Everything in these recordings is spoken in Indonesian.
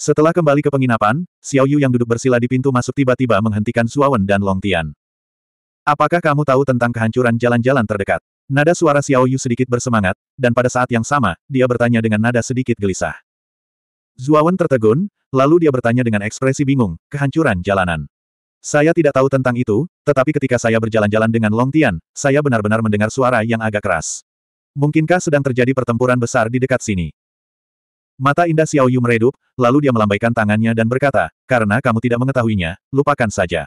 Setelah kembali ke penginapan, Xiao Yu yang duduk bersila di pintu masuk tiba-tiba menghentikan Suawen dan Long Tian. Apakah kamu tahu tentang kehancuran jalan-jalan terdekat? Nada suara Xiao Yu sedikit bersemangat, dan pada saat yang sama, dia bertanya dengan nada sedikit gelisah. Zuawan tertegun, lalu dia bertanya dengan ekspresi bingung, kehancuran jalanan. Saya tidak tahu tentang itu, tetapi ketika saya berjalan-jalan dengan Long Tian, saya benar-benar mendengar suara yang agak keras. Mungkinkah sedang terjadi pertempuran besar di dekat sini? Mata indah Xiao Yu meredup, lalu dia melambaikan tangannya dan berkata, karena kamu tidak mengetahuinya, lupakan saja.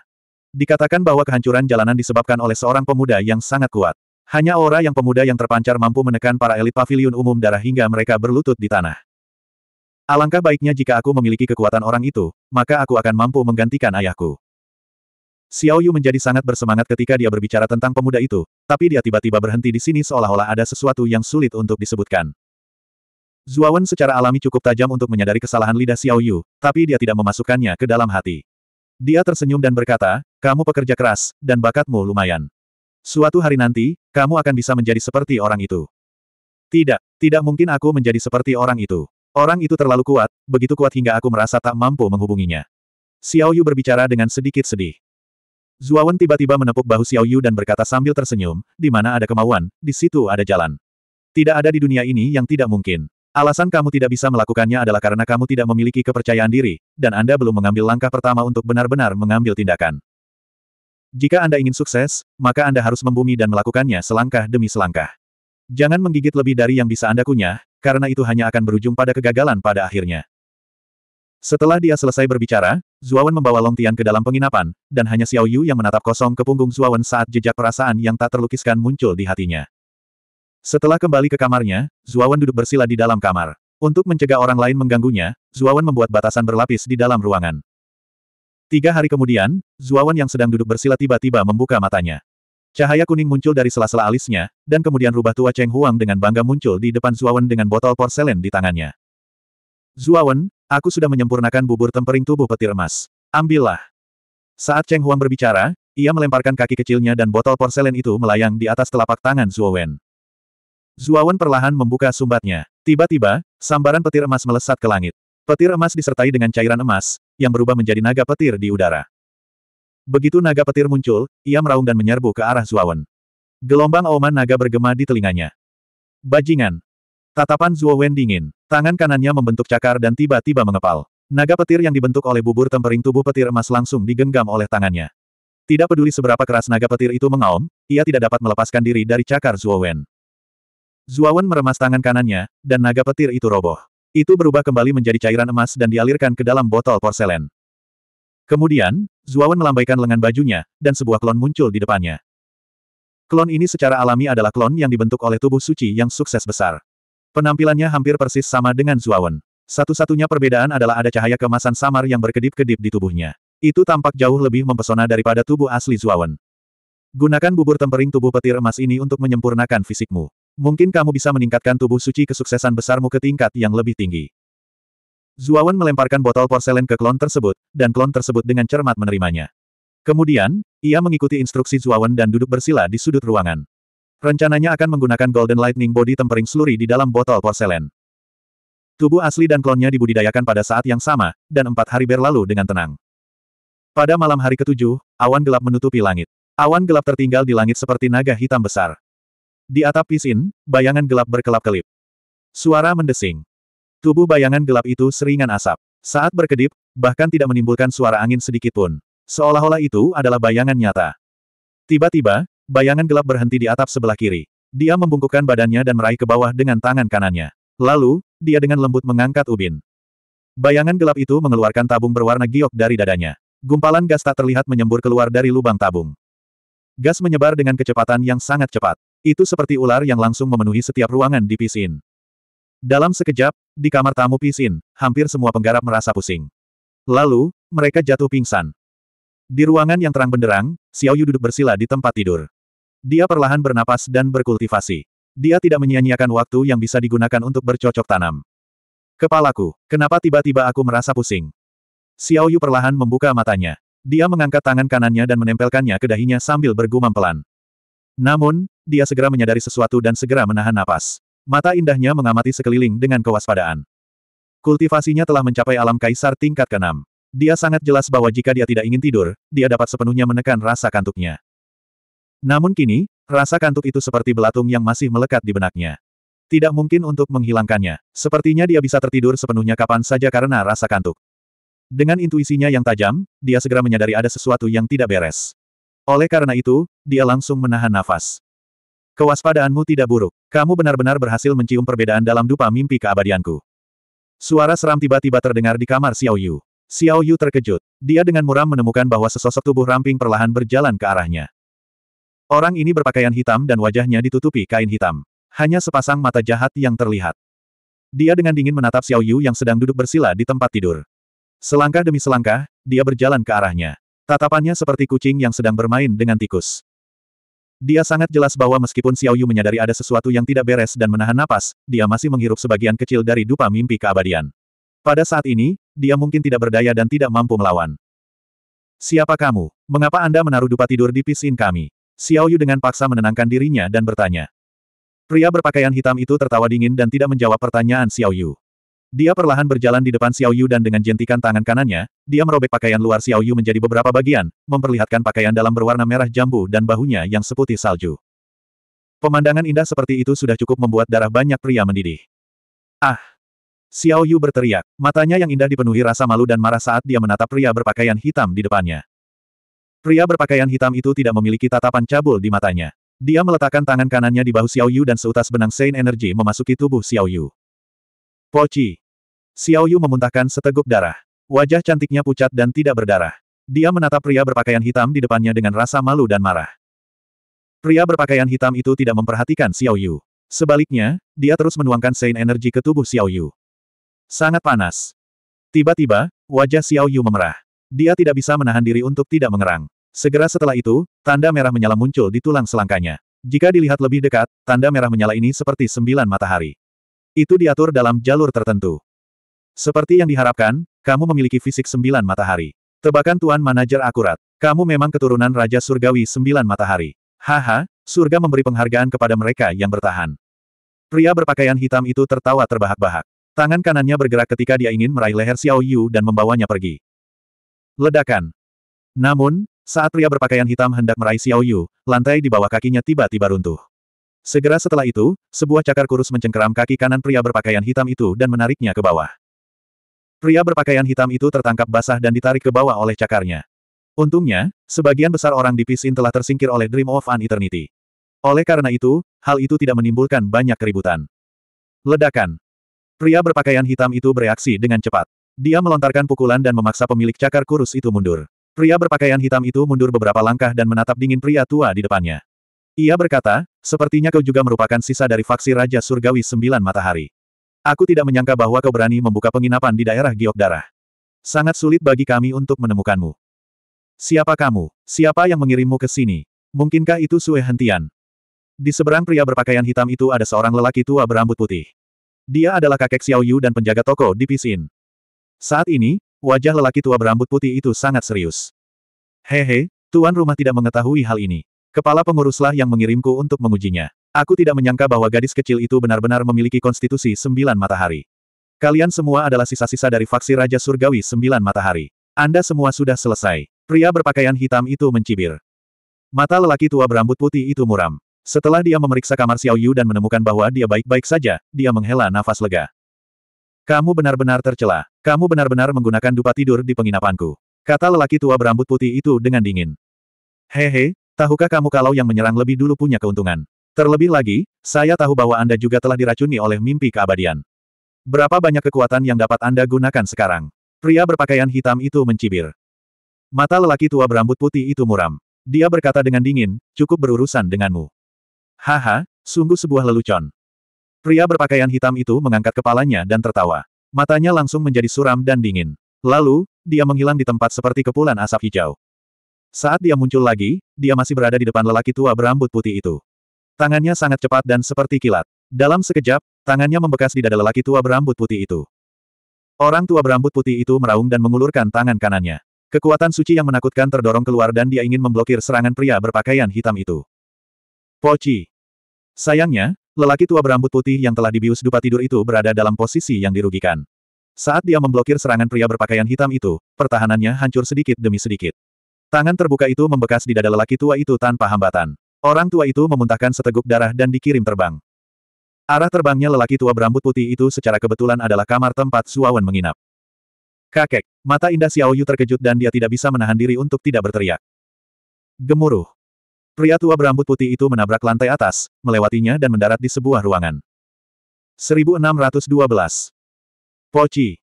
Dikatakan bahwa kehancuran jalanan disebabkan oleh seorang pemuda yang sangat kuat. Hanya aura yang pemuda yang terpancar mampu menekan para elit pavilion umum darah hingga mereka berlutut di tanah. Alangkah baiknya jika aku memiliki kekuatan orang itu, maka aku akan mampu menggantikan ayahku. Xiao Yu menjadi sangat bersemangat ketika dia berbicara tentang pemuda itu, tapi dia tiba-tiba berhenti di sini seolah-olah ada sesuatu yang sulit untuk disebutkan. Zuawan secara alami cukup tajam untuk menyadari kesalahan lidah Xiao Yu, tapi dia tidak memasukkannya ke dalam hati. Dia tersenyum dan berkata, kamu pekerja keras, dan bakatmu lumayan. Suatu hari nanti, kamu akan bisa menjadi seperti orang itu. Tidak, tidak mungkin aku menjadi seperti orang itu. Orang itu terlalu kuat, begitu kuat hingga aku merasa tak mampu menghubunginya. Xiao Yu berbicara dengan sedikit sedih. Zuawan tiba-tiba menepuk bahu Xiao Yu dan berkata sambil tersenyum, di mana ada kemauan, di situ ada jalan. Tidak ada di dunia ini yang tidak mungkin. Alasan kamu tidak bisa melakukannya adalah karena kamu tidak memiliki kepercayaan diri, dan Anda belum mengambil langkah pertama untuk benar-benar mengambil tindakan. Jika Anda ingin sukses, maka Anda harus membumi dan melakukannya selangkah demi selangkah. Jangan menggigit lebih dari yang bisa Anda kunyah, karena itu hanya akan berujung pada kegagalan pada akhirnya. Setelah dia selesai berbicara, Zuawan membawa Long Tian ke dalam penginapan, dan hanya Xiao Yu yang menatap kosong ke punggung Zuawan saat jejak perasaan yang tak terlukiskan muncul di hatinya. Setelah kembali ke kamarnya, Zuawan duduk bersila di dalam kamar. Untuk mencegah orang lain mengganggunya, Zuawan membuat batasan berlapis di dalam ruangan. Tiga hari kemudian, Zuawan yang sedang duduk bersila tiba-tiba membuka matanya. Cahaya kuning muncul dari sela-sela alisnya, dan kemudian rubah tua Cheng Huang dengan bangga muncul di depan Zuawan dengan botol porselen di tangannya. Zuawan, aku sudah menyempurnakan bubur tempering tubuh petir emas. Ambillah. Saat Cheng Huang berbicara, ia melemparkan kaki kecilnya dan botol porselen itu melayang di atas telapak tangan Zuowen. Zuawan perlahan membuka sumbatnya. Tiba-tiba, sambaran petir emas melesat ke langit. Petir emas disertai dengan cairan emas, yang berubah menjadi naga petir di udara. Begitu naga petir muncul, ia meraung dan menyerbu ke arah Zuawan. Gelombang auman naga bergema di telinganya. Bajingan. Tatapan Zuawan dingin. Tangan kanannya membentuk cakar dan tiba-tiba mengepal. Naga petir yang dibentuk oleh bubur tempering tubuh petir emas langsung digenggam oleh tangannya. Tidak peduli seberapa keras naga petir itu mengaum, ia tidak dapat melepaskan diri dari cakar Zuowen. Zuawan meremas tangan kanannya, dan naga petir itu roboh. Itu berubah kembali menjadi cairan emas dan dialirkan ke dalam botol porselen. Kemudian, Zuawan melambaikan lengan bajunya, dan sebuah klon muncul di depannya. Klon ini secara alami adalah klon yang dibentuk oleh tubuh suci yang sukses besar. Penampilannya hampir persis sama dengan Zuawan. Satu-satunya perbedaan adalah ada cahaya kemasan samar yang berkedip-kedip di tubuhnya. Itu tampak jauh lebih mempesona daripada tubuh asli Zuawan. Gunakan bubur tempering tubuh petir emas ini untuk menyempurnakan fisikmu. Mungkin kamu bisa meningkatkan tubuh suci kesuksesan besarmu ke tingkat yang lebih tinggi. Zuawan melemparkan botol porselen ke klon tersebut, dan klon tersebut dengan cermat menerimanya. Kemudian, ia mengikuti instruksi Zuawan dan duduk bersila di sudut ruangan. Rencananya akan menggunakan Golden Lightning Body Tempering Slurry di dalam botol porselen. Tubuh asli dan klonnya dibudidayakan pada saat yang sama, dan empat hari berlalu dengan tenang. Pada malam hari ketujuh, awan gelap menutupi langit. Awan gelap tertinggal di langit seperti naga hitam besar. Di atap pisin, bayangan gelap berkelap-kelip. Suara mendesing. Tubuh bayangan gelap itu seringan asap. Saat berkedip, bahkan tidak menimbulkan suara angin sedikit pun. Seolah-olah itu adalah bayangan nyata. Tiba-tiba, bayangan gelap berhenti di atap sebelah kiri. Dia membungkukkan badannya dan meraih ke bawah dengan tangan kanannya. Lalu, dia dengan lembut mengangkat ubin. Bayangan gelap itu mengeluarkan tabung berwarna giok dari dadanya. Gumpalan gas tak terlihat menyembur keluar dari lubang tabung. Gas menyebar dengan kecepatan yang sangat cepat. Itu seperti ular yang langsung memenuhi setiap ruangan di pisin. Dalam sekejap, di kamar tamu pisin, hampir semua penggarap merasa pusing. Lalu, mereka jatuh pingsan. Di ruangan yang terang benderang, Xiao Yu duduk bersila di tempat tidur. Dia perlahan bernapas dan berkultivasi. Dia tidak menyia-nyiakan waktu yang bisa digunakan untuk bercocok tanam. Kepalaku, kenapa tiba-tiba aku merasa pusing? Xiao Yu perlahan membuka matanya. Dia mengangkat tangan kanannya dan menempelkannya ke dahinya sambil bergumam pelan. Namun, dia segera menyadari sesuatu dan segera menahan napas. Mata indahnya mengamati sekeliling dengan kewaspadaan. Kultivasinya telah mencapai alam kaisar tingkat ke-6. Dia sangat jelas bahwa jika dia tidak ingin tidur, dia dapat sepenuhnya menekan rasa kantuknya. Namun kini, rasa kantuk itu seperti belatung yang masih melekat di benaknya. Tidak mungkin untuk menghilangkannya. Sepertinya dia bisa tertidur sepenuhnya kapan saja karena rasa kantuk. Dengan intuisinya yang tajam, dia segera menyadari ada sesuatu yang tidak beres. Oleh karena itu, dia langsung menahan nafas. Kewaspadaanmu tidak buruk. Kamu benar-benar berhasil mencium perbedaan dalam dupa mimpi keabadianku. Suara seram tiba-tiba terdengar di kamar Xiao Yu. Xiao Yu terkejut. Dia dengan muram menemukan bahwa sesosok tubuh ramping perlahan berjalan ke arahnya. Orang ini berpakaian hitam dan wajahnya ditutupi kain hitam. Hanya sepasang mata jahat yang terlihat. Dia dengan dingin menatap Xiao Yu yang sedang duduk bersila di tempat tidur. Selangkah demi selangkah, dia berjalan ke arahnya. Tatapannya seperti kucing yang sedang bermain dengan tikus. Dia sangat jelas bahwa meskipun Xiao Yu menyadari ada sesuatu yang tidak beres dan menahan napas, dia masih menghirup sebagian kecil dari dupa mimpi keabadian. Pada saat ini, dia mungkin tidak berdaya dan tidak mampu melawan. Siapa kamu? Mengapa Anda menaruh dupa tidur di pisin kami? Xiao Yu dengan paksa menenangkan dirinya dan bertanya. Pria berpakaian hitam itu tertawa dingin dan tidak menjawab pertanyaan Xiao Yu. Dia perlahan berjalan di depan Xiaoyu dan dengan jentikan tangan kanannya, dia merobek pakaian luar Xiao Yu menjadi beberapa bagian, memperlihatkan pakaian dalam berwarna merah jambu dan bahunya yang seputih salju. Pemandangan indah seperti itu sudah cukup membuat darah banyak pria mendidih. Ah! Xiao Yu berteriak, matanya yang indah dipenuhi rasa malu dan marah saat dia menatap pria berpakaian hitam di depannya. Pria berpakaian hitam itu tidak memiliki tatapan cabul di matanya. Dia meletakkan tangan kanannya di bahu Xiao Yu dan seutas benang Sein Energy memasuki tubuh Xiao Yu. Poci, Xiao Yu memuntahkan seteguk darah. Wajah cantiknya pucat dan tidak berdarah. Dia menatap pria berpakaian hitam di depannya dengan rasa malu dan marah. Pria berpakaian hitam itu tidak memperhatikan Xiao Yu. Sebaliknya, dia terus menuangkan sein energi ke tubuh Xiao Yu. Sangat panas. Tiba-tiba, wajah Xiao Yu memerah. Dia tidak bisa menahan diri untuk tidak mengerang. Segera setelah itu, tanda merah menyala muncul di tulang selangkanya. Jika dilihat lebih dekat, tanda merah menyala ini seperti sembilan matahari. Itu diatur dalam jalur tertentu. Seperti yang diharapkan, kamu memiliki fisik sembilan matahari. Tebakan Tuan Manajer akurat. Kamu memang keturunan Raja Surgawi sembilan matahari. Haha, surga memberi penghargaan kepada mereka yang bertahan. Pria berpakaian hitam itu tertawa terbahak-bahak. Tangan kanannya bergerak ketika dia ingin meraih leher Xiao Yu dan membawanya pergi. Ledakan. Namun, saat pria berpakaian hitam hendak meraih Xiao Yu, lantai di bawah kakinya tiba-tiba runtuh. Segera setelah itu, sebuah cakar kurus mencengkeram kaki kanan pria berpakaian hitam itu dan menariknya ke bawah. Pria berpakaian hitam itu tertangkap basah dan ditarik ke bawah oleh cakarnya. Untungnya, sebagian besar orang di Pisin telah tersingkir oleh Dream of an Eternity. Oleh karena itu, hal itu tidak menimbulkan banyak keributan. Ledakan. Pria berpakaian hitam itu bereaksi dengan cepat. Dia melontarkan pukulan dan memaksa pemilik cakar kurus itu mundur. Pria berpakaian hitam itu mundur beberapa langkah dan menatap dingin pria tua di depannya. Ia berkata, sepertinya kau juga merupakan sisa dari faksi Raja Surgawi Sembilan Matahari. Aku tidak menyangka bahwa kau berani membuka penginapan di daerah giok darah. Sangat sulit bagi kami untuk menemukanmu. Siapa kamu? Siapa yang mengirimmu ke sini? Mungkinkah itu Sue Hentian? Di seberang pria berpakaian hitam itu ada seorang lelaki tua berambut putih. Dia adalah kakek Xiao Yu dan penjaga toko di Pisin. Saat ini, wajah lelaki tua berambut putih itu sangat serius. Hehe, tuan rumah tidak mengetahui hal ini. Kepala penguruslah yang mengirimku untuk mengujinya. Aku tidak menyangka bahwa gadis kecil itu benar-benar memiliki konstitusi sembilan matahari. Kalian semua adalah sisa-sisa dari faksi Raja Surgawi sembilan matahari. Anda semua sudah selesai. Pria berpakaian hitam itu mencibir. Mata lelaki tua berambut putih itu muram. Setelah dia memeriksa kamar Xiao Yu dan menemukan bahwa dia baik-baik saja, dia menghela nafas lega. Kamu benar-benar tercela. Kamu benar-benar menggunakan dupa tidur di penginapanku. Kata lelaki tua berambut putih itu dengan dingin. Hehe, tahukah kamu kalau yang menyerang lebih dulu punya keuntungan? Terlebih lagi, saya tahu bahwa Anda juga telah diracuni oleh mimpi keabadian. Berapa banyak kekuatan yang dapat Anda gunakan sekarang? Pria berpakaian hitam itu mencibir. Mata lelaki tua berambut putih itu muram. Dia berkata dengan dingin, cukup berurusan denganmu. Haha, sungguh sebuah lelucon. Pria berpakaian hitam itu mengangkat kepalanya dan tertawa. Matanya langsung menjadi suram dan dingin. Lalu, dia menghilang di tempat seperti kepulan asap hijau. Saat dia muncul lagi, dia masih berada di depan lelaki tua berambut putih itu. Tangannya sangat cepat dan seperti kilat. Dalam sekejap, tangannya membekas di dada lelaki tua berambut putih itu. Orang tua berambut putih itu meraung dan mengulurkan tangan kanannya. Kekuatan suci yang menakutkan terdorong keluar dan dia ingin memblokir serangan pria berpakaian hitam itu. Poci. Sayangnya, lelaki tua berambut putih yang telah dibius dupa tidur itu berada dalam posisi yang dirugikan. Saat dia memblokir serangan pria berpakaian hitam itu, pertahanannya hancur sedikit demi sedikit. Tangan terbuka itu membekas di dada lelaki tua itu tanpa hambatan. Orang tua itu memuntahkan seteguk darah dan dikirim terbang. Arah terbangnya lelaki tua berambut putih itu secara kebetulan adalah kamar tempat Suawan menginap. Kakek, mata indah Xiao Yu terkejut dan dia tidak bisa menahan diri untuk tidak berteriak. Gemuruh. Pria tua berambut putih itu menabrak lantai atas, melewatinya dan mendarat di sebuah ruangan. 1612. Poci.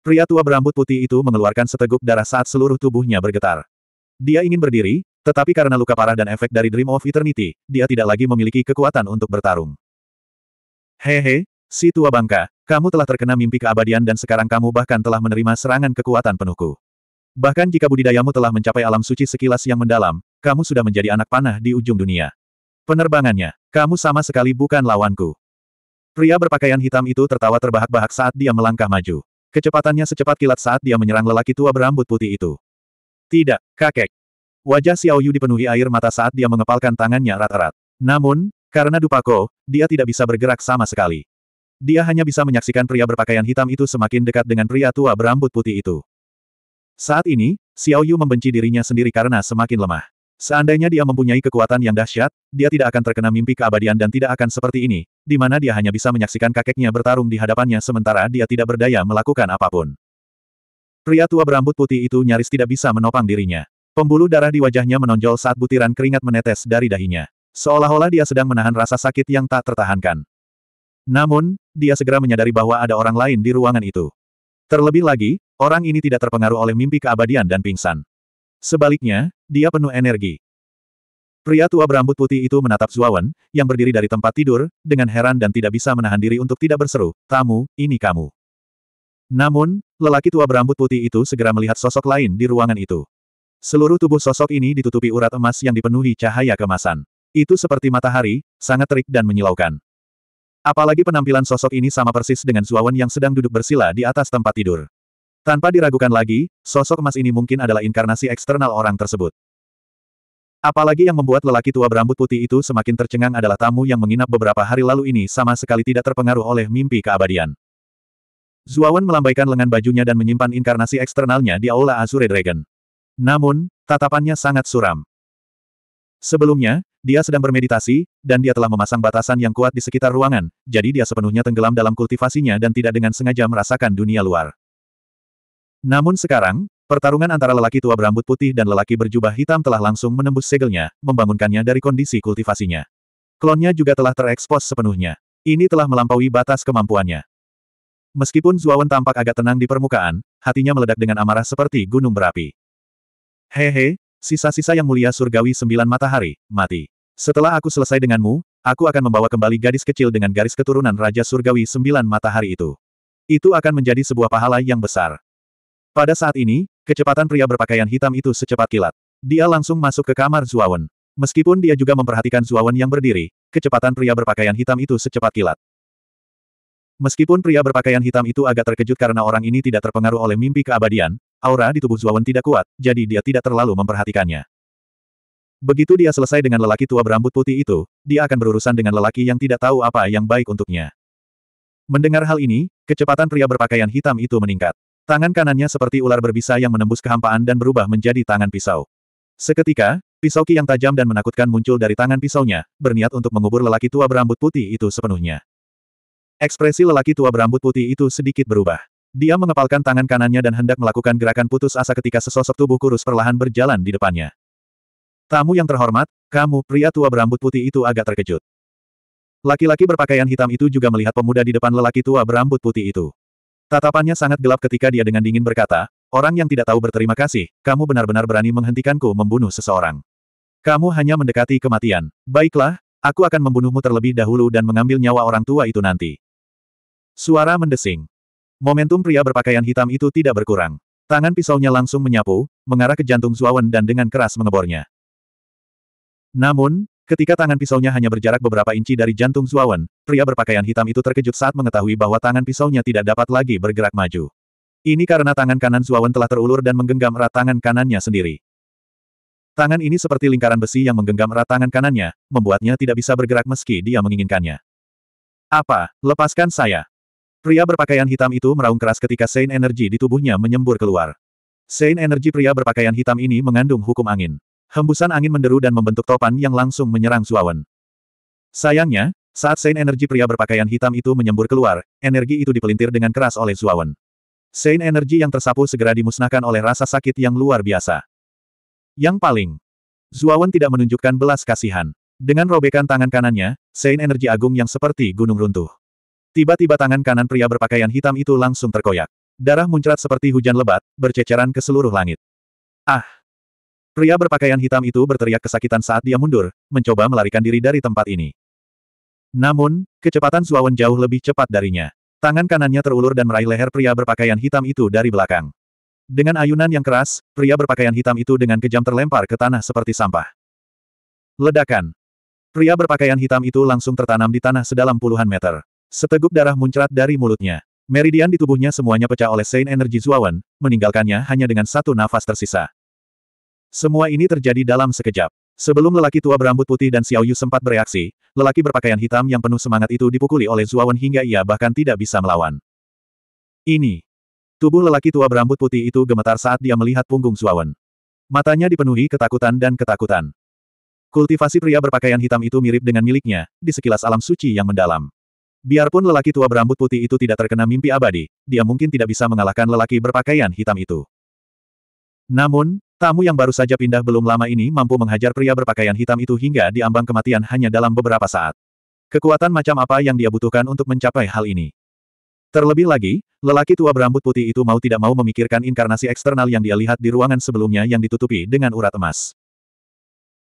Pria tua berambut putih itu mengeluarkan seteguk darah saat seluruh tubuhnya bergetar. Dia ingin berdiri, tetapi karena luka parah dan efek dari Dream of Eternity, dia tidak lagi memiliki kekuatan untuk bertarung. Hehe, si tua bangka, kamu telah terkena mimpi keabadian dan sekarang kamu bahkan telah menerima serangan kekuatan penuhku. Bahkan jika budidayamu telah mencapai alam suci sekilas yang mendalam, kamu sudah menjadi anak panah di ujung dunia. Penerbangannya, kamu sama sekali bukan lawanku. Pria berpakaian hitam itu tertawa terbahak-bahak saat dia melangkah maju. Kecepatannya secepat kilat saat dia menyerang lelaki tua berambut putih itu. Tidak, kakek, Wajah Xiao Yu dipenuhi air mata saat dia mengepalkan tangannya erat-erat. Namun, karena Dupako, dia tidak bisa bergerak sama sekali. Dia hanya bisa menyaksikan pria berpakaian hitam itu semakin dekat dengan pria tua berambut putih itu. Saat ini, Xiao Yu membenci dirinya sendiri karena semakin lemah. Seandainya dia mempunyai kekuatan yang dahsyat, dia tidak akan terkena mimpi keabadian dan tidak akan seperti ini, di mana dia hanya bisa menyaksikan kakeknya bertarung di hadapannya sementara dia tidak berdaya melakukan apapun. Pria tua berambut putih itu nyaris tidak bisa menopang dirinya. Pembuluh darah di wajahnya menonjol saat butiran keringat menetes dari dahinya. Seolah-olah dia sedang menahan rasa sakit yang tak tertahankan. Namun, dia segera menyadari bahwa ada orang lain di ruangan itu. Terlebih lagi, orang ini tidak terpengaruh oleh mimpi keabadian dan pingsan. Sebaliknya, dia penuh energi. Pria tua berambut putih itu menatap Zuawan, yang berdiri dari tempat tidur, dengan heran dan tidak bisa menahan diri untuk tidak berseru, tamu, ini kamu. Namun, lelaki tua berambut putih itu segera melihat sosok lain di ruangan itu. Seluruh tubuh sosok ini ditutupi urat emas yang dipenuhi cahaya kemasan. Itu seperti matahari, sangat terik dan menyilaukan. Apalagi penampilan sosok ini sama persis dengan Zuawan yang sedang duduk bersila di atas tempat tidur. Tanpa diragukan lagi, sosok emas ini mungkin adalah inkarnasi eksternal orang tersebut. Apalagi yang membuat lelaki tua berambut putih itu semakin tercengang adalah tamu yang menginap beberapa hari lalu ini sama sekali tidak terpengaruh oleh mimpi keabadian. Zuawan melambaikan lengan bajunya dan menyimpan inkarnasi eksternalnya di Aula Azure Dragon. Namun, tatapannya sangat suram. Sebelumnya, dia sedang bermeditasi, dan dia telah memasang batasan yang kuat di sekitar ruangan, jadi dia sepenuhnya tenggelam dalam kultivasinya dan tidak dengan sengaja merasakan dunia luar. Namun sekarang, pertarungan antara lelaki tua berambut putih dan lelaki berjubah hitam telah langsung menembus segelnya, membangunkannya dari kondisi kultivasinya. Klonnya juga telah terekspos sepenuhnya. Ini telah melampaui batas kemampuannya. Meskipun Zuawan tampak agak tenang di permukaan, hatinya meledak dengan amarah seperti gunung berapi. Hehe, sisa-sisa yang mulia surgawi sembilan matahari, mati. Setelah aku selesai denganmu, aku akan membawa kembali gadis kecil dengan garis keturunan Raja Surgawi sembilan matahari itu. Itu akan menjadi sebuah pahala yang besar. Pada saat ini, kecepatan pria berpakaian hitam itu secepat kilat. Dia langsung masuk ke kamar Zuawan. Meskipun dia juga memperhatikan Zuawan yang berdiri, kecepatan pria berpakaian hitam itu secepat kilat. Meskipun pria berpakaian hitam itu agak terkejut karena orang ini tidak terpengaruh oleh mimpi keabadian, Aura di tubuh Zuawan tidak kuat, jadi dia tidak terlalu memperhatikannya. Begitu dia selesai dengan lelaki tua berambut putih itu, dia akan berurusan dengan lelaki yang tidak tahu apa yang baik untuknya. Mendengar hal ini, kecepatan pria berpakaian hitam itu meningkat. Tangan kanannya seperti ular berbisa yang menembus kehampaan dan berubah menjadi tangan pisau. Seketika, pisau ki yang tajam dan menakutkan muncul dari tangan pisaunya, berniat untuk mengubur lelaki tua berambut putih itu sepenuhnya. Ekspresi lelaki tua berambut putih itu sedikit berubah. Dia mengepalkan tangan kanannya dan hendak melakukan gerakan putus asa ketika sesosok tubuh kurus perlahan berjalan di depannya. Tamu yang terhormat, kamu, pria tua berambut putih itu agak terkejut. Laki-laki berpakaian hitam itu juga melihat pemuda di depan lelaki tua berambut putih itu. Tatapannya sangat gelap ketika dia dengan dingin berkata, orang yang tidak tahu berterima kasih, kamu benar-benar berani menghentikanku membunuh seseorang. Kamu hanya mendekati kematian. Baiklah, aku akan membunuhmu terlebih dahulu dan mengambil nyawa orang tua itu nanti. Suara mendesing. Momentum pria berpakaian hitam itu tidak berkurang. Tangan pisaunya langsung menyapu, mengarah ke jantung Zuawan dan dengan keras mengebornya. Namun, ketika tangan pisaunya hanya berjarak beberapa inci dari jantung Zuawan, pria berpakaian hitam itu terkejut saat mengetahui bahwa tangan pisaunya tidak dapat lagi bergerak maju. Ini karena tangan kanan Zuawan telah terulur dan menggenggam erat tangan kanannya sendiri. Tangan ini seperti lingkaran besi yang menggenggam erat tangan kanannya, membuatnya tidak bisa bergerak meski dia menginginkannya. Apa, lepaskan saya. Pria berpakaian hitam itu meraung keras ketika Sein energi di tubuhnya menyembur keluar. Sein energi pria berpakaian hitam ini mengandung hukum angin. Hembusan angin menderu dan membentuk topan yang langsung menyerang Zuawan. Sayangnya, saat Sein energi pria berpakaian hitam itu menyembur keluar, energi itu dipelintir dengan keras oleh Zuawan. Sein energi yang tersapu segera dimusnahkan oleh rasa sakit yang luar biasa. Yang paling, Zuawan tidak menunjukkan belas kasihan. Dengan robekan tangan kanannya, Sein energi agung yang seperti gunung runtuh. Tiba-tiba tangan kanan pria berpakaian hitam itu langsung terkoyak. Darah muncrat seperti hujan lebat, berceceran ke seluruh langit. Ah! Pria berpakaian hitam itu berteriak kesakitan saat dia mundur, mencoba melarikan diri dari tempat ini. Namun, kecepatan Suawen jauh lebih cepat darinya. Tangan kanannya terulur dan meraih leher pria berpakaian hitam itu dari belakang. Dengan ayunan yang keras, pria berpakaian hitam itu dengan kejam terlempar ke tanah seperti sampah. Ledakan. Pria berpakaian hitam itu langsung tertanam di tanah sedalam puluhan meter. Seteguk darah muncrat dari mulutnya. Meridian di tubuhnya semuanya pecah oleh Saint Energy Zuawan, meninggalkannya hanya dengan satu nafas tersisa. Semua ini terjadi dalam sekejap. Sebelum lelaki tua berambut putih dan Xiao Yu sempat bereaksi, lelaki berpakaian hitam yang penuh semangat itu dipukuli oleh Zuawan hingga ia bahkan tidak bisa melawan. Ini. Tubuh lelaki tua berambut putih itu gemetar saat dia melihat punggung Zuawan. Matanya dipenuhi ketakutan dan ketakutan. Kultivasi pria berpakaian hitam itu mirip dengan miliknya, di sekilas alam suci yang mendalam. Biarpun lelaki tua berambut putih itu tidak terkena mimpi abadi, dia mungkin tidak bisa mengalahkan lelaki berpakaian hitam itu. Namun, tamu yang baru saja pindah belum lama ini mampu menghajar pria berpakaian hitam itu hingga diambang kematian hanya dalam beberapa saat. Kekuatan macam apa yang dia butuhkan untuk mencapai hal ini? Terlebih lagi, lelaki tua berambut putih itu mau tidak mau memikirkan inkarnasi eksternal yang dia lihat di ruangan sebelumnya yang ditutupi dengan urat emas.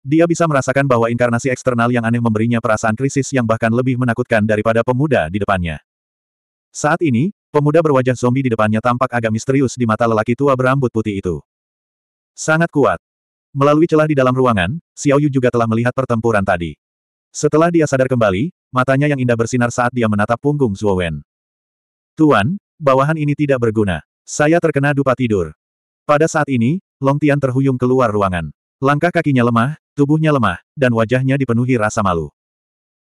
Dia bisa merasakan bahwa inkarnasi eksternal yang aneh memberinya perasaan krisis yang bahkan lebih menakutkan daripada pemuda di depannya. Saat ini, pemuda berwajah zombie di depannya tampak agak misterius di mata lelaki tua berambut putih itu. Sangat kuat. Melalui celah di dalam ruangan, Xiao Yu juga telah melihat pertempuran tadi. Setelah dia sadar kembali, matanya yang indah bersinar saat dia menatap punggung Zhuo Wen. Tuan, bawahan ini tidak berguna. Saya terkena dupa tidur. Pada saat ini, Long Tian terhuyung keluar ruangan. Langkah kakinya lemah, Tubuhnya lemah, dan wajahnya dipenuhi rasa malu.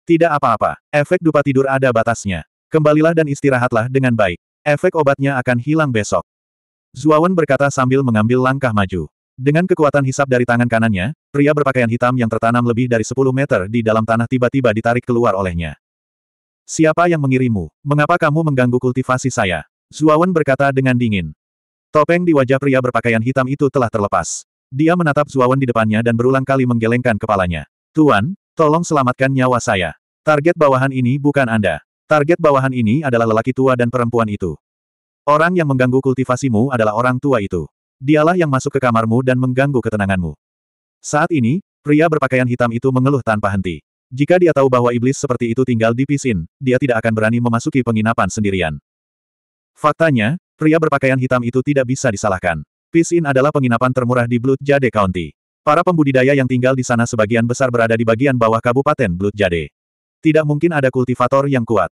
Tidak apa-apa, efek dupa tidur ada batasnya. Kembalilah dan istirahatlah dengan baik. Efek obatnya akan hilang besok. Zuawan berkata sambil mengambil langkah maju. Dengan kekuatan hisap dari tangan kanannya, pria berpakaian hitam yang tertanam lebih dari 10 meter di dalam tanah tiba-tiba ditarik keluar olehnya. Siapa yang mengirimu? Mengapa kamu mengganggu kultivasi saya? Zuawan berkata dengan dingin. Topeng di wajah pria berpakaian hitam itu telah terlepas. Dia menatap Zuawan di depannya dan berulang kali menggelengkan kepalanya. Tuan, tolong selamatkan nyawa saya. Target bawahan ini bukan Anda. Target bawahan ini adalah lelaki tua dan perempuan itu. Orang yang mengganggu kultivasimu adalah orang tua itu. Dialah yang masuk ke kamarmu dan mengganggu ketenanganmu. Saat ini, pria berpakaian hitam itu mengeluh tanpa henti. Jika dia tahu bahwa iblis seperti itu tinggal di pisin, dia tidak akan berani memasuki penginapan sendirian. Faktanya, pria berpakaian hitam itu tidak bisa disalahkan. Peace Inn adalah penginapan termurah di Blood Jade County. Para pembudidaya yang tinggal di sana sebagian besar berada di bagian bawah Kabupaten Blood Jade. Tidak mungkin ada kultivator yang kuat.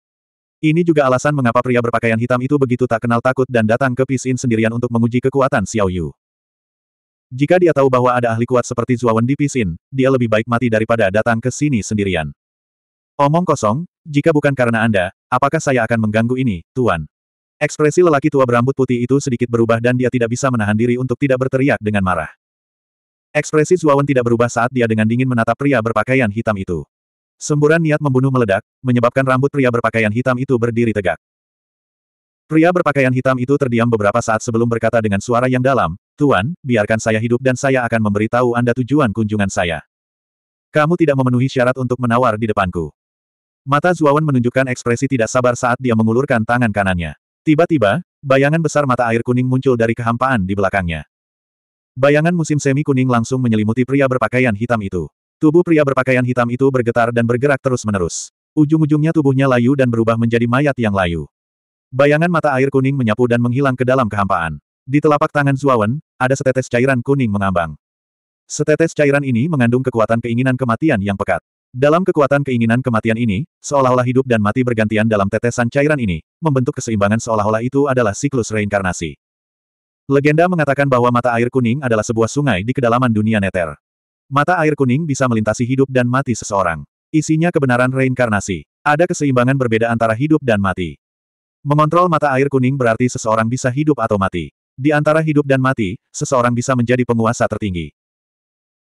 Ini juga alasan mengapa pria berpakaian hitam itu begitu tak kenal takut dan datang ke Peace Inn sendirian untuk menguji kekuatan Xiao Yu. Jika dia tahu bahwa ada ahli kuat seperti Zuawan di Peace Inn, dia lebih baik mati daripada datang ke sini sendirian. Omong kosong, jika bukan karena Anda, apakah saya akan mengganggu ini, Tuan? Ekspresi lelaki tua berambut putih itu sedikit berubah dan dia tidak bisa menahan diri untuk tidak berteriak dengan marah. Ekspresi Zuawan tidak berubah saat dia dengan dingin menatap pria berpakaian hitam itu. Semburan niat membunuh meledak, menyebabkan rambut pria berpakaian hitam itu berdiri tegak. Pria berpakaian hitam itu terdiam beberapa saat sebelum berkata dengan suara yang dalam, Tuan, biarkan saya hidup dan saya akan memberitahu Anda tujuan kunjungan saya. Kamu tidak memenuhi syarat untuk menawar di depanku. Mata Zuawan menunjukkan ekspresi tidak sabar saat dia mengulurkan tangan kanannya. Tiba-tiba, bayangan besar mata air kuning muncul dari kehampaan di belakangnya. Bayangan musim semi kuning langsung menyelimuti pria berpakaian hitam itu. Tubuh pria berpakaian hitam itu bergetar dan bergerak terus-menerus. Ujung-ujungnya tubuhnya layu dan berubah menjadi mayat yang layu. Bayangan mata air kuning menyapu dan menghilang ke dalam kehampaan. Di telapak tangan Zuawan, ada setetes cairan kuning mengambang. Setetes cairan ini mengandung kekuatan keinginan kematian yang pekat. Dalam kekuatan keinginan kematian ini, seolah-olah hidup dan mati bergantian dalam tetesan cairan ini, membentuk keseimbangan seolah-olah itu adalah siklus reinkarnasi. Legenda mengatakan bahwa mata air kuning adalah sebuah sungai di kedalaman dunia neter. Mata air kuning bisa melintasi hidup dan mati seseorang. Isinya kebenaran reinkarnasi. Ada keseimbangan berbeda antara hidup dan mati. Mengontrol mata air kuning berarti seseorang bisa hidup atau mati. Di antara hidup dan mati, seseorang bisa menjadi penguasa tertinggi.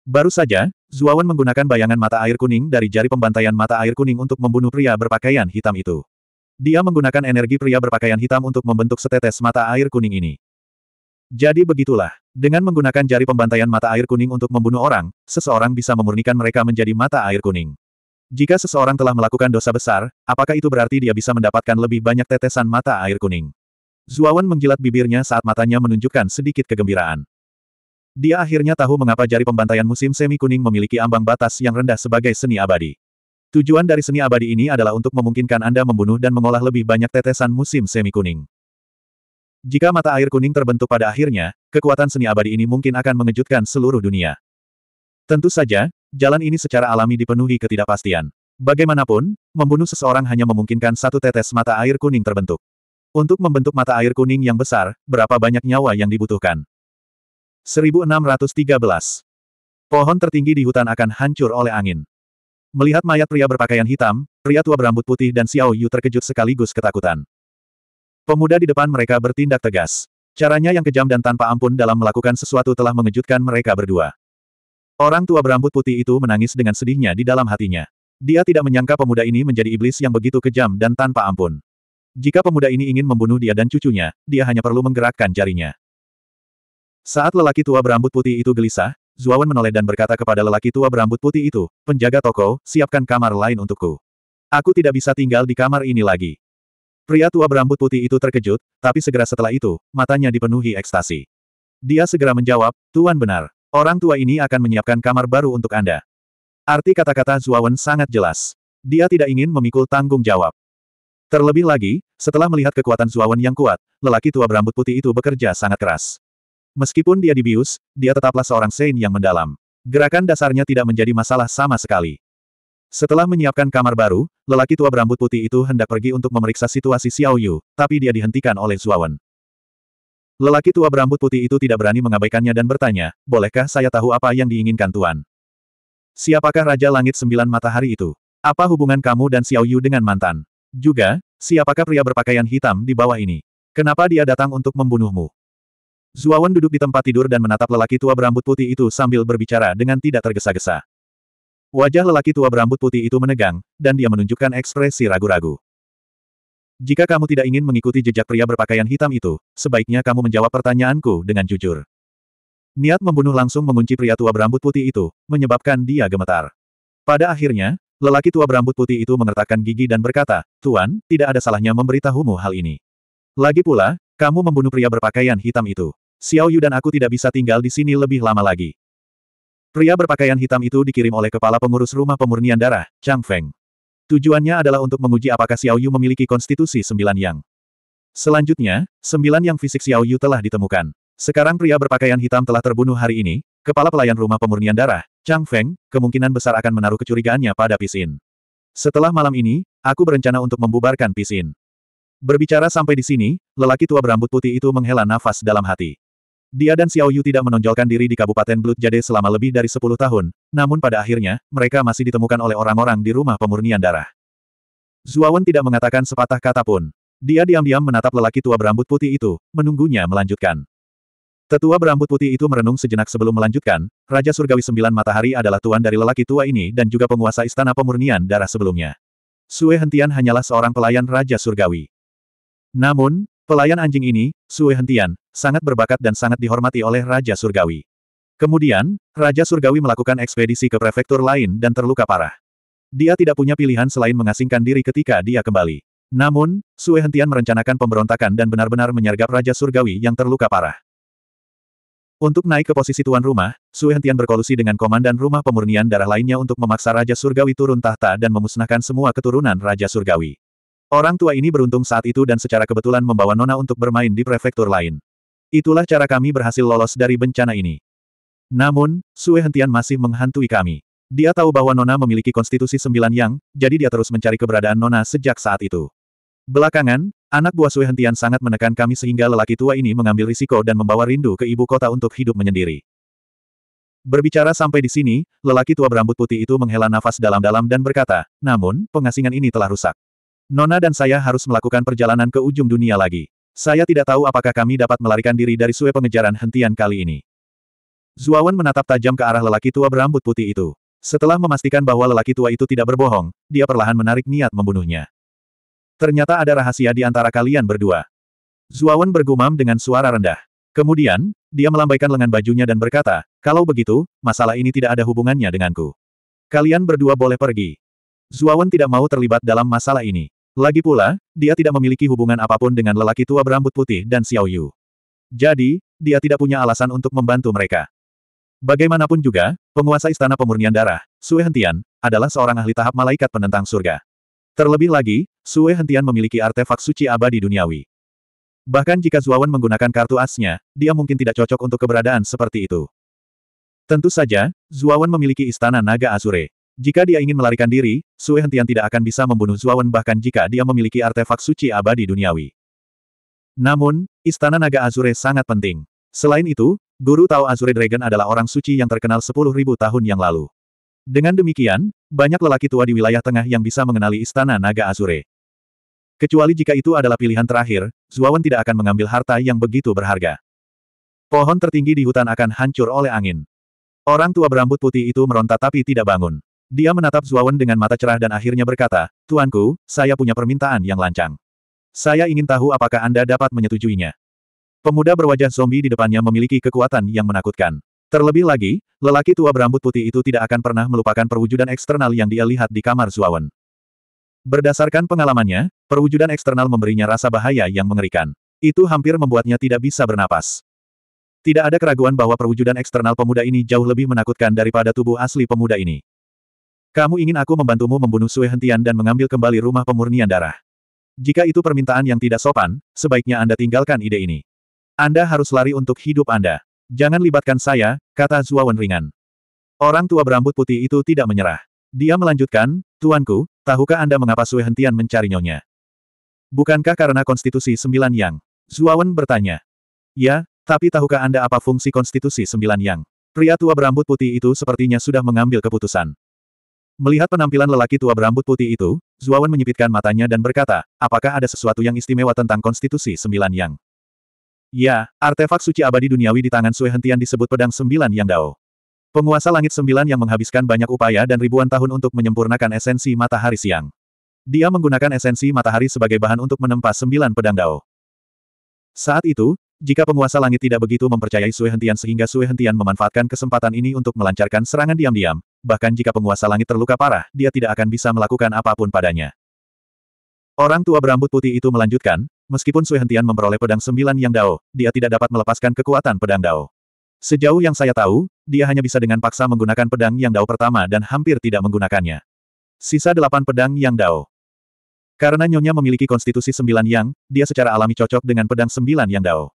Baru saja, Zuawan menggunakan bayangan mata air kuning dari jari pembantaian mata air kuning untuk membunuh pria berpakaian hitam itu. Dia menggunakan energi pria berpakaian hitam untuk membentuk setetes mata air kuning ini. Jadi begitulah, dengan menggunakan jari pembantaian mata air kuning untuk membunuh orang, seseorang bisa memurnikan mereka menjadi mata air kuning. Jika seseorang telah melakukan dosa besar, apakah itu berarti dia bisa mendapatkan lebih banyak tetesan mata air kuning? Zuawan menjilat bibirnya saat matanya menunjukkan sedikit kegembiraan. Dia akhirnya tahu mengapa jari pembantaian musim semi kuning memiliki ambang batas yang rendah sebagai seni abadi. Tujuan dari seni abadi ini adalah untuk memungkinkan Anda membunuh dan mengolah lebih banyak tetesan musim semi kuning. Jika mata air kuning terbentuk pada akhirnya, kekuatan seni abadi ini mungkin akan mengejutkan seluruh dunia. Tentu saja, jalan ini secara alami dipenuhi ketidakpastian. Bagaimanapun, membunuh seseorang hanya memungkinkan satu tetes mata air kuning terbentuk. Untuk membentuk mata air kuning yang besar, berapa banyak nyawa yang dibutuhkan? 1613. Pohon tertinggi di hutan akan hancur oleh angin. Melihat mayat pria berpakaian hitam, pria tua berambut putih dan Xiao Yu terkejut sekaligus ketakutan. Pemuda di depan mereka bertindak tegas. Caranya yang kejam dan tanpa ampun dalam melakukan sesuatu telah mengejutkan mereka berdua. Orang tua berambut putih itu menangis dengan sedihnya di dalam hatinya. Dia tidak menyangka pemuda ini menjadi iblis yang begitu kejam dan tanpa ampun. Jika pemuda ini ingin membunuh dia dan cucunya, dia hanya perlu menggerakkan jarinya. Saat lelaki tua berambut putih itu gelisah, Zuawan menoleh dan berkata kepada lelaki tua berambut putih itu, penjaga toko, siapkan kamar lain untukku. Aku tidak bisa tinggal di kamar ini lagi. Pria tua berambut putih itu terkejut, tapi segera setelah itu, matanya dipenuhi ekstasi. Dia segera menjawab, Tuan benar, orang tua ini akan menyiapkan kamar baru untuk Anda. Arti kata-kata Zuawan sangat jelas. Dia tidak ingin memikul tanggung jawab. Terlebih lagi, setelah melihat kekuatan Zuawan yang kuat, lelaki tua berambut putih itu bekerja sangat keras. Meskipun dia dibius, dia tetaplah seorang Sein yang mendalam. Gerakan dasarnya tidak menjadi masalah sama sekali. Setelah menyiapkan kamar baru, lelaki tua berambut putih itu hendak pergi untuk memeriksa situasi Xiao Yu, tapi dia dihentikan oleh Zuawan. Lelaki tua berambut putih itu tidak berani mengabaikannya dan bertanya, bolehkah saya tahu apa yang diinginkan Tuan? Siapakah Raja Langit Sembilan Matahari itu? Apa hubungan kamu dan Xiao Yu dengan mantan? Juga, siapakah pria berpakaian hitam di bawah ini? Kenapa dia datang untuk membunuhmu? Zuawan duduk di tempat tidur dan menatap lelaki tua berambut putih itu sambil berbicara dengan tidak tergesa-gesa. Wajah lelaki tua berambut putih itu menegang, dan dia menunjukkan ekspresi ragu-ragu. Jika kamu tidak ingin mengikuti jejak pria berpakaian hitam itu, sebaiknya kamu menjawab pertanyaanku dengan jujur. Niat membunuh langsung mengunci pria tua berambut putih itu, menyebabkan dia gemetar. Pada akhirnya, lelaki tua berambut putih itu mengertakkan gigi dan berkata, Tuan, tidak ada salahnya memberitahumu hal ini. Lagi pula, kamu membunuh pria berpakaian hitam itu. Xiao Yu dan aku tidak bisa tinggal di sini lebih lama lagi. Pria berpakaian hitam itu dikirim oleh kepala pengurus rumah pemurnian darah, Chang Feng. Tujuannya adalah untuk menguji apakah Xiao Yu memiliki konstitusi sembilan yang. Selanjutnya, sembilan yang fisik Xiao Yu telah ditemukan. Sekarang pria berpakaian hitam telah terbunuh hari ini, kepala pelayan rumah pemurnian darah, Chang Feng, kemungkinan besar akan menaruh kecurigaannya pada Pisin. Setelah malam ini, aku berencana untuk membubarkan Pisin. Berbicara sampai di sini, lelaki tua berambut putih itu menghela nafas dalam hati. Dia dan Xiao Yu tidak menonjolkan diri di Kabupaten Blood Jade selama lebih dari 10 tahun, namun pada akhirnya, mereka masih ditemukan oleh orang-orang di rumah pemurnian darah. Zuawan tidak mengatakan sepatah kata pun. Dia diam-diam menatap lelaki tua berambut putih itu, menunggunya melanjutkan. Tetua berambut putih itu merenung sejenak sebelum melanjutkan, Raja Surgawi Sembilan Matahari adalah tuan dari lelaki tua ini dan juga penguasa Istana Pemurnian Darah sebelumnya. Sue Hentian hanyalah seorang pelayan Raja Surgawi. Namun, Pelayan anjing ini, Sue Hentian, sangat berbakat dan sangat dihormati oleh Raja Surgawi. Kemudian, Raja Surgawi melakukan ekspedisi ke prefektur lain dan terluka parah. Dia tidak punya pilihan selain mengasingkan diri ketika dia kembali. Namun, Sue Hentian merencanakan pemberontakan dan benar-benar menyergap Raja Surgawi yang terluka parah. Untuk naik ke posisi tuan rumah, Sue Hentian berkolusi dengan komandan rumah pemurnian darah lainnya untuk memaksa Raja Surgawi turun tahta dan memusnahkan semua keturunan Raja Surgawi. Orang tua ini beruntung saat itu dan secara kebetulan membawa Nona untuk bermain di prefektur lain. Itulah cara kami berhasil lolos dari bencana ini. Namun, Sue Hentian masih menghantui kami. Dia tahu bahwa Nona memiliki konstitusi sembilan yang, jadi dia terus mencari keberadaan Nona sejak saat itu. Belakangan, anak buah Sue Hentian sangat menekan kami sehingga lelaki tua ini mengambil risiko dan membawa rindu ke ibu kota untuk hidup menyendiri. Berbicara sampai di sini, lelaki tua berambut putih itu menghela nafas dalam-dalam dan berkata, namun, pengasingan ini telah rusak. Nona dan saya harus melakukan perjalanan ke ujung dunia lagi. Saya tidak tahu apakah kami dapat melarikan diri dari sue pengejaran hentian kali ini. Zuawan menatap tajam ke arah lelaki tua berambut putih itu. Setelah memastikan bahwa lelaki tua itu tidak berbohong, dia perlahan menarik niat membunuhnya. Ternyata ada rahasia di antara kalian berdua. Zuawan bergumam dengan suara rendah. Kemudian, dia melambaikan lengan bajunya dan berkata, kalau begitu, masalah ini tidak ada hubungannya denganku. Kalian berdua boleh pergi. Zuawan tidak mau terlibat dalam masalah ini. Lagi pula, dia tidak memiliki hubungan apapun dengan lelaki tua berambut putih dan Xiao Yu. Jadi, dia tidak punya alasan untuk membantu mereka. Bagaimanapun juga, penguasa Istana Pemurnian Darah, Sue Hentian, adalah seorang ahli tahap malaikat penentang surga. Terlebih lagi, Sue Hentian memiliki artefak suci abadi duniawi. Bahkan jika Zuawan menggunakan kartu asnya, dia mungkin tidak cocok untuk keberadaan seperti itu. Tentu saja, Zuawan memiliki istana naga Azure. Jika dia ingin melarikan diri, Sue Hentian tidak akan bisa membunuh Zuawan bahkan jika dia memiliki artefak suci abadi duniawi. Namun, Istana Naga Azure sangat penting. Selain itu, Guru Tao Azure Dragon adalah orang suci yang terkenal 10.000 tahun yang lalu. Dengan demikian, banyak lelaki tua di wilayah tengah yang bisa mengenali Istana Naga Azure. Kecuali jika itu adalah pilihan terakhir, Zuawan tidak akan mengambil harta yang begitu berharga. Pohon tertinggi di hutan akan hancur oleh angin. Orang tua berambut putih itu meronta tapi tidak bangun. Dia menatap Zuawan dengan mata cerah dan akhirnya berkata, Tuanku, saya punya permintaan yang lancang. Saya ingin tahu apakah Anda dapat menyetujuinya. Pemuda berwajah zombie di depannya memiliki kekuatan yang menakutkan. Terlebih lagi, lelaki tua berambut putih itu tidak akan pernah melupakan perwujudan eksternal yang dia lihat di kamar Zuawan. Berdasarkan pengalamannya, perwujudan eksternal memberinya rasa bahaya yang mengerikan. Itu hampir membuatnya tidak bisa bernapas. Tidak ada keraguan bahwa perwujudan eksternal pemuda ini jauh lebih menakutkan daripada tubuh asli pemuda ini. Kamu ingin aku membantumu membunuh Sue Hentian dan mengambil kembali rumah pemurnian darah. Jika itu permintaan yang tidak sopan, sebaiknya Anda tinggalkan ide ini. Anda harus lari untuk hidup Anda. Jangan libatkan saya, kata Zuawan ringan. Orang tua berambut putih itu tidak menyerah. Dia melanjutkan, Tuanku, tahukah Anda mengapa Sue Hentian mencari nyonya? Bukankah karena konstitusi sembilan yang? Zuawan bertanya. Ya, tapi tahukah Anda apa fungsi konstitusi sembilan yang? Pria tua berambut putih itu sepertinya sudah mengambil keputusan. Melihat penampilan lelaki tua berambut putih itu, Zuawan menyipitkan matanya dan berkata, apakah ada sesuatu yang istimewa tentang konstitusi sembilan yang? Ya, artefak suci abadi duniawi di tangan Sui Hentian disebut pedang sembilan yang dao. Penguasa langit sembilan yang menghabiskan banyak upaya dan ribuan tahun untuk menyempurnakan esensi matahari siang. Dia menggunakan esensi matahari sebagai bahan untuk menempa sembilan pedang dao. Saat itu, jika penguasa langit tidak begitu mempercayai Sue Hentian sehingga Sue Hentian memanfaatkan kesempatan ini untuk melancarkan serangan diam-diam, bahkan jika penguasa langit terluka parah, dia tidak akan bisa melakukan apapun padanya. Orang tua berambut putih itu melanjutkan, meskipun Sue Hentian memperoleh pedang sembilan yang dao, dia tidak dapat melepaskan kekuatan pedang dao. Sejauh yang saya tahu, dia hanya bisa dengan paksa menggunakan pedang yang dao pertama dan hampir tidak menggunakannya. Sisa delapan pedang yang dao. Karena Nyonya memiliki konstitusi sembilan yang, dia secara alami cocok dengan pedang sembilan yang dao.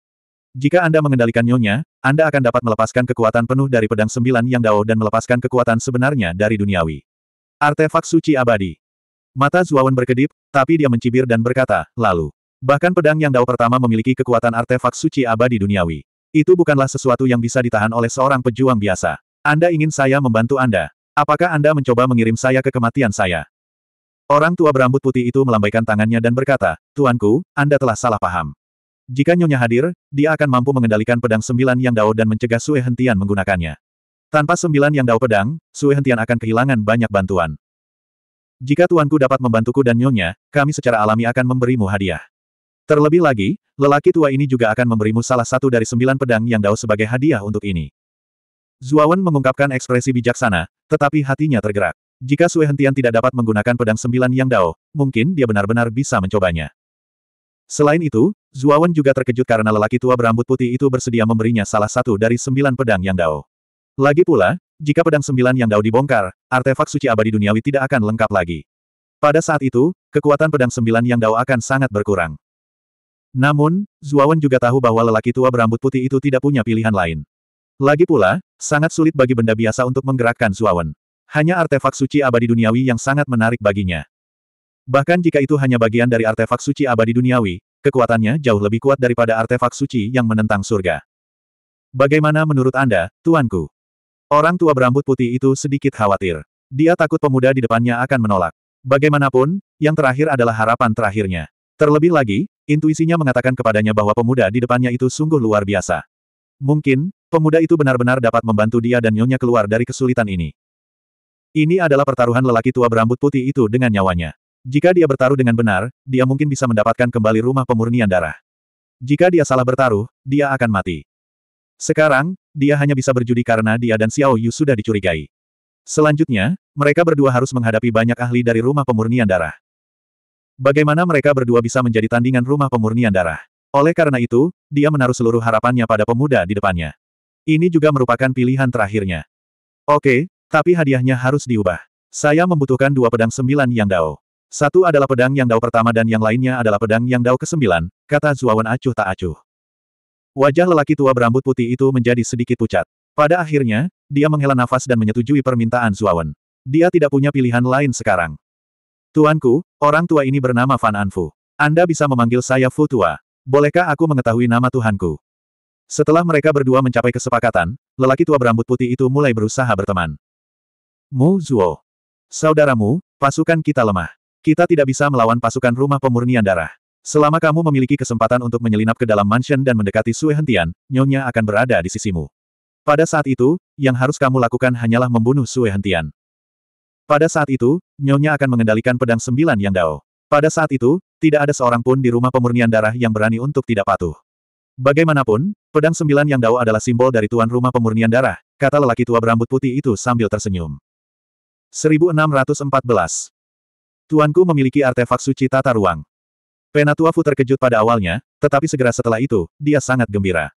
Jika Anda mengendalikan Nyonya, Anda akan dapat melepaskan kekuatan penuh dari pedang sembilan yang Dao dan melepaskan kekuatan sebenarnya dari duniawi. Artefak suci abadi. Mata Zuawan berkedip, tapi dia mencibir dan berkata, lalu. Bahkan pedang yang Dao pertama memiliki kekuatan artefak suci abadi duniawi. Itu bukanlah sesuatu yang bisa ditahan oleh seorang pejuang biasa. Anda ingin saya membantu Anda. Apakah Anda mencoba mengirim saya ke kematian saya? Orang tua berambut putih itu melambaikan tangannya dan berkata, Tuanku, Anda telah salah paham. Jika Nyonya hadir, dia akan mampu mengendalikan pedang sembilan yang dao dan mencegah Sue Hentian menggunakannya. Tanpa sembilan yang dao pedang, Sue Hentian akan kehilangan banyak bantuan. Jika tuanku dapat membantuku dan Nyonya, kami secara alami akan memberimu hadiah. Terlebih lagi, lelaki tua ini juga akan memberimu salah satu dari sembilan pedang yang dao sebagai hadiah untuk ini. Zuawan mengungkapkan ekspresi bijaksana, tetapi hatinya tergerak. Jika Sue Hentian tidak dapat menggunakan pedang sembilan yang dao, mungkin dia benar-benar bisa mencobanya. Selain itu, Zuawan juga terkejut karena lelaki tua berambut putih itu bersedia memberinya salah satu dari sembilan pedang yang dao. Lagi pula, jika pedang sembilan yang dao dibongkar, artefak suci abadi duniawi tidak akan lengkap lagi. Pada saat itu, kekuatan pedang sembilan yang dao akan sangat berkurang. Namun, Zuawan juga tahu bahwa lelaki tua berambut putih itu tidak punya pilihan lain. Lagi pula, sangat sulit bagi benda biasa untuk menggerakkan Zuawan. Hanya artefak suci abadi duniawi yang sangat menarik baginya. Bahkan jika itu hanya bagian dari artefak suci abadi duniawi, Kekuatannya jauh lebih kuat daripada artefak suci yang menentang surga. Bagaimana menurut Anda, Tuanku? Orang tua berambut putih itu sedikit khawatir. Dia takut pemuda di depannya akan menolak. Bagaimanapun, yang terakhir adalah harapan terakhirnya. Terlebih lagi, intuisinya mengatakan kepadanya bahwa pemuda di depannya itu sungguh luar biasa. Mungkin, pemuda itu benar-benar dapat membantu dia dan nyonya keluar dari kesulitan ini. Ini adalah pertaruhan lelaki tua berambut putih itu dengan nyawanya. Jika dia bertaruh dengan benar, dia mungkin bisa mendapatkan kembali rumah pemurnian darah. Jika dia salah bertaruh, dia akan mati. Sekarang, dia hanya bisa berjudi karena dia dan Xiao Yu sudah dicurigai. Selanjutnya, mereka berdua harus menghadapi banyak ahli dari rumah pemurnian darah. Bagaimana mereka berdua bisa menjadi tandingan rumah pemurnian darah? Oleh karena itu, dia menaruh seluruh harapannya pada pemuda di depannya. Ini juga merupakan pilihan terakhirnya. Oke, tapi hadiahnya harus diubah. Saya membutuhkan dua pedang sembilan yang dao. Satu adalah pedang yang dao pertama dan yang lainnya adalah pedang yang dao kesembilan, kata Zuawan acuh tak acuh. Wajah lelaki tua berambut putih itu menjadi sedikit pucat. Pada akhirnya, dia menghela nafas dan menyetujui permintaan Zuawan. Dia tidak punya pilihan lain sekarang. Tuanku, orang tua ini bernama Fan Anfu. Anda bisa memanggil saya Fu Tua. Bolehkah aku mengetahui nama Tuhanku? Setelah mereka berdua mencapai kesepakatan, lelaki tua berambut putih itu mulai berusaha berteman. Mu Zuo. Saudaramu, pasukan kita lemah. Kita tidak bisa melawan pasukan rumah pemurnian darah. Selama kamu memiliki kesempatan untuk menyelinap ke dalam mansion dan mendekati Sue Hentian, Nyonya akan berada di sisimu. Pada saat itu, yang harus kamu lakukan hanyalah membunuh Sue Hentian. Pada saat itu, Nyonya akan mengendalikan pedang sembilan yang dao. Pada saat itu, tidak ada seorang pun di rumah pemurnian darah yang berani untuk tidak patuh. Bagaimanapun, pedang sembilan yang dao adalah simbol dari tuan rumah pemurnian darah, kata lelaki tua berambut putih itu sambil tersenyum. 1614 Tuanku memiliki artefak suci tata ruang. Penatua Fu terkejut pada awalnya, tetapi segera setelah itu, dia sangat gembira.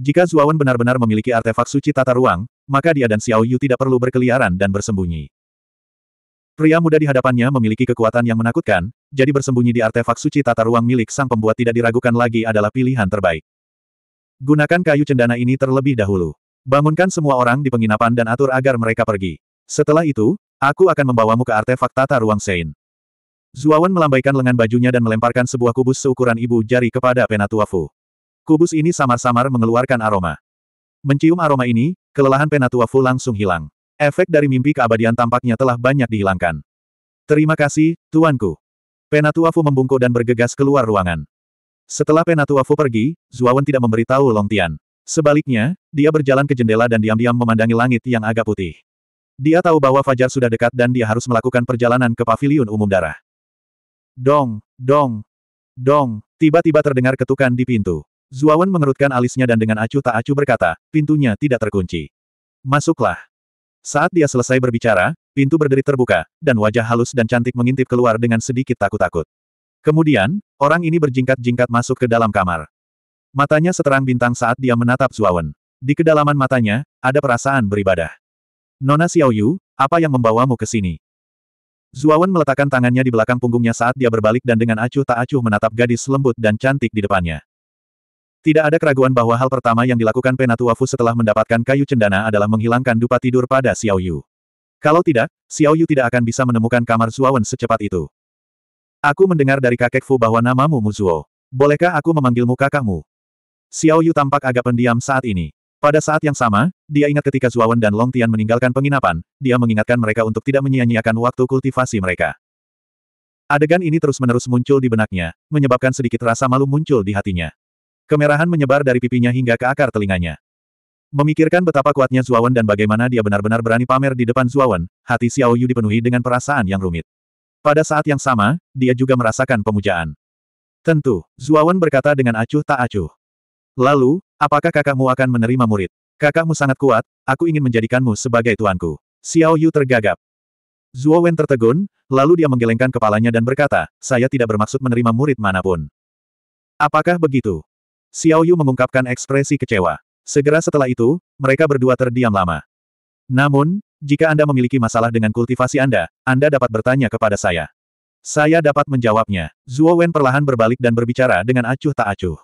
Jika Zuawan benar-benar memiliki artefak suci tata ruang, maka dia dan Xiao Yu tidak perlu berkeliaran dan bersembunyi. Pria muda di hadapannya memiliki kekuatan yang menakutkan, jadi bersembunyi di artefak suci tata ruang milik sang pembuat tidak diragukan lagi adalah pilihan terbaik. Gunakan kayu cendana ini terlebih dahulu. Bangunkan semua orang di penginapan dan atur agar mereka pergi. Setelah itu, aku akan membawamu ke artefak tata ruang Sein. Zuawan melambaikan lengan bajunya dan melemparkan sebuah kubus seukuran ibu jari kepada Penatua Fu. Kubus ini samar-samar mengeluarkan aroma. Mencium aroma ini, kelelahan Penatua Fu langsung hilang. Efek dari mimpi keabadian tampaknya telah banyak dihilangkan. Terima kasih, tuanku. Penatua Fu membungkuk dan bergegas keluar ruangan. Setelah Penatua Fu pergi, Zuawan tidak memberitahu Long Tian. Sebaliknya, dia berjalan ke jendela dan diam-diam memandangi langit yang agak putih. Dia tahu bahwa Fajar sudah dekat dan dia harus melakukan perjalanan ke paviliun umum darah. Dong, dong, dong, tiba-tiba terdengar ketukan di pintu. Zuawan mengerutkan alisnya dan dengan acuh tak acuh berkata, pintunya tidak terkunci. Masuklah. Saat dia selesai berbicara, pintu berderit terbuka, dan wajah halus dan cantik mengintip keluar dengan sedikit takut-takut. Kemudian, orang ini berjingkat-jingkat masuk ke dalam kamar. Matanya seterang bintang saat dia menatap Zuawan. Di kedalaman matanya, ada perasaan beribadah. Nona Xiaoyu, apa yang membawamu ke sini? Zuawan meletakkan tangannya di belakang punggungnya saat dia berbalik dan dengan acuh tak acuh menatap gadis lembut dan cantik di depannya. Tidak ada keraguan bahwa hal pertama yang dilakukan Penatua Fu setelah mendapatkan kayu cendana adalah menghilangkan dupa tidur pada Xiao Yu. Kalau tidak, Xiao Yu tidak akan bisa menemukan kamar Zuawan secepat itu. Aku mendengar dari kakek Fu bahwa namamu Muzuo. Bolehkah aku memanggilmu kakakmu? Xiao Yu tampak agak pendiam saat ini. Pada saat yang sama, dia ingat ketika Zuawan dan Long Tian meninggalkan penginapan, dia mengingatkan mereka untuk tidak menyia-nyiakan waktu kultivasi mereka. Adegan ini terus-menerus muncul di benaknya, menyebabkan sedikit rasa malu muncul di hatinya. Kemerahan menyebar dari pipinya hingga ke akar telinganya. Memikirkan betapa kuatnya Zuawan dan bagaimana dia benar-benar berani pamer di depan Zuawan, hati Xiao Yu dipenuhi dengan perasaan yang rumit. Pada saat yang sama, dia juga merasakan pemujaan. Tentu, Zuawan berkata dengan acuh tak acuh. Lalu, apakah kakakmu akan menerima murid? Kakakmu sangat kuat, aku ingin menjadikanmu sebagai tuanku. Xiao Yu tergagap. Zhuo Wen tertegun, lalu dia menggelengkan kepalanya dan berkata, saya tidak bermaksud menerima murid manapun. Apakah begitu? Xiao Yu mengungkapkan ekspresi kecewa. Segera setelah itu, mereka berdua terdiam lama. Namun, jika Anda memiliki masalah dengan kultivasi Anda, Anda dapat bertanya kepada saya. Saya dapat menjawabnya. Zhuo Wen perlahan berbalik dan berbicara dengan acuh tak acuh.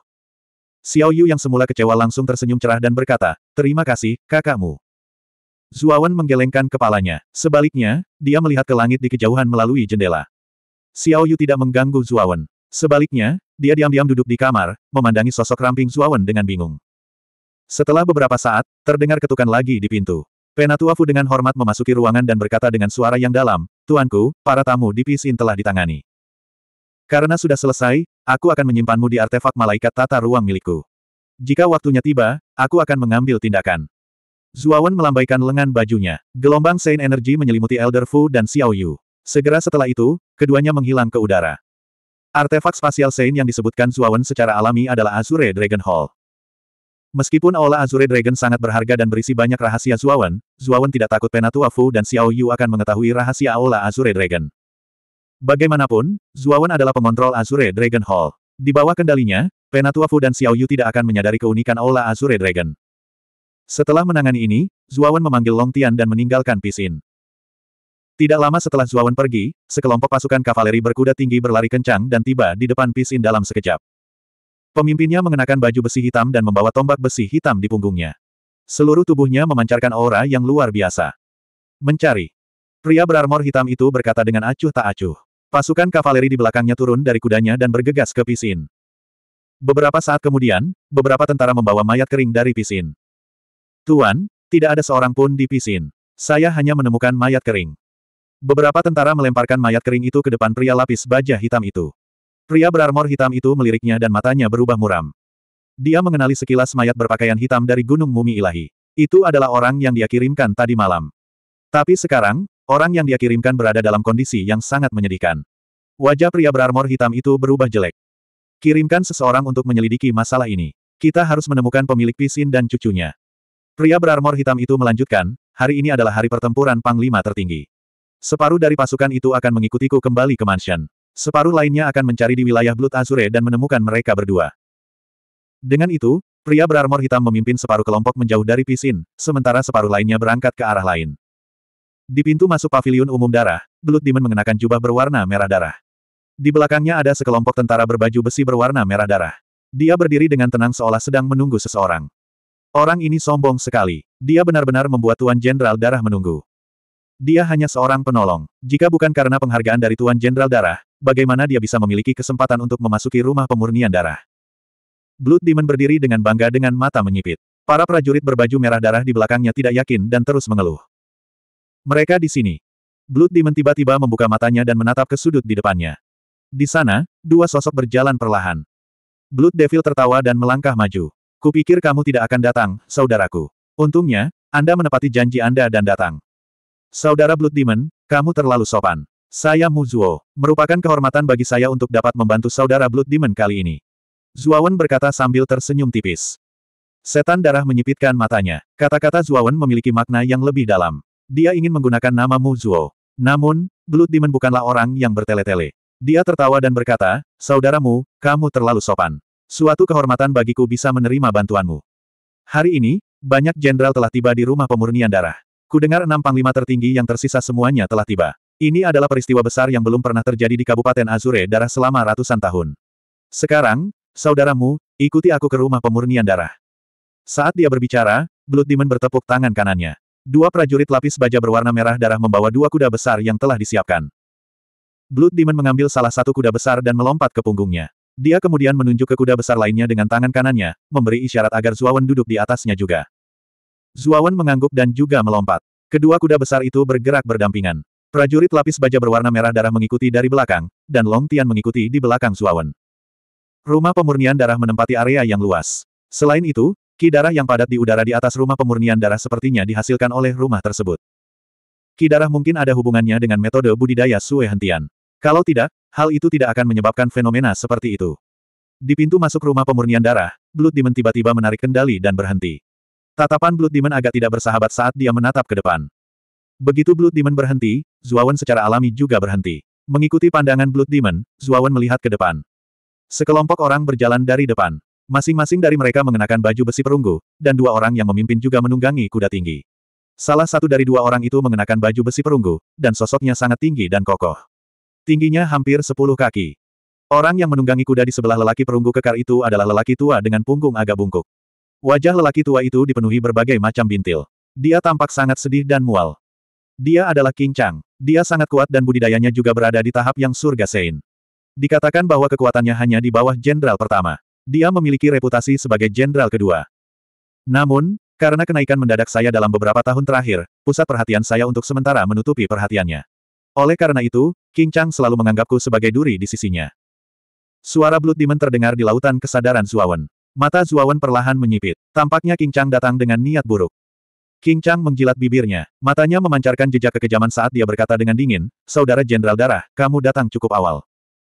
Xiao Yu yang semula kecewa langsung tersenyum cerah dan berkata, terima kasih, kakakmu. Zuawan menggelengkan kepalanya. Sebaliknya, dia melihat ke langit di kejauhan melalui jendela. Xiao Yu tidak mengganggu Zuawan. Sebaliknya, dia diam-diam duduk di kamar, memandangi sosok ramping Zuawan dengan bingung. Setelah beberapa saat, terdengar ketukan lagi di pintu. Penatua Fu dengan hormat memasuki ruangan dan berkata dengan suara yang dalam, Tuanku, para tamu di Pisin telah ditangani. Karena sudah selesai, Aku akan menyimpanmu di artefak malaikat tata ruang milikku. Jika waktunya tiba, aku akan mengambil tindakan. Zuawan melambaikan lengan bajunya. Gelombang sein Energy menyelimuti Elder Fu dan Xiao Yu. Segera setelah itu, keduanya menghilang ke udara. Artefak spasial sein yang disebutkan Zuawan secara alami adalah Azure Dragon Hall. Meskipun aula Azure Dragon sangat berharga dan berisi banyak rahasia Zuawan, Zuawan tidak takut Penatua Fu dan Xiao Yu akan mengetahui rahasia aula Azure Dragon. Bagaimanapun, Zuawan adalah pengontrol Azure Dragon Hall. Di bawah kendalinya, Penatua Fu dan Xiao Yu tidak akan menyadari keunikan Aula Azure Dragon. Setelah menangani ini, Zuawan memanggil Long Tian dan meninggalkan Pisin. Tidak lama setelah Zuawan pergi, sekelompok pasukan kavaleri berkuda tinggi berlari kencang dan tiba di depan Pisin dalam sekejap. Pemimpinnya mengenakan baju besi hitam dan membawa tombak besi hitam di punggungnya. Seluruh tubuhnya memancarkan aura yang luar biasa. Mencari. Pria berarmor hitam itu berkata dengan acuh tak acuh. Pasukan kavaleri di belakangnya turun dari kudanya dan bergegas ke pisin. Beberapa saat kemudian, beberapa tentara membawa mayat kering dari pisin. Tuan, tidak ada seorang pun di pisin. Saya hanya menemukan mayat kering. Beberapa tentara melemparkan mayat kering itu ke depan pria lapis baja hitam itu. Pria berarmor hitam itu meliriknya dan matanya berubah muram. Dia mengenali sekilas mayat berpakaian hitam dari Gunung Mumi Ilahi. Itu adalah orang yang dia kirimkan tadi malam. Tapi sekarang, Orang yang dia kirimkan berada dalam kondisi yang sangat menyedihkan. Wajah pria berarmor hitam itu berubah jelek. Kirimkan seseorang untuk menyelidiki masalah ini. Kita harus menemukan pemilik pisin dan cucunya. Pria berarmor hitam itu melanjutkan, hari ini adalah hari pertempuran Panglima tertinggi. Separuh dari pasukan itu akan mengikutiku kembali ke mansion. Separuh lainnya akan mencari di wilayah Blood Azure dan menemukan mereka berdua. Dengan itu, pria berarmor hitam memimpin separuh kelompok menjauh dari pisin, sementara separuh lainnya berangkat ke arah lain. Di pintu masuk paviliun umum darah, Blood Demon mengenakan jubah berwarna merah darah. Di belakangnya ada sekelompok tentara berbaju besi berwarna merah darah. Dia berdiri dengan tenang seolah sedang menunggu seseorang. Orang ini sombong sekali. Dia benar-benar membuat Tuan Jenderal Darah menunggu. Dia hanya seorang penolong. Jika bukan karena penghargaan dari Tuan Jenderal Darah, bagaimana dia bisa memiliki kesempatan untuk memasuki rumah pemurnian darah? Blood Demon berdiri dengan bangga dengan mata menyipit. Para prajurit berbaju merah darah di belakangnya tidak yakin dan terus mengeluh. Mereka di sini. Blood Demon tiba-tiba membuka matanya dan menatap ke sudut di depannya. Di sana, dua sosok berjalan perlahan. Blood Devil tertawa dan melangkah maju. Kupikir kamu tidak akan datang, saudaraku. Untungnya, Anda menepati janji Anda dan datang. Saudara Blood Demon, kamu terlalu sopan. Saya Mu Muzuo. Merupakan kehormatan bagi saya untuk dapat membantu saudara Blood Demon kali ini. Zuawan berkata sambil tersenyum tipis. Setan darah menyipitkan matanya. Kata-kata Zuawan memiliki makna yang lebih dalam. Dia ingin menggunakan nama Mu Zuo, Namun, Blood Demon bukanlah orang yang bertele-tele. Dia tertawa dan berkata, Saudaramu, kamu terlalu sopan. Suatu kehormatan bagiku bisa menerima bantuanmu. Hari ini, banyak jenderal telah tiba di rumah pemurnian darah. Kudengar enam panglima tertinggi yang tersisa semuanya telah tiba. Ini adalah peristiwa besar yang belum pernah terjadi di Kabupaten Azure darah selama ratusan tahun. Sekarang, saudaramu, ikuti aku ke rumah pemurnian darah. Saat dia berbicara, Blood Demon bertepuk tangan kanannya. Dua prajurit lapis baja berwarna merah darah membawa dua kuda besar yang telah disiapkan. Blood Demon mengambil salah satu kuda besar dan melompat ke punggungnya. Dia kemudian menunjuk ke kuda besar lainnya dengan tangan kanannya, memberi isyarat agar Zuawan duduk di atasnya juga. Zuawan mengangguk dan juga melompat. Kedua kuda besar itu bergerak berdampingan. Prajurit lapis baja berwarna merah darah mengikuti dari belakang, dan Long Tian mengikuti di belakang Zuawan. Rumah pemurnian darah menempati area yang luas. Selain itu, Ki darah yang padat di udara di atas rumah pemurnian darah sepertinya dihasilkan oleh rumah tersebut. Ki darah mungkin ada hubungannya dengan metode budidaya Sue Hentian. Kalau tidak, hal itu tidak akan menyebabkan fenomena seperti itu. Di pintu masuk rumah pemurnian darah, Blood Demon tiba-tiba menarik kendali dan berhenti. Tatapan Blood Demon agak tidak bersahabat saat dia menatap ke depan. Begitu Blood Demon berhenti, Zuawan secara alami juga berhenti. Mengikuti pandangan Blood Demon, Zuawan melihat ke depan. Sekelompok orang berjalan dari depan. Masing-masing dari mereka mengenakan baju besi perunggu, dan dua orang yang memimpin juga menunggangi kuda tinggi. Salah satu dari dua orang itu mengenakan baju besi perunggu, dan sosoknya sangat tinggi dan kokoh. Tingginya hampir sepuluh kaki. Orang yang menunggangi kuda di sebelah lelaki perunggu kekar itu adalah lelaki tua dengan punggung agak bungkuk. Wajah lelaki tua itu dipenuhi berbagai macam bintil. Dia tampak sangat sedih dan mual. Dia adalah King Chang. Dia sangat kuat dan budidayanya juga berada di tahap yang surga Sein. Dikatakan bahwa kekuatannya hanya di bawah jenderal pertama dia memiliki reputasi sebagai jenderal kedua. Namun, karena kenaikan mendadak saya dalam beberapa tahun terakhir, pusat perhatian saya untuk sementara menutupi perhatiannya. Oleh karena itu, King Chang selalu menganggapku sebagai duri di sisinya. Suara Blood Demon terdengar di lautan kesadaran Zuawan. Mata Zuawan perlahan menyipit. Tampaknya King Chang datang dengan niat buruk. King Chang menjilat bibirnya. Matanya memancarkan jejak kekejaman saat dia berkata dengan dingin, Saudara Jenderal Darah, kamu datang cukup awal.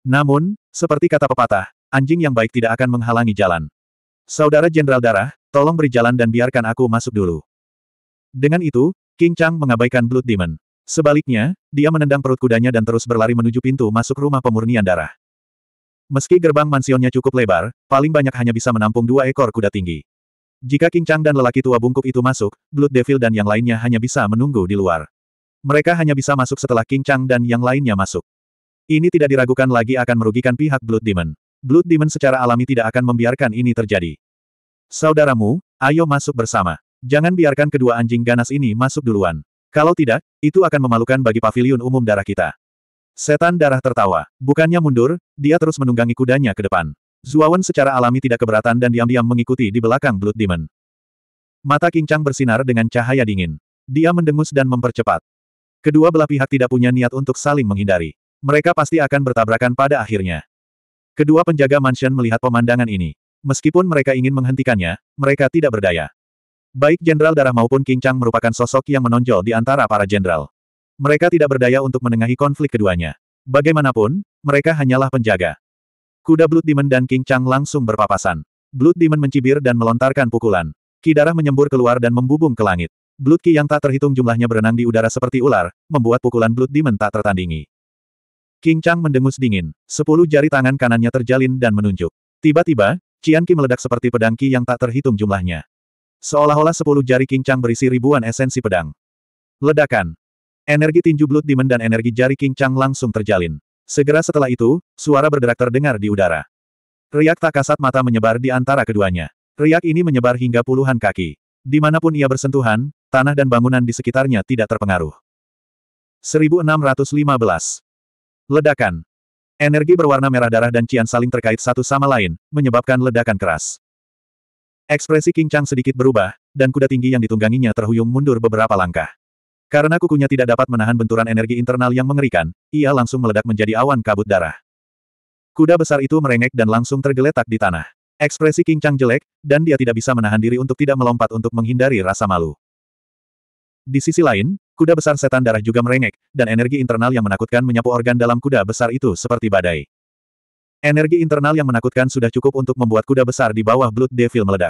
Namun, seperti kata pepatah, Anjing yang baik tidak akan menghalangi jalan. Saudara Jenderal Darah, tolong beri jalan dan biarkan aku masuk dulu. Dengan itu, King Chang mengabaikan Blood Demon. Sebaliknya, dia menendang perut kudanya dan terus berlari menuju pintu masuk rumah pemurnian darah. Meski gerbang mansionnya cukup lebar, paling banyak hanya bisa menampung dua ekor kuda tinggi. Jika King Chang dan lelaki tua bungkuk itu masuk, Blood Devil dan yang lainnya hanya bisa menunggu di luar. Mereka hanya bisa masuk setelah King Chang dan yang lainnya masuk. Ini tidak diragukan lagi akan merugikan pihak Blood Demon. Blood Demon secara alami tidak akan membiarkan ini terjadi. Saudaramu, ayo masuk bersama. Jangan biarkan kedua anjing ganas ini masuk duluan. Kalau tidak, itu akan memalukan bagi pavilion umum darah kita. Setan darah tertawa. Bukannya mundur, dia terus menunggangi kudanya ke depan. Zuawan secara alami tidak keberatan dan diam-diam mengikuti di belakang Blood Demon. Mata Kincang bersinar dengan cahaya dingin. Dia mendengus dan mempercepat. Kedua belah pihak tidak punya niat untuk saling menghindari. Mereka pasti akan bertabrakan pada akhirnya. Kedua penjaga mansion melihat pemandangan ini. Meskipun mereka ingin menghentikannya, mereka tidak berdaya. Baik Jenderal Darah maupun King Chang merupakan sosok yang menonjol di antara para jenderal. Mereka tidak berdaya untuk menengahi konflik keduanya. Bagaimanapun, mereka hanyalah penjaga. Kuda Blood Demon dan King Chang langsung berpapasan. Blood Demon mencibir dan melontarkan pukulan. Ki darah menyembur keluar dan membubung ke langit. Blood Ki yang tak terhitung jumlahnya berenang di udara seperti ular, membuat pukulan Blood Demon tak tertandingi. King Chang mendengus dingin. Sepuluh jari tangan kanannya terjalin dan menunjuk. Tiba-tiba, Qian Qi meledak seperti pedang Qi yang tak terhitung jumlahnya. Seolah-olah sepuluh jari King Chang berisi ribuan esensi pedang. Ledakan. Energi tinju Blood Demon dan energi jari King Chang langsung terjalin. Segera setelah itu, suara berderak terdengar di udara. Riak tak kasat mata menyebar di antara keduanya. Riak ini menyebar hingga puluhan kaki. Dimanapun ia bersentuhan, tanah dan bangunan di sekitarnya tidak terpengaruh. 1615 Ledakan. Energi berwarna merah darah dan cian saling terkait satu sama lain, menyebabkan ledakan keras. Ekspresi King Chang sedikit berubah, dan kuda tinggi yang ditungganginya terhuyung mundur beberapa langkah. Karena kukunya tidak dapat menahan benturan energi internal yang mengerikan, ia langsung meledak menjadi awan kabut darah. Kuda besar itu merengek dan langsung tergeletak di tanah. Ekspresi King Chang jelek, dan dia tidak bisa menahan diri untuk tidak melompat untuk menghindari rasa malu. Di sisi lain, Kuda besar setan darah juga merengek, dan energi internal yang menakutkan menyapu organ dalam kuda besar itu seperti badai. Energi internal yang menakutkan sudah cukup untuk membuat kuda besar di bawah Blood Devil meledak.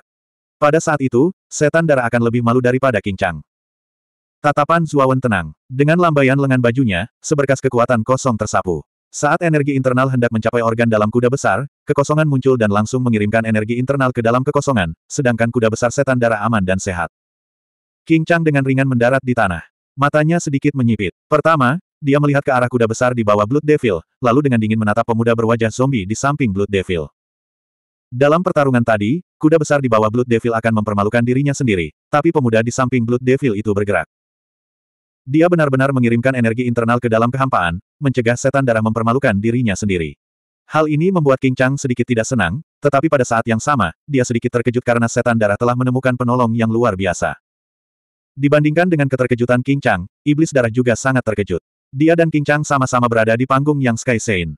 Pada saat itu, setan darah akan lebih malu daripada King Chang. Tatapan Zuawan tenang. Dengan lambaian lengan bajunya, seberkas kekuatan kosong tersapu. Saat energi internal hendak mencapai organ dalam kuda besar, kekosongan muncul dan langsung mengirimkan energi internal ke dalam kekosongan, sedangkan kuda besar setan darah aman dan sehat. King Chang dengan ringan mendarat di tanah. Matanya sedikit menyipit. Pertama, dia melihat ke arah kuda besar di bawah Blood Devil, lalu dengan dingin menatap pemuda berwajah zombie di samping Blood Devil. Dalam pertarungan tadi, kuda besar di bawah Blood Devil akan mempermalukan dirinya sendiri, tapi pemuda di samping Blood Devil itu bergerak. Dia benar-benar mengirimkan energi internal ke dalam kehampaan, mencegah setan darah mempermalukan dirinya sendiri. Hal ini membuat King Chang sedikit tidak senang, tetapi pada saat yang sama, dia sedikit terkejut karena setan darah telah menemukan penolong yang luar biasa. Dibandingkan dengan keterkejutan King Chang, iblis darah juga sangat terkejut. Dia dan King Chang sama-sama berada di panggung yang Sky Sein.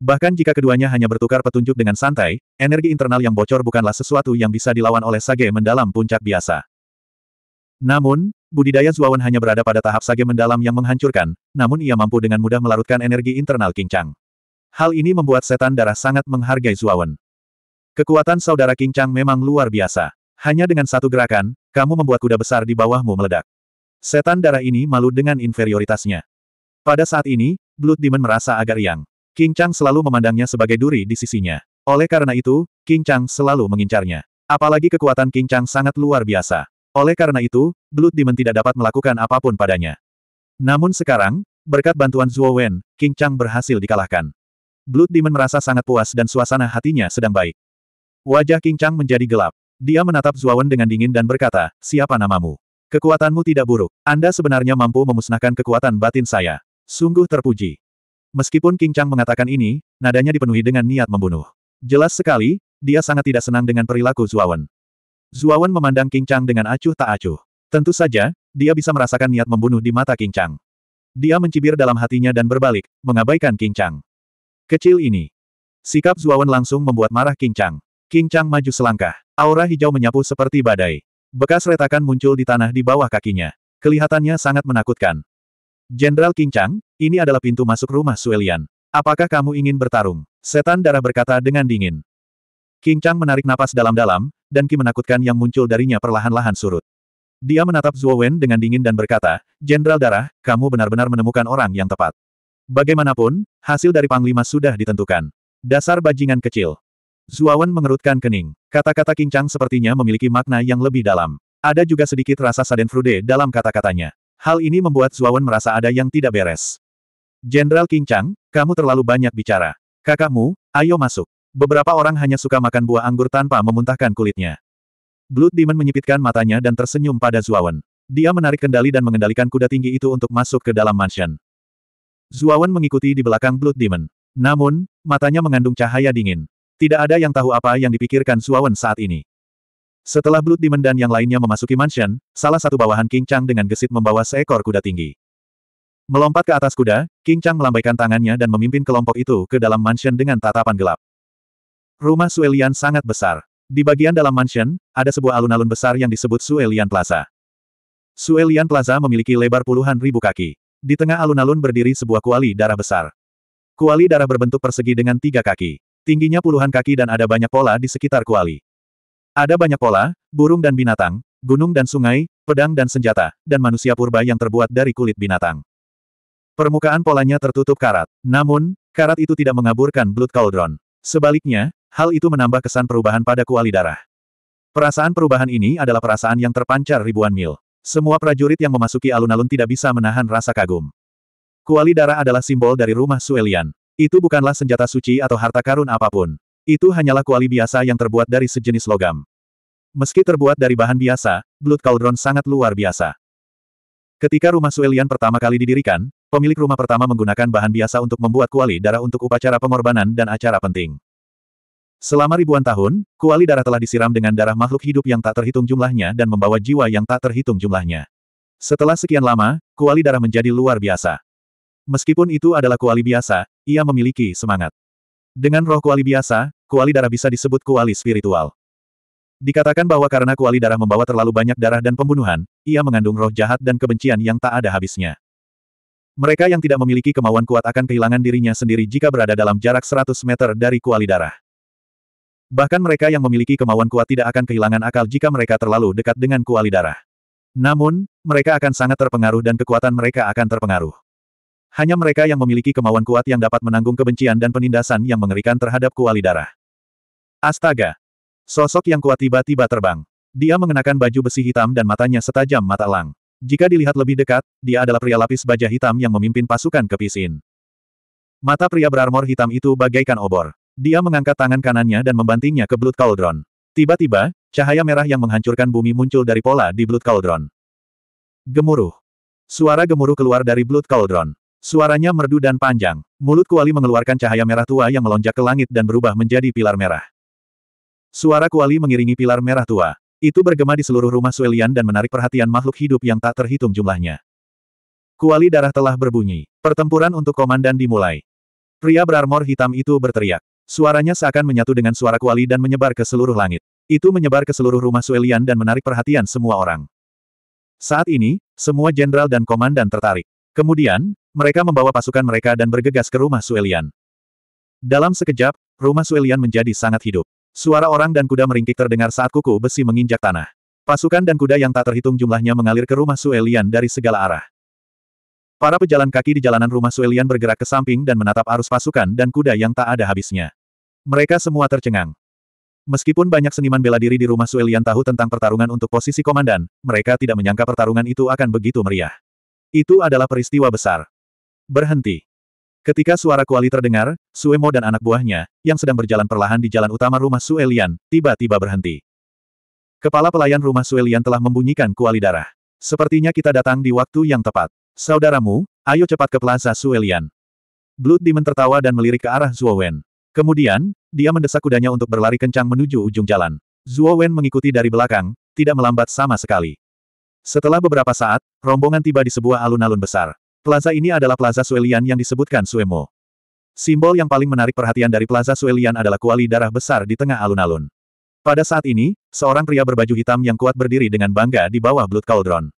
Bahkan jika keduanya hanya bertukar petunjuk dengan santai, energi internal yang bocor bukanlah sesuatu yang bisa dilawan oleh sage mendalam puncak biasa. Namun, budidaya Zuawan hanya berada pada tahap sage mendalam yang menghancurkan, namun ia mampu dengan mudah melarutkan energi internal King Chang. Hal ini membuat setan darah sangat menghargai Zuawan. Kekuatan saudara King Chang memang luar biasa. Hanya dengan satu gerakan, kamu membuat kuda besar di bawahmu meledak. Setan darah ini malu dengan inferioritasnya. Pada saat ini, Blood Demon merasa agak riang. King Chang selalu memandangnya sebagai duri di sisinya. Oleh karena itu, King Chang selalu mengincarnya. Apalagi kekuatan King Chang sangat luar biasa. Oleh karena itu, Blood Demon tidak dapat melakukan apapun padanya. Namun sekarang, berkat bantuan Zhuo Wen, King Chang berhasil dikalahkan. Blood Demon merasa sangat puas dan suasana hatinya sedang baik. Wajah King Chang menjadi gelap. Dia menatap Zuawan dengan dingin dan berkata, siapa namamu? Kekuatanmu tidak buruk. Anda sebenarnya mampu memusnahkan kekuatan batin saya. Sungguh terpuji. Meskipun King Chang mengatakan ini, nadanya dipenuhi dengan niat membunuh. Jelas sekali, dia sangat tidak senang dengan perilaku Zuawan. Zuawan memandang King Chang dengan acuh tak acuh. Tentu saja, dia bisa merasakan niat membunuh di mata King Chang. Dia mencibir dalam hatinya dan berbalik, mengabaikan King Chang. Kecil ini. Sikap Zuawan langsung membuat marah King Chang. King Chang maju selangkah. Aura hijau menyapu seperti badai. Bekas retakan muncul di tanah di bawah kakinya. Kelihatannya sangat menakutkan. Jenderal King Chang, ini adalah pintu masuk rumah Suelian. Apakah kamu ingin bertarung? Setan darah berkata dengan dingin. King Chang menarik napas dalam-dalam, dan ki menakutkan yang muncul darinya perlahan-lahan surut. Dia menatap Zhuo Wen dengan dingin dan berkata, Jenderal Darah, kamu benar-benar menemukan orang yang tepat. Bagaimanapun, hasil dari Panglima sudah ditentukan. Dasar bajingan kecil. Zuawan mengerutkan kening. Kata-kata kincang sepertinya memiliki makna yang lebih dalam. Ada juga sedikit rasa saden frude dalam kata-katanya. Hal ini membuat Zuawan merasa ada yang tidak beres. Jenderal Kincang, kamu terlalu banyak bicara. Kakakmu, ayo masuk. Beberapa orang hanya suka makan buah anggur tanpa memuntahkan kulitnya. Blood Demon menyipitkan matanya dan tersenyum pada Zuawan. Dia menarik kendali dan mengendalikan kuda tinggi itu untuk masuk ke dalam mansion. Zuawan mengikuti di belakang Blood Demon. Namun, matanya mengandung cahaya dingin. Tidak ada yang tahu apa yang dipikirkan Suawen saat ini. Setelah Blood Demon dan yang lainnya memasuki mansion, salah satu bawahan King Chang dengan gesit membawa seekor kuda tinggi. Melompat ke atas kuda, King Chang melambaikan tangannya dan memimpin kelompok itu ke dalam mansion dengan tatapan gelap. Rumah Suelian sangat besar. Di bagian dalam mansion, ada sebuah alun-alun besar yang disebut Suelian Plaza. Suelian Plaza memiliki lebar puluhan ribu kaki. Di tengah alun-alun berdiri sebuah kuali darah besar. Kuali darah berbentuk persegi dengan tiga kaki. Tingginya puluhan kaki dan ada banyak pola di sekitar kuali. Ada banyak pola, burung dan binatang, gunung dan sungai, pedang dan senjata, dan manusia purba yang terbuat dari kulit binatang. Permukaan polanya tertutup karat. Namun, karat itu tidak mengaburkan Blood Cauldron. Sebaliknya, hal itu menambah kesan perubahan pada kuali darah. Perasaan perubahan ini adalah perasaan yang terpancar ribuan mil. Semua prajurit yang memasuki alun-alun tidak bisa menahan rasa kagum. Kuali darah adalah simbol dari rumah Suelian. Itu bukanlah senjata suci atau harta karun apapun. Itu hanyalah kuali biasa yang terbuat dari sejenis logam. Meski terbuat dari bahan biasa, Blood Cauldron sangat luar biasa. Ketika rumah Suelian pertama kali didirikan, pemilik rumah pertama menggunakan bahan biasa untuk membuat kuali darah untuk upacara pengorbanan dan acara penting. Selama ribuan tahun, kuali darah telah disiram dengan darah makhluk hidup yang tak terhitung jumlahnya dan membawa jiwa yang tak terhitung jumlahnya. Setelah sekian lama, kuali darah menjadi luar biasa. Meskipun itu adalah kuali biasa, ia memiliki semangat. Dengan roh kuali biasa, kuali darah bisa disebut kuali spiritual. Dikatakan bahwa karena kuali darah membawa terlalu banyak darah dan pembunuhan, ia mengandung roh jahat dan kebencian yang tak ada habisnya. Mereka yang tidak memiliki kemauan kuat akan kehilangan dirinya sendiri jika berada dalam jarak 100 meter dari kuali darah. Bahkan mereka yang memiliki kemauan kuat tidak akan kehilangan akal jika mereka terlalu dekat dengan kuali darah. Namun, mereka akan sangat terpengaruh dan kekuatan mereka akan terpengaruh. Hanya mereka yang memiliki kemauan kuat yang dapat menanggung kebencian dan penindasan yang mengerikan terhadap kuali darah. Astaga! Sosok yang kuat tiba-tiba terbang. Dia mengenakan baju besi hitam dan matanya setajam mata elang. Jika dilihat lebih dekat, dia adalah pria lapis baja hitam yang memimpin pasukan ke pisin. Mata pria berarmor hitam itu bagaikan obor. Dia mengangkat tangan kanannya dan membantingnya ke Blood Cauldron. Tiba-tiba, cahaya merah yang menghancurkan bumi muncul dari pola di Blood Cauldron. Gemuruh. Suara gemuruh keluar dari Blood Cauldron. Suaranya merdu dan panjang, mulut kuali mengeluarkan cahaya merah tua yang melonjak ke langit dan berubah menjadi pilar merah. Suara kuali mengiringi pilar merah tua. Itu bergema di seluruh rumah Suelian dan menarik perhatian makhluk hidup yang tak terhitung jumlahnya. Kuali darah telah berbunyi. Pertempuran untuk komandan dimulai. Pria berarmor hitam itu berteriak. Suaranya seakan menyatu dengan suara kuali dan menyebar ke seluruh langit. Itu menyebar ke seluruh rumah Suelian dan menarik perhatian semua orang. Saat ini, semua jenderal dan komandan tertarik. Kemudian, mereka membawa pasukan mereka dan bergegas ke rumah Suelian. Dalam sekejap, rumah Suelian menjadi sangat hidup. Suara orang dan kuda meringkik terdengar saat kuku besi menginjak tanah. Pasukan dan kuda yang tak terhitung jumlahnya mengalir ke rumah Suelian dari segala arah. Para pejalan kaki di jalanan rumah Suelian bergerak ke samping dan menatap arus pasukan dan kuda yang tak ada habisnya. Mereka semua tercengang. Meskipun banyak seniman bela diri di rumah Suelian tahu tentang pertarungan untuk posisi komandan, mereka tidak menyangka pertarungan itu akan begitu meriah. Itu adalah peristiwa besar. Berhenti. Ketika suara kuali terdengar, Suemo dan anak buahnya, yang sedang berjalan perlahan di jalan utama rumah Suelian, tiba-tiba berhenti. Kepala pelayan rumah Suelian telah membunyikan kuali darah. Sepertinya kita datang di waktu yang tepat. Saudaramu, ayo cepat ke plaza Suelian. Blood Demon tertawa dan melirik ke arah Wen. Kemudian, dia mendesak kudanya untuk berlari kencang menuju ujung jalan. Wen mengikuti dari belakang, tidak melambat sama sekali. Setelah beberapa saat, rombongan tiba di sebuah alun-alun besar. Plaza ini adalah Plaza Suelian yang disebutkan Suemo. Simbol yang paling menarik perhatian dari Plaza Suelian adalah kuali darah besar di tengah alun-alun. Pada saat ini, seorang pria berbaju hitam yang kuat berdiri dengan bangga di bawah Blood Cauldron.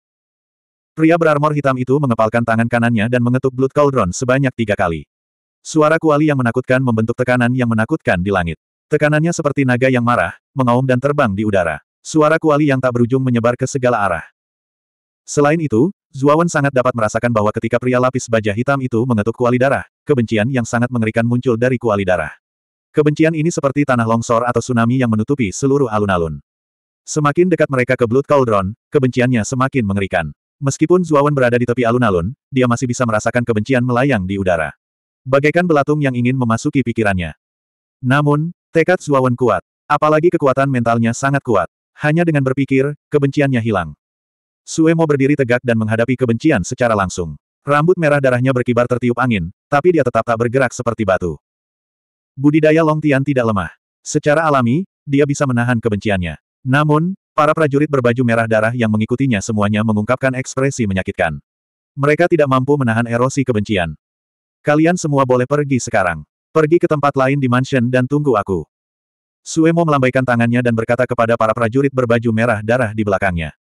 Pria berarmor hitam itu mengepalkan tangan kanannya dan mengetuk Blood Cauldron sebanyak tiga kali. Suara kuali yang menakutkan membentuk tekanan yang menakutkan di langit. Tekanannya seperti naga yang marah, mengaum dan terbang di udara. Suara kuali yang tak berujung menyebar ke segala arah. Selain itu, Zuawan sangat dapat merasakan bahwa ketika pria lapis baja hitam itu mengetuk kuali darah, kebencian yang sangat mengerikan muncul dari kuali darah. Kebencian ini seperti tanah longsor atau tsunami yang menutupi seluruh alun-alun. Semakin dekat mereka ke Blood Cauldron, kebenciannya semakin mengerikan. Meskipun Zuawan berada di tepi alun-alun, dia masih bisa merasakan kebencian melayang di udara. Bagaikan belatung yang ingin memasuki pikirannya. Namun, tekad Zuawan kuat. Apalagi kekuatan mentalnya sangat kuat. Hanya dengan berpikir, kebenciannya hilang. Suemo berdiri tegak dan menghadapi kebencian secara langsung. Rambut merah darahnya berkibar tertiup angin, tapi dia tetap tak bergerak seperti batu. Budidaya Long Tian tidak lemah. Secara alami, dia bisa menahan kebenciannya. Namun, para prajurit berbaju merah darah yang mengikutinya semuanya mengungkapkan ekspresi menyakitkan. Mereka tidak mampu menahan erosi kebencian. Kalian semua boleh pergi sekarang. Pergi ke tempat lain di mansion dan tunggu aku. Suemo melambaikan tangannya dan berkata kepada para prajurit berbaju merah darah di belakangnya.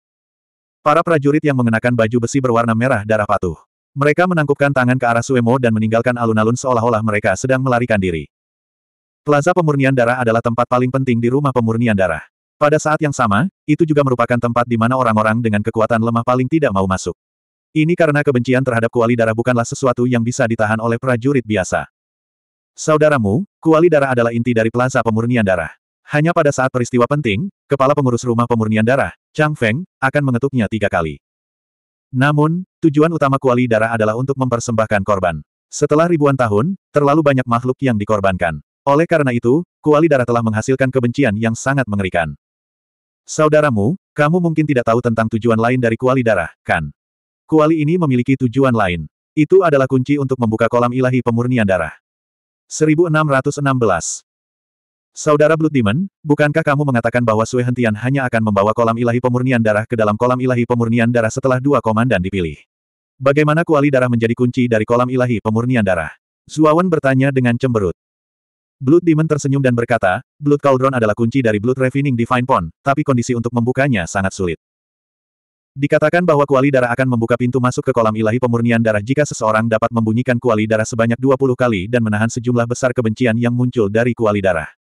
Para prajurit yang mengenakan baju besi berwarna merah darah patuh. Mereka menangkupkan tangan ke arah Suemo dan meninggalkan alun-alun seolah-olah mereka sedang melarikan diri. Plaza pemurnian darah adalah tempat paling penting di rumah pemurnian darah. Pada saat yang sama, itu juga merupakan tempat di mana orang-orang dengan kekuatan lemah paling tidak mau masuk. Ini karena kebencian terhadap kuali darah bukanlah sesuatu yang bisa ditahan oleh prajurit biasa. Saudaramu, kuali darah adalah inti dari plaza pemurnian darah. Hanya pada saat peristiwa penting, kepala pengurus rumah pemurnian darah, Chang Feng, akan mengetuknya tiga kali. Namun, tujuan utama kuali darah adalah untuk mempersembahkan korban. Setelah ribuan tahun, terlalu banyak makhluk yang dikorbankan. Oleh karena itu, kuali darah telah menghasilkan kebencian yang sangat mengerikan. Saudaramu, kamu mungkin tidak tahu tentang tujuan lain dari kuali darah, kan? Kuali ini memiliki tujuan lain. Itu adalah kunci untuk membuka kolam ilahi pemurnian darah. 1616 Saudara Blood Demon, bukankah kamu mengatakan bahwa Sue Hentian hanya akan membawa kolam ilahi pemurnian darah ke dalam kolam ilahi pemurnian darah setelah dua komandan dipilih? Bagaimana kuali darah menjadi kunci dari kolam ilahi pemurnian darah? Zuawan bertanya dengan cemberut. Blood Demon tersenyum dan berkata, Blood Cauldron adalah kunci dari Blood Refining Divine Pond, tapi kondisi untuk membukanya sangat sulit. Dikatakan bahwa kuali darah akan membuka pintu masuk ke kolam ilahi pemurnian darah jika seseorang dapat membunyikan kuali darah sebanyak 20 kali dan menahan sejumlah besar kebencian yang muncul dari kuali darah.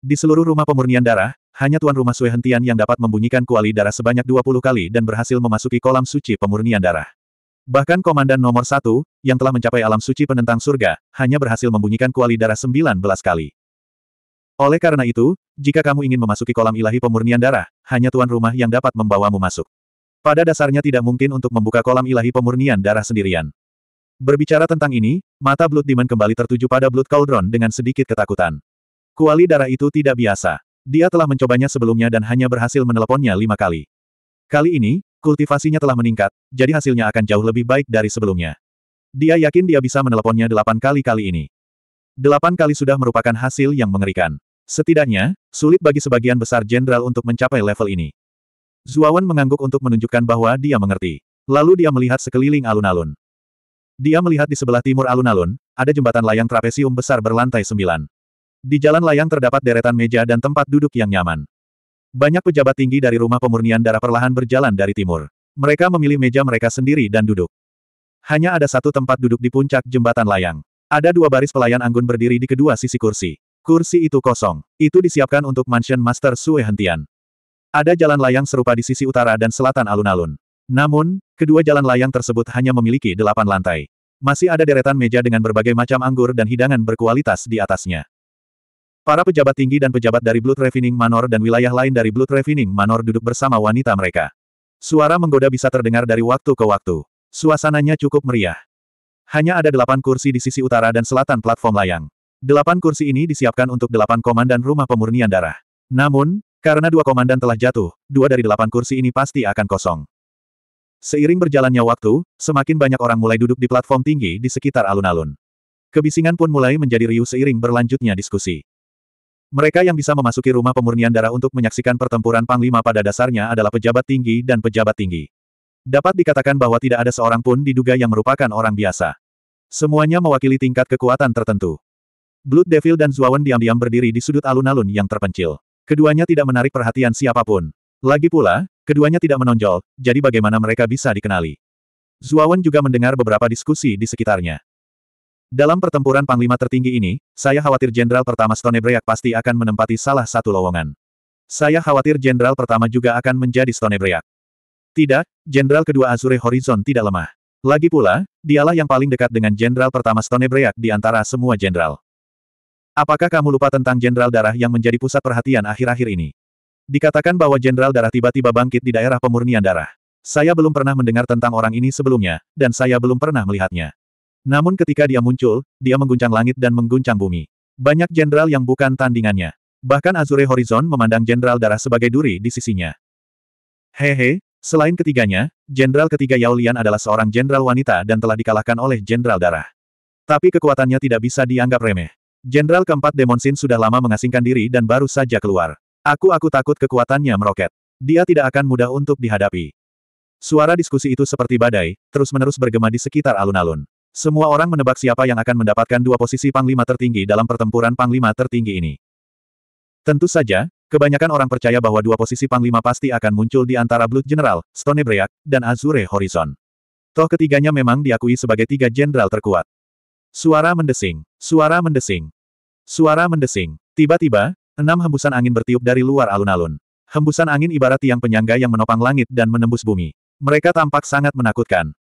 Di seluruh rumah pemurnian darah, hanya tuan rumah Sue Hentian yang dapat membunyikan kuali darah sebanyak 20 kali dan berhasil memasuki kolam suci pemurnian darah. Bahkan komandan nomor satu, yang telah mencapai alam suci penentang surga, hanya berhasil membunyikan kuali darah 19 kali. Oleh karena itu, jika kamu ingin memasuki kolam ilahi pemurnian darah, hanya tuan rumah yang dapat membawamu masuk. Pada dasarnya tidak mungkin untuk membuka kolam ilahi pemurnian darah sendirian. Berbicara tentang ini, mata Blood Demon kembali tertuju pada Blood Cauldron dengan sedikit ketakutan. Kuali darah itu tidak biasa. Dia telah mencobanya sebelumnya dan hanya berhasil meneleponnya lima kali. Kali ini, kultivasinya telah meningkat, jadi hasilnya akan jauh lebih baik dari sebelumnya. Dia yakin dia bisa meneleponnya delapan kali kali ini. Delapan kali sudah merupakan hasil yang mengerikan. Setidaknya, sulit bagi sebagian besar jenderal untuk mencapai level ini. Zuawan mengangguk untuk menunjukkan bahwa dia mengerti. Lalu dia melihat sekeliling alun-alun. Dia melihat di sebelah timur alun-alun, ada jembatan layang trapesium besar berlantai sembilan. Di jalan layang terdapat deretan meja dan tempat duduk yang nyaman. Banyak pejabat tinggi dari rumah pemurnian darah perlahan berjalan dari timur. Mereka memilih meja mereka sendiri dan duduk. Hanya ada satu tempat duduk di puncak jembatan layang. Ada dua baris pelayan anggun berdiri di kedua sisi kursi. Kursi itu kosong. Itu disiapkan untuk Mansion Master Sue Hentian. Ada jalan layang serupa di sisi utara dan selatan alun-alun. Namun, kedua jalan layang tersebut hanya memiliki delapan lantai. Masih ada deretan meja dengan berbagai macam anggur dan hidangan berkualitas di atasnya. Para pejabat tinggi dan pejabat dari Blood Refining Manor dan wilayah lain dari Blood Refining Manor duduk bersama wanita mereka. Suara menggoda bisa terdengar dari waktu ke waktu. Suasananya cukup meriah. Hanya ada delapan kursi di sisi utara dan selatan platform layang. Delapan kursi ini disiapkan untuk delapan komandan rumah pemurnian darah. Namun, karena dua komandan telah jatuh, dua dari delapan kursi ini pasti akan kosong. Seiring berjalannya waktu, semakin banyak orang mulai duduk di platform tinggi di sekitar alun-alun. Kebisingan pun mulai menjadi riuh seiring berlanjutnya diskusi. Mereka yang bisa memasuki rumah pemurnian darah untuk menyaksikan pertempuran Panglima pada dasarnya adalah pejabat tinggi dan pejabat tinggi. Dapat dikatakan bahwa tidak ada seorang pun diduga yang merupakan orang biasa. Semuanya mewakili tingkat kekuatan tertentu. Blood Devil dan Zuawan diam-diam berdiri di sudut alun-alun yang terpencil. Keduanya tidak menarik perhatian siapapun. Lagi pula, keduanya tidak menonjol, jadi bagaimana mereka bisa dikenali? Zuawan juga mendengar beberapa diskusi di sekitarnya. Dalam pertempuran panglima tertinggi ini, saya khawatir Jenderal pertama Stonebreak pasti akan menempati salah satu lowongan. Saya khawatir Jenderal pertama juga akan menjadi Stonebreak. Tidak, Jenderal kedua Azure Horizon tidak lemah. Lagi pula, dialah yang paling dekat dengan Jenderal pertama Stonebreak di antara semua jenderal. Apakah kamu lupa tentang Jenderal Darah yang menjadi pusat perhatian akhir-akhir ini? Dikatakan bahwa Jenderal Darah tiba-tiba bangkit di daerah pemurnian darah. Saya belum pernah mendengar tentang orang ini sebelumnya, dan saya belum pernah melihatnya. Namun ketika dia muncul, dia mengguncang langit dan mengguncang bumi. Banyak jenderal yang bukan tandingannya. Bahkan Azure Horizon memandang jenderal darah sebagai duri di sisinya. Hehe, selain ketiganya, jenderal ketiga Yao Lian adalah seorang jenderal wanita dan telah dikalahkan oleh jenderal darah. Tapi kekuatannya tidak bisa dianggap remeh. Jenderal keempat Demon Demonsin sudah lama mengasingkan diri dan baru saja keluar. Aku-aku takut kekuatannya meroket. Dia tidak akan mudah untuk dihadapi. Suara diskusi itu seperti badai, terus-menerus bergema di sekitar alun-alun. Semua orang menebak siapa yang akan mendapatkan dua posisi panglima tertinggi dalam pertempuran panglima tertinggi ini. Tentu saja, kebanyakan orang percaya bahwa dua posisi panglima pasti akan muncul di antara Blood General, Stonebreak, dan Azure Horizon. Toh ketiganya memang diakui sebagai tiga jenderal terkuat. Suara mendesing, suara mendesing, suara mendesing. Tiba-tiba, enam hembusan angin bertiup dari luar alun-alun. Hembusan angin ibarat tiang penyangga yang menopang langit dan menembus bumi. Mereka tampak sangat menakutkan.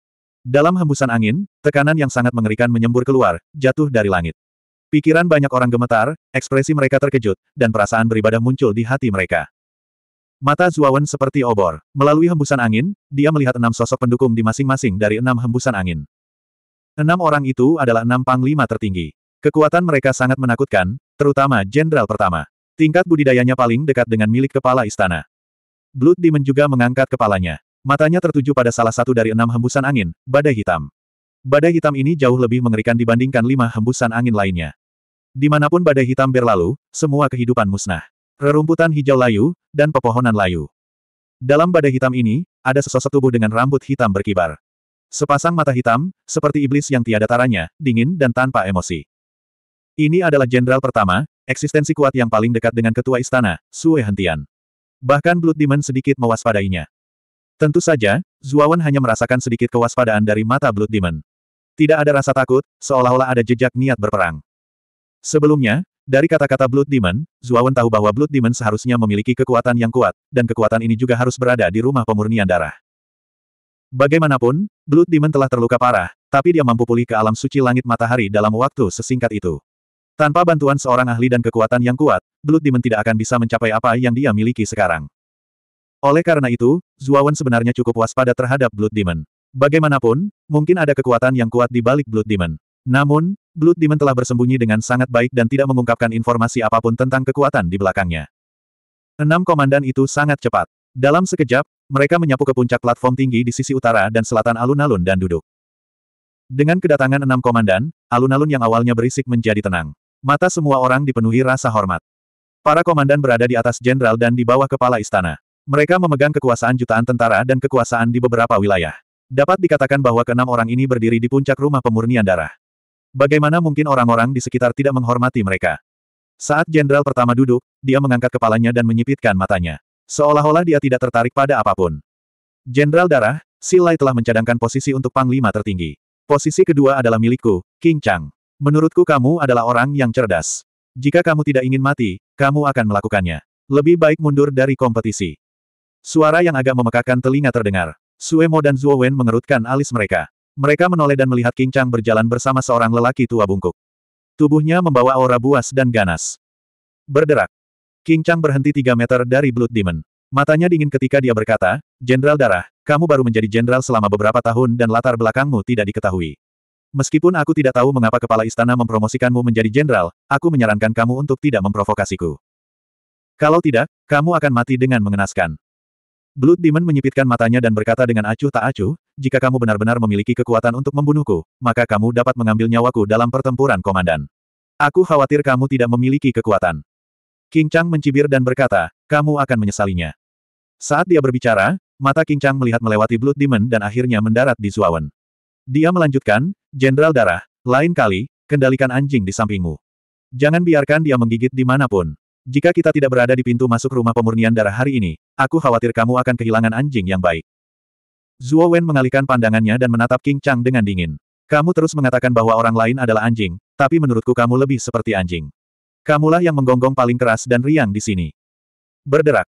Dalam hembusan angin, tekanan yang sangat mengerikan menyembur keluar, jatuh dari langit. Pikiran banyak orang gemetar, ekspresi mereka terkejut, dan perasaan beribadah muncul di hati mereka. Mata Zuawan seperti obor. Melalui hembusan angin, dia melihat enam sosok pendukung di masing-masing dari enam hembusan angin. Enam orang itu adalah enam panglima tertinggi. Kekuatan mereka sangat menakutkan, terutama jenderal pertama. Tingkat budidayanya paling dekat dengan milik kepala istana. Blood Demon juga mengangkat kepalanya. Matanya tertuju pada salah satu dari enam hembusan angin, badai hitam. Badai hitam ini jauh lebih mengerikan dibandingkan lima hembusan angin lainnya. Dimanapun badai hitam berlalu, semua kehidupan musnah. Rerumputan hijau layu, dan pepohonan layu. Dalam badai hitam ini, ada sesosok tubuh dengan rambut hitam berkibar. Sepasang mata hitam, seperti iblis yang tiada taranya, dingin dan tanpa emosi. Ini adalah jenderal pertama, eksistensi kuat yang paling dekat dengan ketua istana, Sue Hentian. Bahkan Blood Demon sedikit mewaspadainya. Tentu saja, Zuawan hanya merasakan sedikit kewaspadaan dari mata Blood Demon. Tidak ada rasa takut, seolah-olah ada jejak niat berperang. Sebelumnya, dari kata-kata Blood Demon, Zuawan tahu bahwa Blood Demon seharusnya memiliki kekuatan yang kuat, dan kekuatan ini juga harus berada di rumah pemurnian darah. Bagaimanapun, Blood Demon telah terluka parah, tapi dia mampu pulih ke alam suci langit matahari dalam waktu sesingkat itu. Tanpa bantuan seorang ahli dan kekuatan yang kuat, Blood Demon tidak akan bisa mencapai apa yang dia miliki sekarang. Oleh karena itu, Zuawan sebenarnya cukup waspada terhadap Blood Demon. Bagaimanapun, mungkin ada kekuatan yang kuat di balik Blood Demon. Namun, Blood Demon telah bersembunyi dengan sangat baik dan tidak mengungkapkan informasi apapun tentang kekuatan di belakangnya. Enam komandan itu sangat cepat. Dalam sekejap, mereka menyapu ke puncak platform tinggi di sisi utara dan selatan alun-alun dan duduk. Dengan kedatangan enam komandan, alun-alun yang awalnya berisik menjadi tenang. Mata semua orang dipenuhi rasa hormat. Para komandan berada di atas jenderal dan di bawah kepala istana. Mereka memegang kekuasaan jutaan tentara dan kekuasaan di beberapa wilayah. Dapat dikatakan bahwa keenam orang ini berdiri di puncak rumah pemurnian darah. Bagaimana mungkin orang-orang di sekitar tidak menghormati mereka? Saat jenderal pertama duduk, dia mengangkat kepalanya dan menyipitkan matanya. Seolah-olah dia tidak tertarik pada apapun. Jenderal darah, Silai telah mencadangkan posisi untuk panglima tertinggi. Posisi kedua adalah milikku, King Chang. Menurutku kamu adalah orang yang cerdas. Jika kamu tidak ingin mati, kamu akan melakukannya. Lebih baik mundur dari kompetisi. Suara yang agak memekakan telinga terdengar. Suemo dan Zuo Wen mengerutkan alis mereka. Mereka menoleh dan melihat King Chang berjalan bersama seorang lelaki tua bungkuk. Tubuhnya membawa aura buas dan ganas. Berderak. King Chang berhenti tiga meter dari Blood Demon. Matanya dingin ketika dia berkata, Jenderal Darah, kamu baru menjadi jenderal selama beberapa tahun dan latar belakangmu tidak diketahui. Meskipun aku tidak tahu mengapa kepala istana mempromosikanmu menjadi jenderal, aku menyarankan kamu untuk tidak memprovokasiku. Kalau tidak, kamu akan mati dengan mengenaskan. Blood Demon menyipitkan matanya dan berkata dengan acuh tak acuh, jika kamu benar-benar memiliki kekuatan untuk membunuhku, maka kamu dapat mengambil nyawaku dalam pertempuran komandan. Aku khawatir kamu tidak memiliki kekuatan. King Chang mencibir dan berkata, kamu akan menyesalinya. Saat dia berbicara, mata King Chang melihat melewati Blood Demon dan akhirnya mendarat di Zuawan. Dia melanjutkan, Jenderal Darah, lain kali, kendalikan anjing di sampingmu. Jangan biarkan dia menggigit dimanapun. Jika kita tidak berada di pintu masuk rumah pemurnian darah hari ini, aku khawatir kamu akan kehilangan anjing yang baik. Zuo Wen mengalihkan pandangannya dan menatap King Chang dengan dingin. Kamu terus mengatakan bahwa orang lain adalah anjing, tapi menurutku kamu lebih seperti anjing. Kamulah yang menggonggong paling keras dan riang di sini. Berderak.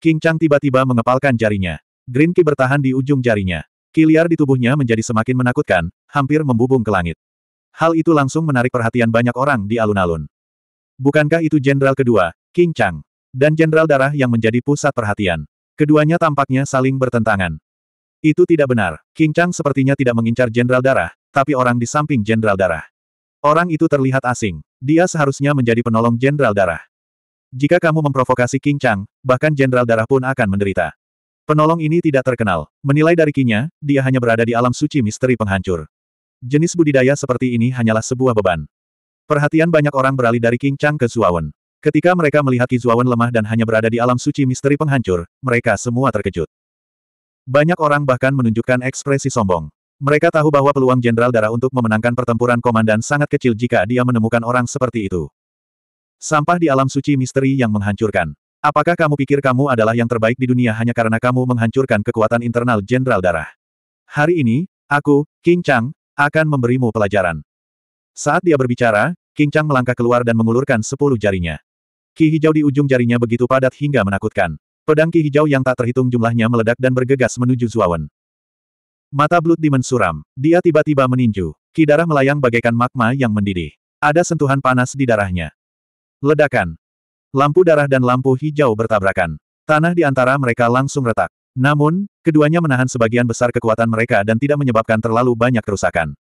King Chang tiba-tiba mengepalkan jarinya. Green Ki bertahan di ujung jarinya. Kiliar di tubuhnya menjadi semakin menakutkan, hampir membubung ke langit. Hal itu langsung menarik perhatian banyak orang di alun-alun. Bukankah itu jenderal kedua, King Chang? Dan jenderal darah yang menjadi pusat perhatian. Keduanya tampaknya saling bertentangan. Itu tidak benar. King Chang sepertinya tidak mengincar jenderal darah, tapi orang di samping jenderal darah. Orang itu terlihat asing. Dia seharusnya menjadi penolong jenderal darah. Jika kamu memprovokasi King Chang, bahkan jenderal darah pun akan menderita. Penolong ini tidak terkenal. Menilai dari kinya, dia hanya berada di alam suci misteri penghancur. Jenis budidaya seperti ini hanyalah sebuah beban. Perhatian banyak orang beralih dari King Chang ke Zuawan. Ketika mereka melihat Kizuawan lemah dan hanya berada di alam suci misteri penghancur, mereka semua terkejut. Banyak orang bahkan menunjukkan ekspresi sombong. Mereka tahu bahwa peluang Jenderal Darah untuk memenangkan pertempuran komandan sangat kecil jika dia menemukan orang seperti itu. Sampah di alam suci misteri yang menghancurkan. Apakah kamu pikir kamu adalah yang terbaik di dunia hanya karena kamu menghancurkan kekuatan internal Jenderal Darah? Hari ini, aku, King Chang, akan memberimu pelajaran. Saat dia berbicara, King Chang melangkah keluar dan mengulurkan sepuluh jarinya. Ki hijau di ujung jarinya begitu padat hingga menakutkan. Pedang ki hijau yang tak terhitung jumlahnya meledak dan bergegas menuju Zuawan. Mata Blood Demon suram. Dia tiba-tiba meninju. Ki darah melayang bagaikan magma yang mendidih. Ada sentuhan panas di darahnya. Ledakan. Lampu darah dan lampu hijau bertabrakan. Tanah di antara mereka langsung retak. Namun, keduanya menahan sebagian besar kekuatan mereka dan tidak menyebabkan terlalu banyak kerusakan.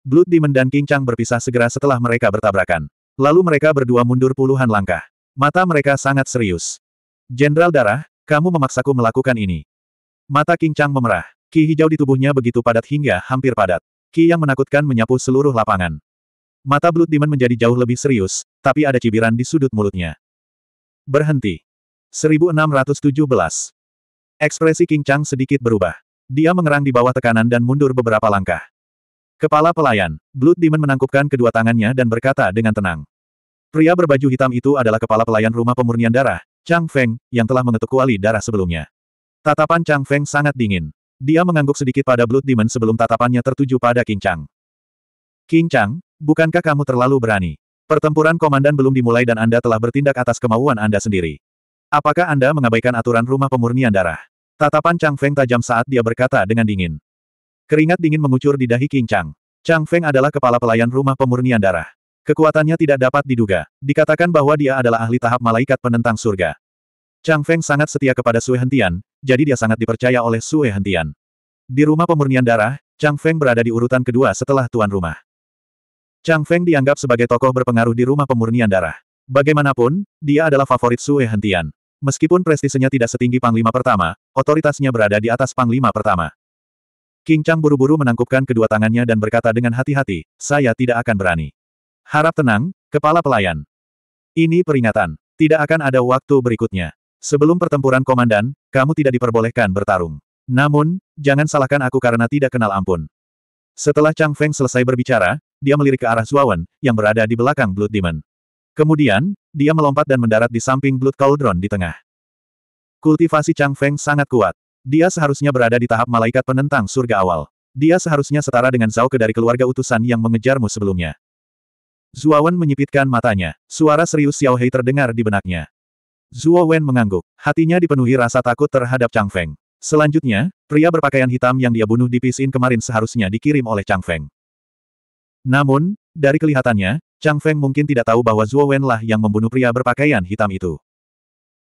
Blood Demon dan King Chang berpisah segera setelah mereka bertabrakan. Lalu mereka berdua mundur puluhan langkah. Mata mereka sangat serius. Jenderal Darah, kamu memaksaku melakukan ini. Mata King Chang memerah. Ki hijau di tubuhnya begitu padat hingga hampir padat. Ki yang menakutkan menyapu seluruh lapangan. Mata Blood Demon menjadi jauh lebih serius, tapi ada cibiran di sudut mulutnya. Berhenti. 1617. Ekspresi King Chang sedikit berubah. Dia mengerang di bawah tekanan dan mundur beberapa langkah. Kepala pelayan, Blood Demon menangkupkan kedua tangannya dan berkata dengan tenang. Pria berbaju hitam itu adalah kepala pelayan rumah pemurnian darah, Chang Feng, yang telah mengetuk kuali darah sebelumnya. Tatapan Chang Feng sangat dingin. Dia mengangguk sedikit pada Blood Demon sebelum tatapannya tertuju pada King Chang. King Chang, bukankah kamu terlalu berani? Pertempuran komandan belum dimulai dan Anda telah bertindak atas kemauan Anda sendiri. Apakah Anda mengabaikan aturan rumah pemurnian darah? Tatapan Chang Feng tajam saat dia berkata dengan dingin. Keringat dingin mengucur di dahi King Chang. Chang Feng adalah kepala pelayan rumah pemurnian darah. Kekuatannya tidak dapat diduga. Dikatakan bahwa dia adalah ahli tahap malaikat penentang surga. Chang Feng sangat setia kepada Sue Hentian, jadi dia sangat dipercaya oleh Sue Hentian. Di rumah pemurnian darah, Chang Feng berada di urutan kedua setelah tuan rumah. Chang Feng dianggap sebagai tokoh berpengaruh di rumah pemurnian darah. Bagaimanapun, dia adalah favorit Sue Hentian. Meskipun prestisenya tidak setinggi Panglima pertama, otoritasnya berada di atas Panglima pertama. King Chang buru-buru menangkupkan kedua tangannya dan berkata dengan hati-hati, saya tidak akan berani. Harap tenang, kepala pelayan. Ini peringatan. Tidak akan ada waktu berikutnya. Sebelum pertempuran komandan, kamu tidak diperbolehkan bertarung. Namun, jangan salahkan aku karena tidak kenal ampun. Setelah Chang Feng selesai berbicara, dia melirik ke arah Zuawan, yang berada di belakang Blood Demon. Kemudian, dia melompat dan mendarat di samping Blood Cauldron di tengah. Kultivasi Chang Feng sangat kuat. Dia seharusnya berada di tahap malaikat penentang surga awal. Dia seharusnya setara dengan Zhao Ke dari keluarga utusan yang mengejarmu sebelumnya. Wen menyipitkan matanya. Suara serius Xiao Hei terdengar di benaknya. Zuo Wen mengangguk. Hatinya dipenuhi rasa takut terhadap Chang Feng. Selanjutnya, pria berpakaian hitam yang dia bunuh di Pisin kemarin seharusnya dikirim oleh Chang Feng. Namun, dari kelihatannya, Chang Feng mungkin tidak tahu bahwa Zuo Wen lah yang membunuh pria berpakaian hitam itu.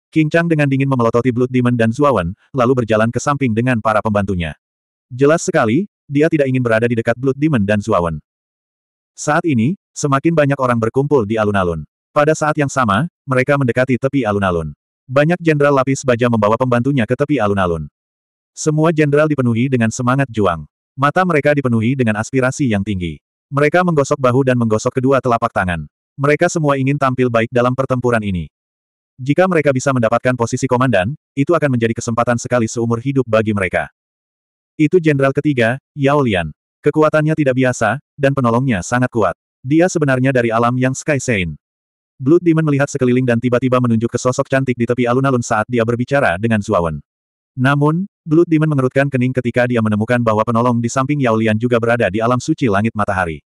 King Chang dengan dingin memelototi Blood Demon dan Zuawan, lalu berjalan ke samping dengan para pembantunya. Jelas sekali, dia tidak ingin berada di dekat Blood Demon dan Zuawan. Saat ini, semakin banyak orang berkumpul di alun-alun. Pada saat yang sama, mereka mendekati tepi alun-alun. Banyak jenderal lapis baja membawa pembantunya ke tepi alun-alun. Semua jenderal dipenuhi dengan semangat juang. Mata mereka dipenuhi dengan aspirasi yang tinggi. Mereka menggosok bahu dan menggosok kedua telapak tangan. Mereka semua ingin tampil baik dalam pertempuran ini. Jika mereka bisa mendapatkan posisi komandan, itu akan menjadi kesempatan sekali seumur hidup bagi mereka. Itu jenderal ketiga, Yao Lian. Kekuatannya tidak biasa, dan penolongnya sangat kuat. Dia sebenarnya dari alam yang Sky saint. Blood Demon melihat sekeliling dan tiba-tiba menunjuk ke sosok cantik di tepi alun-alun saat dia berbicara dengan Zuawan. Namun, Blood Demon mengerutkan kening ketika dia menemukan bahwa penolong di samping Yao Lian juga berada di alam suci langit matahari.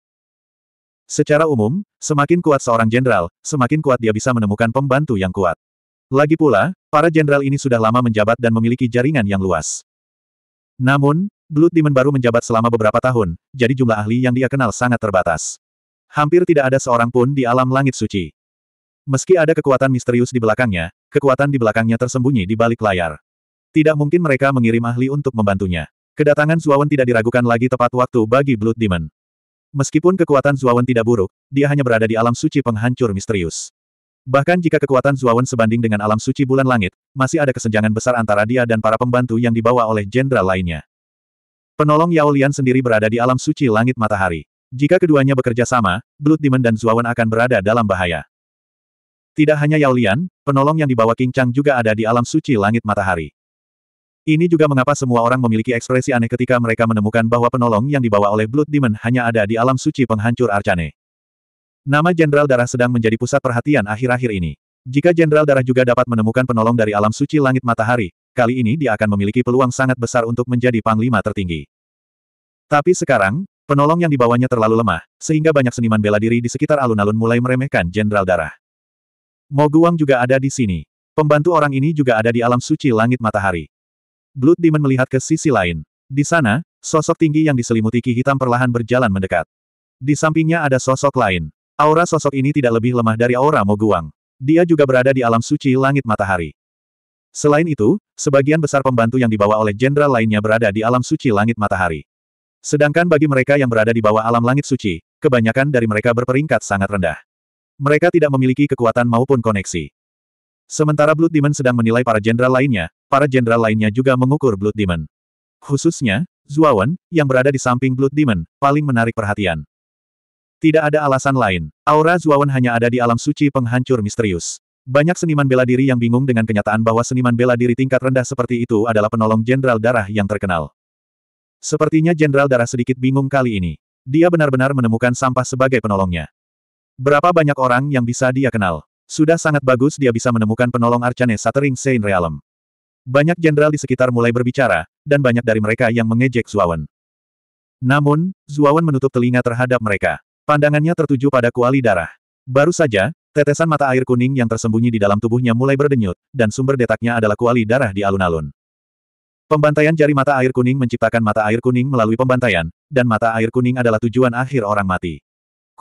Secara umum, semakin kuat seorang jenderal, semakin kuat dia bisa menemukan pembantu yang kuat. Lagi pula, para jenderal ini sudah lama menjabat dan memiliki jaringan yang luas. Namun, Blood Demon baru menjabat selama beberapa tahun, jadi jumlah ahli yang dia kenal sangat terbatas. Hampir tidak ada seorang pun di alam langit suci. Meski ada kekuatan misterius di belakangnya, kekuatan di belakangnya tersembunyi di balik layar. Tidak mungkin mereka mengirim ahli untuk membantunya. Kedatangan Zuawan tidak diragukan lagi tepat waktu bagi Blood Demon. Meskipun kekuatan Zuawan tidak buruk, dia hanya berada di alam suci penghancur misterius. Bahkan jika kekuatan Zuawan sebanding dengan alam suci bulan langit, masih ada kesenjangan besar antara dia dan para pembantu yang dibawa oleh jenderal lainnya. Penolong Yao Lian sendiri berada di alam suci langit matahari. Jika keduanya bekerja sama, Blood Demon dan Zuawan akan berada dalam bahaya. Tidak hanya Yao Lian, penolong yang dibawa King Chang juga ada di alam suci langit matahari. Ini juga mengapa semua orang memiliki ekspresi aneh ketika mereka menemukan bahwa penolong yang dibawa oleh Blood Demon hanya ada di alam suci penghancur Arcane. Nama Jenderal Darah sedang menjadi pusat perhatian akhir-akhir ini. Jika Jenderal Darah juga dapat menemukan penolong dari alam suci langit matahari, kali ini dia akan memiliki peluang sangat besar untuk menjadi panglima tertinggi. Tapi sekarang, penolong yang dibawanya terlalu lemah, sehingga banyak seniman bela diri di sekitar alun-alun mulai meremehkan Jenderal Darah. Moguang juga ada di sini. Pembantu orang ini juga ada di alam suci langit matahari. Blood Demon melihat ke sisi lain. Di sana, sosok tinggi yang diselimuti ki hitam perlahan berjalan mendekat. Di sampingnya ada sosok lain. Aura sosok ini tidak lebih lemah dari aura Moguang. Dia juga berada di alam suci langit matahari. Selain itu, sebagian besar pembantu yang dibawa oleh jenderal lainnya berada di alam suci langit matahari. Sedangkan bagi mereka yang berada di bawah alam langit suci, kebanyakan dari mereka berperingkat sangat rendah. Mereka tidak memiliki kekuatan maupun koneksi. Sementara Blood Demon sedang menilai para jenderal lainnya, para jenderal lainnya juga mengukur Blood Demon. Khususnya, Zuawan, yang berada di samping Blood Demon, paling menarik perhatian. Tidak ada alasan lain, aura Zuawan hanya ada di alam suci penghancur misterius. Banyak seniman bela diri yang bingung dengan kenyataan bahwa seniman bela diri tingkat rendah seperti itu adalah penolong jenderal darah yang terkenal. Sepertinya jenderal darah sedikit bingung kali ini. Dia benar-benar menemukan sampah sebagai penolongnya. Berapa banyak orang yang bisa dia kenal? Sudah sangat bagus dia bisa menemukan penolong Arcane Satering Saint Realm. Banyak jenderal di sekitar mulai berbicara, dan banyak dari mereka yang mengejek Zuawan. Namun, Zuawan menutup telinga terhadap mereka. Pandangannya tertuju pada kuali darah. Baru saja, tetesan mata air kuning yang tersembunyi di dalam tubuhnya mulai berdenyut, dan sumber detaknya adalah kuali darah di alun-alun. Pembantaian jari mata air kuning menciptakan mata air kuning melalui pembantaian, dan mata air kuning adalah tujuan akhir orang mati.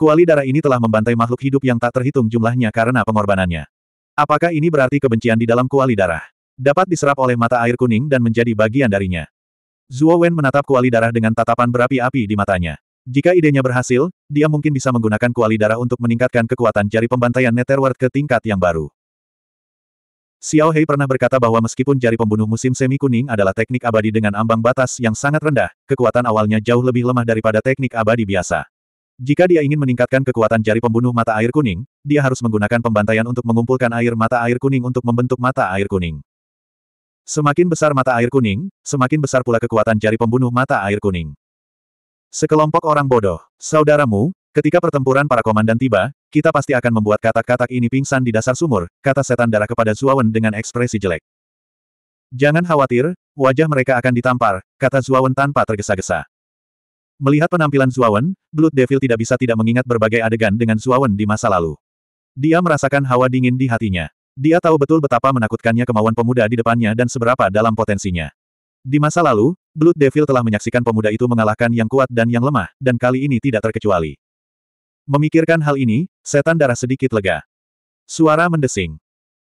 Kuali darah ini telah membantai makhluk hidup yang tak terhitung jumlahnya karena pengorbanannya. Apakah ini berarti kebencian di dalam kuali darah? Dapat diserap oleh mata air kuning dan menjadi bagian darinya. Zuo Wen menatap kuali darah dengan tatapan berapi-api di matanya. Jika idenya berhasil, dia mungkin bisa menggunakan kuali darah untuk meningkatkan kekuatan jari pembantaian Netherworld ke tingkat yang baru. Xiao Hei pernah berkata bahwa meskipun jari pembunuh musim semi kuning adalah teknik abadi dengan ambang batas yang sangat rendah, kekuatan awalnya jauh lebih lemah daripada teknik abadi biasa. Jika dia ingin meningkatkan kekuatan jari pembunuh mata air kuning, dia harus menggunakan pembantaian untuk mengumpulkan air mata air kuning untuk membentuk mata air kuning. Semakin besar mata air kuning, semakin besar pula kekuatan jari pembunuh mata air kuning. Sekelompok orang bodoh, saudaramu, ketika pertempuran para komandan tiba, kita pasti akan membuat katak-katak ini pingsan di dasar sumur, kata setan darah kepada Zuawan dengan ekspresi jelek. Jangan khawatir, wajah mereka akan ditampar, kata Zuawan tanpa tergesa-gesa. Melihat penampilan Zuawan, Blood Devil tidak bisa tidak mengingat berbagai adegan dengan Zuawan di masa lalu. Dia merasakan hawa dingin di hatinya. Dia tahu betul betapa menakutkannya kemauan pemuda di depannya dan seberapa dalam potensinya. Di masa lalu, Blood Devil telah menyaksikan pemuda itu mengalahkan yang kuat dan yang lemah, dan kali ini tidak terkecuali. Memikirkan hal ini, setan darah sedikit lega. Suara mendesing.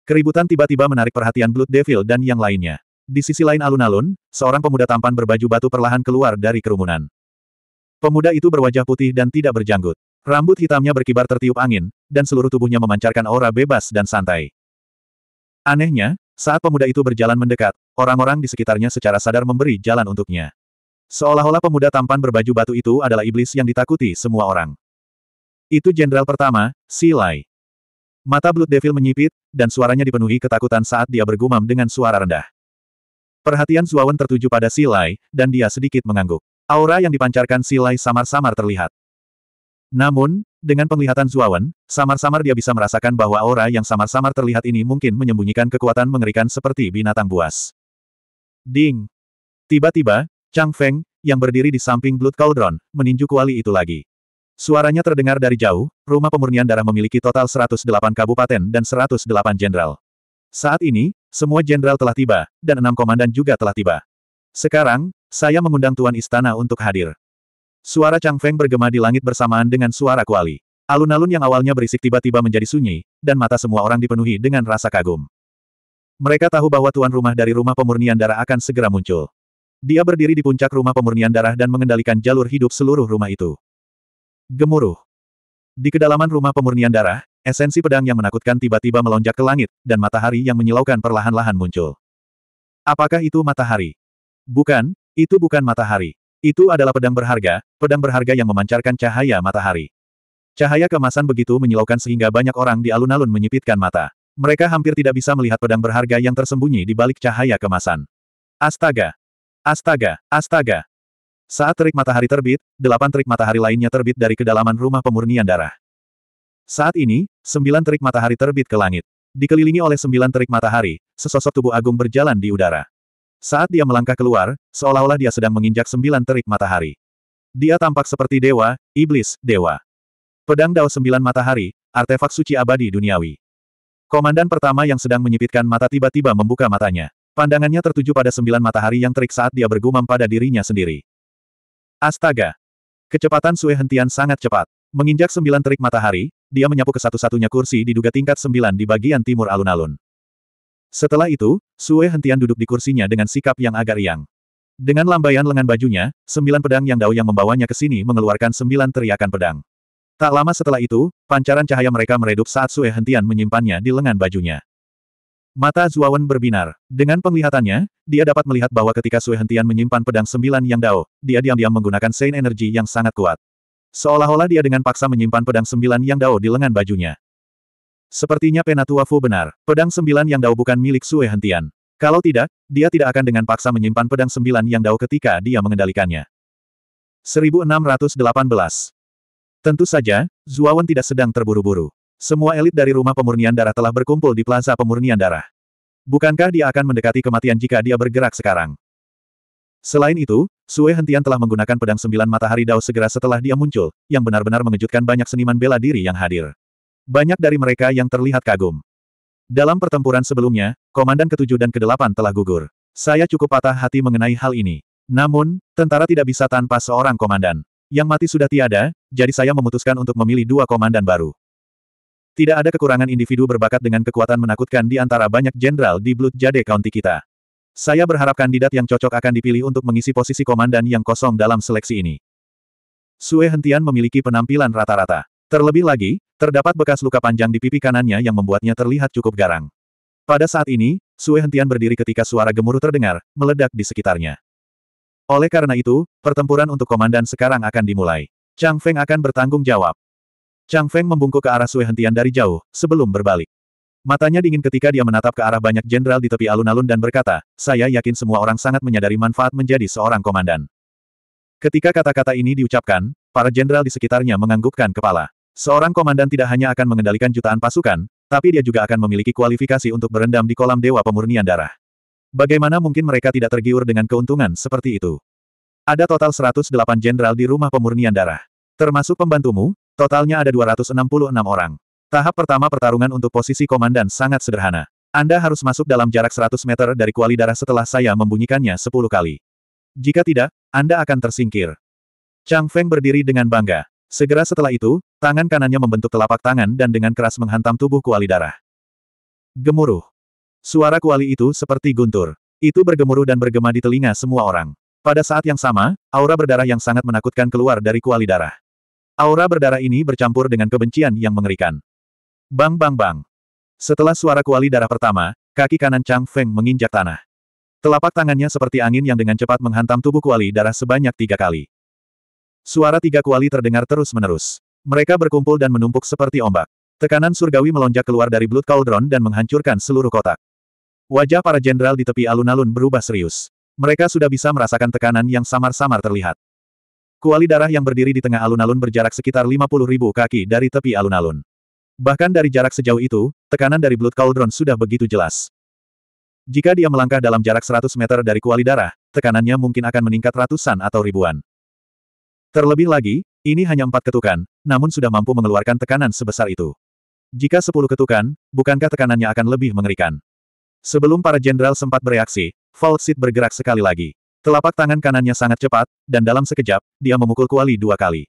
Keributan tiba-tiba menarik perhatian Blood Devil dan yang lainnya. Di sisi lain alun-alun, seorang pemuda tampan berbaju batu perlahan keluar dari kerumunan. Pemuda itu berwajah putih dan tidak berjanggut. Rambut hitamnya berkibar tertiup angin, dan seluruh tubuhnya memancarkan aura bebas dan santai. Anehnya, saat pemuda itu berjalan mendekat, orang-orang di sekitarnya secara sadar memberi jalan untuknya. Seolah-olah pemuda tampan berbaju batu itu adalah iblis yang ditakuti semua orang. Itu jenderal pertama, Silai. Mata Blood Devil menyipit, dan suaranya dipenuhi ketakutan saat dia bergumam dengan suara rendah. Perhatian Zuawan tertuju pada Silai, dan dia sedikit mengangguk. Aura yang dipancarkan Silai samar-samar terlihat. Namun, dengan penglihatan Zuawan, samar-samar dia bisa merasakan bahwa aura yang samar-samar terlihat ini mungkin menyembunyikan kekuatan mengerikan seperti binatang buas. Ding! Tiba-tiba, Chang Feng, yang berdiri di samping Blood Cauldron, meninju kuali itu lagi. Suaranya terdengar dari jauh, rumah pemurnian darah memiliki total 108 kabupaten dan 108 jenderal. Saat ini, semua jenderal telah tiba, dan enam komandan juga telah tiba. Sekarang, saya mengundang Tuan Istana untuk hadir. Suara Chang Feng bergema di langit bersamaan dengan suara kuali. Alun-alun yang awalnya berisik tiba-tiba menjadi sunyi, dan mata semua orang dipenuhi dengan rasa kagum. Mereka tahu bahwa tuan rumah dari rumah pemurnian darah akan segera muncul. Dia berdiri di puncak rumah pemurnian darah dan mengendalikan jalur hidup seluruh rumah itu. Gemuruh. Di kedalaman rumah pemurnian darah, esensi pedang yang menakutkan tiba-tiba melonjak ke langit, dan matahari yang menyilaukan perlahan-lahan muncul. Apakah itu matahari? Bukan, itu bukan matahari. Itu adalah pedang berharga, pedang berharga yang memancarkan cahaya matahari. Cahaya kemasan begitu menyilaukan sehingga banyak orang di alun-alun menyipitkan mata. Mereka hampir tidak bisa melihat pedang berharga yang tersembunyi di balik cahaya kemasan. Astaga! Astaga! Astaga! Saat terik matahari terbit, delapan terik matahari lainnya terbit dari kedalaman rumah pemurnian darah. Saat ini, sembilan terik matahari terbit ke langit. Dikelilingi oleh sembilan terik matahari, sesosok tubuh agung berjalan di udara. Saat dia melangkah keluar, seolah-olah dia sedang menginjak sembilan terik matahari. Dia tampak seperti dewa, iblis, dewa. Pedang Dao Sembilan Matahari, artefak suci abadi duniawi. Komandan pertama yang sedang menyipitkan mata tiba-tiba membuka matanya. Pandangannya tertuju pada sembilan matahari yang terik saat dia bergumam pada dirinya sendiri. Astaga! Kecepatan Sue Hentian sangat cepat. Menginjak sembilan terik matahari, dia menyapu ke satu-satunya kursi diduga tingkat sembilan di bagian timur alun-alun. Setelah itu, Sue hentian duduk di kursinya dengan sikap yang agak riang. Dengan lambaian lengan bajunya, sembilan pedang yang Dao yang membawanya ke sini mengeluarkan sembilan teriakan pedang. Tak lama setelah itu, pancaran cahaya mereka meredup saat Sue hentian menyimpannya di lengan bajunya. Mata Zuawan berbinar. Dengan penglihatannya, dia dapat melihat bahwa ketika Sue hentian menyimpan pedang sembilan yang Dao, dia diam-diam menggunakan Sein energi yang sangat kuat. Seolah-olah dia dengan paksa menyimpan pedang sembilan yang Dao di lengan bajunya. Sepertinya penatua Fu benar, pedang sembilan yang dao bukan milik Sue Hentian. Kalau tidak, dia tidak akan dengan paksa menyimpan pedang sembilan yang dao ketika dia mengendalikannya. 1618 Tentu saja, Zuawan tidak sedang terburu-buru. Semua elit dari rumah pemurnian darah telah berkumpul di plaza pemurnian darah. Bukankah dia akan mendekati kematian jika dia bergerak sekarang? Selain itu, Sue Hentian telah menggunakan pedang sembilan matahari Dao segera setelah dia muncul, yang benar-benar mengejutkan banyak seniman bela diri yang hadir. Banyak dari mereka yang terlihat kagum. Dalam pertempuran sebelumnya, Komandan ketujuh dan kedelapan telah gugur. Saya cukup patah hati mengenai hal ini. Namun, tentara tidak bisa tanpa seorang komandan. Yang mati sudah tiada, jadi saya memutuskan untuk memilih dua komandan baru. Tidak ada kekurangan individu berbakat dengan kekuatan menakutkan di antara banyak jenderal di Blood Jade County kita. Saya berharap kandidat yang cocok akan dipilih untuk mengisi posisi komandan yang kosong dalam seleksi ini. Sue Hentian memiliki penampilan rata-rata. Terlebih lagi, terdapat bekas luka panjang di pipi kanannya yang membuatnya terlihat cukup garang. Pada saat ini, Sue hentian berdiri ketika suara gemuruh terdengar, meledak di sekitarnya. Oleh karena itu, pertempuran untuk komandan sekarang akan dimulai. Chang Feng akan bertanggung jawab. Chang Feng membungkuk ke arah Sue hentian dari jauh, sebelum berbalik. Matanya dingin ketika dia menatap ke arah banyak jenderal di tepi alun-alun dan berkata, saya yakin semua orang sangat menyadari manfaat menjadi seorang komandan. Ketika kata-kata ini diucapkan, para jenderal di sekitarnya menganggukkan kepala. Seorang komandan tidak hanya akan mengendalikan jutaan pasukan, tapi dia juga akan memiliki kualifikasi untuk berendam di kolam dewa pemurnian darah. Bagaimana mungkin mereka tidak tergiur dengan keuntungan seperti itu? Ada total 108 jenderal di rumah pemurnian darah. Termasuk pembantumu, totalnya ada 266 orang. Tahap pertama pertarungan untuk posisi komandan sangat sederhana. Anda harus masuk dalam jarak 100 meter dari kuali darah setelah saya membunyikannya 10 kali. Jika tidak, Anda akan tersingkir. Chang Feng berdiri dengan bangga. Segera setelah itu, tangan kanannya membentuk telapak tangan dan dengan keras menghantam tubuh kuali darah. Gemuruh. Suara kuali itu seperti guntur. Itu bergemuruh dan bergema di telinga semua orang. Pada saat yang sama, aura berdarah yang sangat menakutkan keluar dari kuali darah. Aura berdarah ini bercampur dengan kebencian yang mengerikan. Bang bang bang. Setelah suara kuali darah pertama, kaki kanan Chang Feng menginjak tanah. Telapak tangannya seperti angin yang dengan cepat menghantam tubuh kuali darah sebanyak tiga kali. Suara tiga kuali terdengar terus-menerus. Mereka berkumpul dan menumpuk seperti ombak. Tekanan surgawi melonjak keluar dari Blood Cauldron dan menghancurkan seluruh kotak. Wajah para jenderal di tepi alun-alun berubah serius. Mereka sudah bisa merasakan tekanan yang samar-samar terlihat. Kuali darah yang berdiri di tengah alun-alun berjarak sekitar 50 ribu kaki dari tepi alun-alun. Bahkan dari jarak sejauh itu, tekanan dari Blood Cauldron sudah begitu jelas. Jika dia melangkah dalam jarak 100 meter dari kuali darah, tekanannya mungkin akan meningkat ratusan atau ribuan. Terlebih lagi, ini hanya empat ketukan, namun sudah mampu mengeluarkan tekanan sebesar itu. Jika sepuluh ketukan, bukankah tekanannya akan lebih mengerikan? Sebelum para jenderal sempat bereaksi, Seed bergerak sekali lagi. Telapak tangan kanannya sangat cepat, dan dalam sekejap, dia memukul kuali dua kali.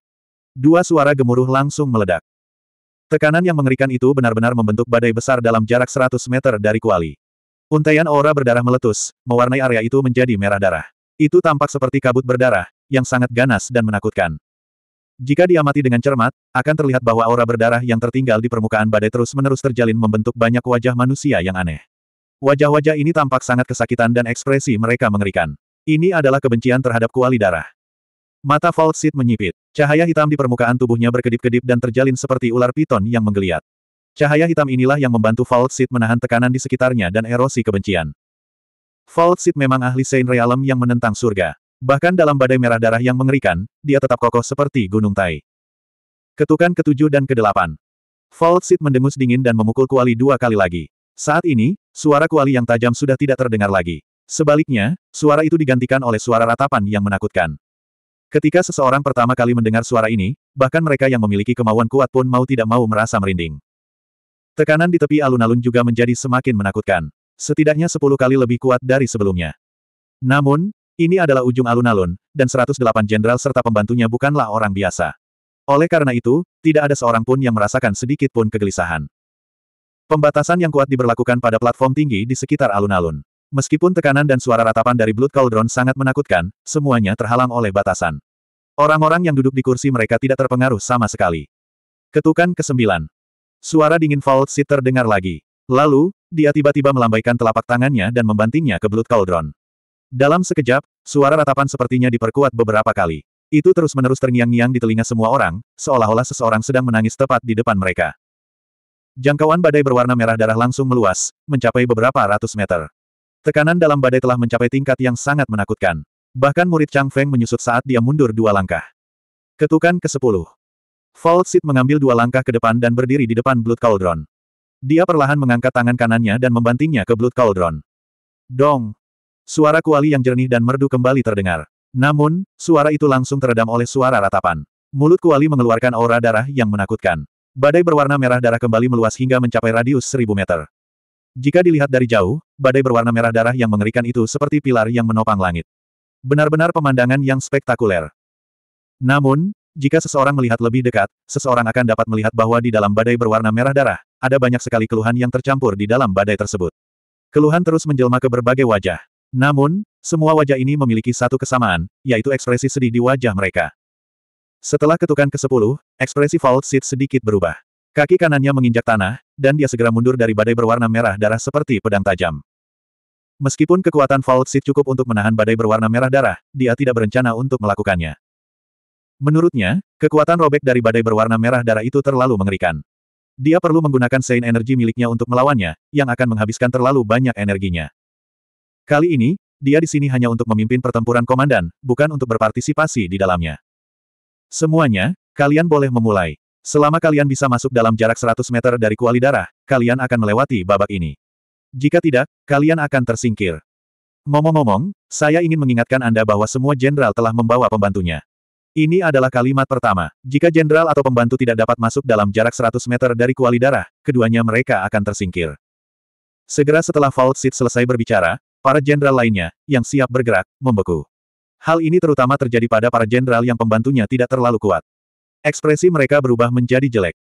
Dua suara gemuruh langsung meledak. Tekanan yang mengerikan itu benar-benar membentuk badai besar dalam jarak 100 meter dari kuali. Untaian aura berdarah meletus, mewarnai area itu menjadi merah darah. Itu tampak seperti kabut berdarah, yang sangat ganas dan menakutkan. Jika diamati dengan cermat, akan terlihat bahwa aura berdarah yang tertinggal di permukaan badai terus-menerus terjalin membentuk banyak wajah manusia yang aneh. Wajah-wajah ini tampak sangat kesakitan dan ekspresi mereka mengerikan. Ini adalah kebencian terhadap kuali darah. Mata Seed menyipit. Cahaya hitam di permukaan tubuhnya berkedip-kedip dan terjalin seperti ular piton yang menggeliat. Cahaya hitam inilah yang membantu Seed menahan tekanan di sekitarnya dan erosi kebencian. Seed memang ahli Sein Realm yang menentang surga. Bahkan dalam badai merah darah yang mengerikan, dia tetap kokoh seperti gunung tai. Ketukan ketujuh dan kedelapan. Vault Seed mendengus dingin dan memukul kuali dua kali lagi. Saat ini, suara kuali yang tajam sudah tidak terdengar lagi. Sebaliknya, suara itu digantikan oleh suara ratapan yang menakutkan. Ketika seseorang pertama kali mendengar suara ini, bahkan mereka yang memiliki kemauan kuat pun mau tidak mau merasa merinding. Tekanan di tepi alun-alun juga menjadi semakin menakutkan. Setidaknya sepuluh kali lebih kuat dari sebelumnya. Namun, ini adalah ujung alun-alun, dan 108 jenderal serta pembantunya bukanlah orang biasa. Oleh karena itu, tidak ada seorang pun yang merasakan sedikit pun kegelisahan. Pembatasan yang kuat diberlakukan pada platform tinggi di sekitar alun-alun. Meskipun tekanan dan suara ratapan dari Blood Cauldron sangat menakutkan, semuanya terhalang oleh batasan. Orang-orang yang duduk di kursi mereka tidak terpengaruh sama sekali. Ketukan ke-9. Suara dingin Vault sit terdengar lagi. Lalu, dia tiba-tiba melambaikan telapak tangannya dan membantingnya ke Blood Cauldron. Dalam sekejap, suara ratapan sepertinya diperkuat beberapa kali. Itu terus-menerus terngiang-ngiang di telinga semua orang, seolah-olah seseorang sedang menangis tepat di depan mereka. Jangkauan badai berwarna merah darah langsung meluas, mencapai beberapa ratus meter. Tekanan dalam badai telah mencapai tingkat yang sangat menakutkan. Bahkan murid Chang Feng menyusut saat dia mundur dua langkah. Ketukan ke-10. Vault Seed mengambil dua langkah ke depan dan berdiri di depan Blood Cauldron. Dia perlahan mengangkat tangan kanannya dan membantingnya ke Blood Cauldron. Dong! Suara kuali yang jernih dan merdu kembali terdengar. Namun, suara itu langsung teredam oleh suara ratapan. Mulut kuali mengeluarkan aura darah yang menakutkan. Badai berwarna merah darah kembali meluas hingga mencapai radius seribu meter. Jika dilihat dari jauh, badai berwarna merah darah yang mengerikan itu seperti pilar yang menopang langit. Benar-benar pemandangan yang spektakuler. Namun, jika seseorang melihat lebih dekat, seseorang akan dapat melihat bahwa di dalam badai berwarna merah darah, ada banyak sekali keluhan yang tercampur di dalam badai tersebut. Keluhan terus menjelma ke berbagai wajah. Namun, semua wajah ini memiliki satu kesamaan, yaitu ekspresi sedih di wajah mereka. Setelah ketukan ke-10, ekspresi Vault Seed sedikit berubah. Kaki kanannya menginjak tanah, dan dia segera mundur dari badai berwarna merah darah seperti pedang tajam. Meskipun kekuatan Vault Seed cukup untuk menahan badai berwarna merah darah, dia tidak berencana untuk melakukannya. Menurutnya, kekuatan robek dari badai berwarna merah darah itu terlalu mengerikan. Dia perlu menggunakan Saint energi miliknya untuk melawannya, yang akan menghabiskan terlalu banyak energinya. Kali ini, dia di sini hanya untuk memimpin pertempuran komandan, bukan untuk berpartisipasi di dalamnya. Semuanya, kalian boleh memulai. Selama kalian bisa masuk dalam jarak 100 meter dari kuali darah, kalian akan melewati babak ini. Jika tidak, kalian akan tersingkir. Ngomong-ngomong, saya ingin mengingatkan Anda bahwa semua jenderal telah membawa pembantunya. Ini adalah kalimat pertama. Jika jenderal atau pembantu tidak dapat masuk dalam jarak 100 meter dari kuali darah, keduanya mereka akan tersingkir. Segera setelah Vault Seed selesai berbicara, Para jenderal lainnya, yang siap bergerak, membeku. Hal ini terutama terjadi pada para jenderal yang pembantunya tidak terlalu kuat. Ekspresi mereka berubah menjadi jelek.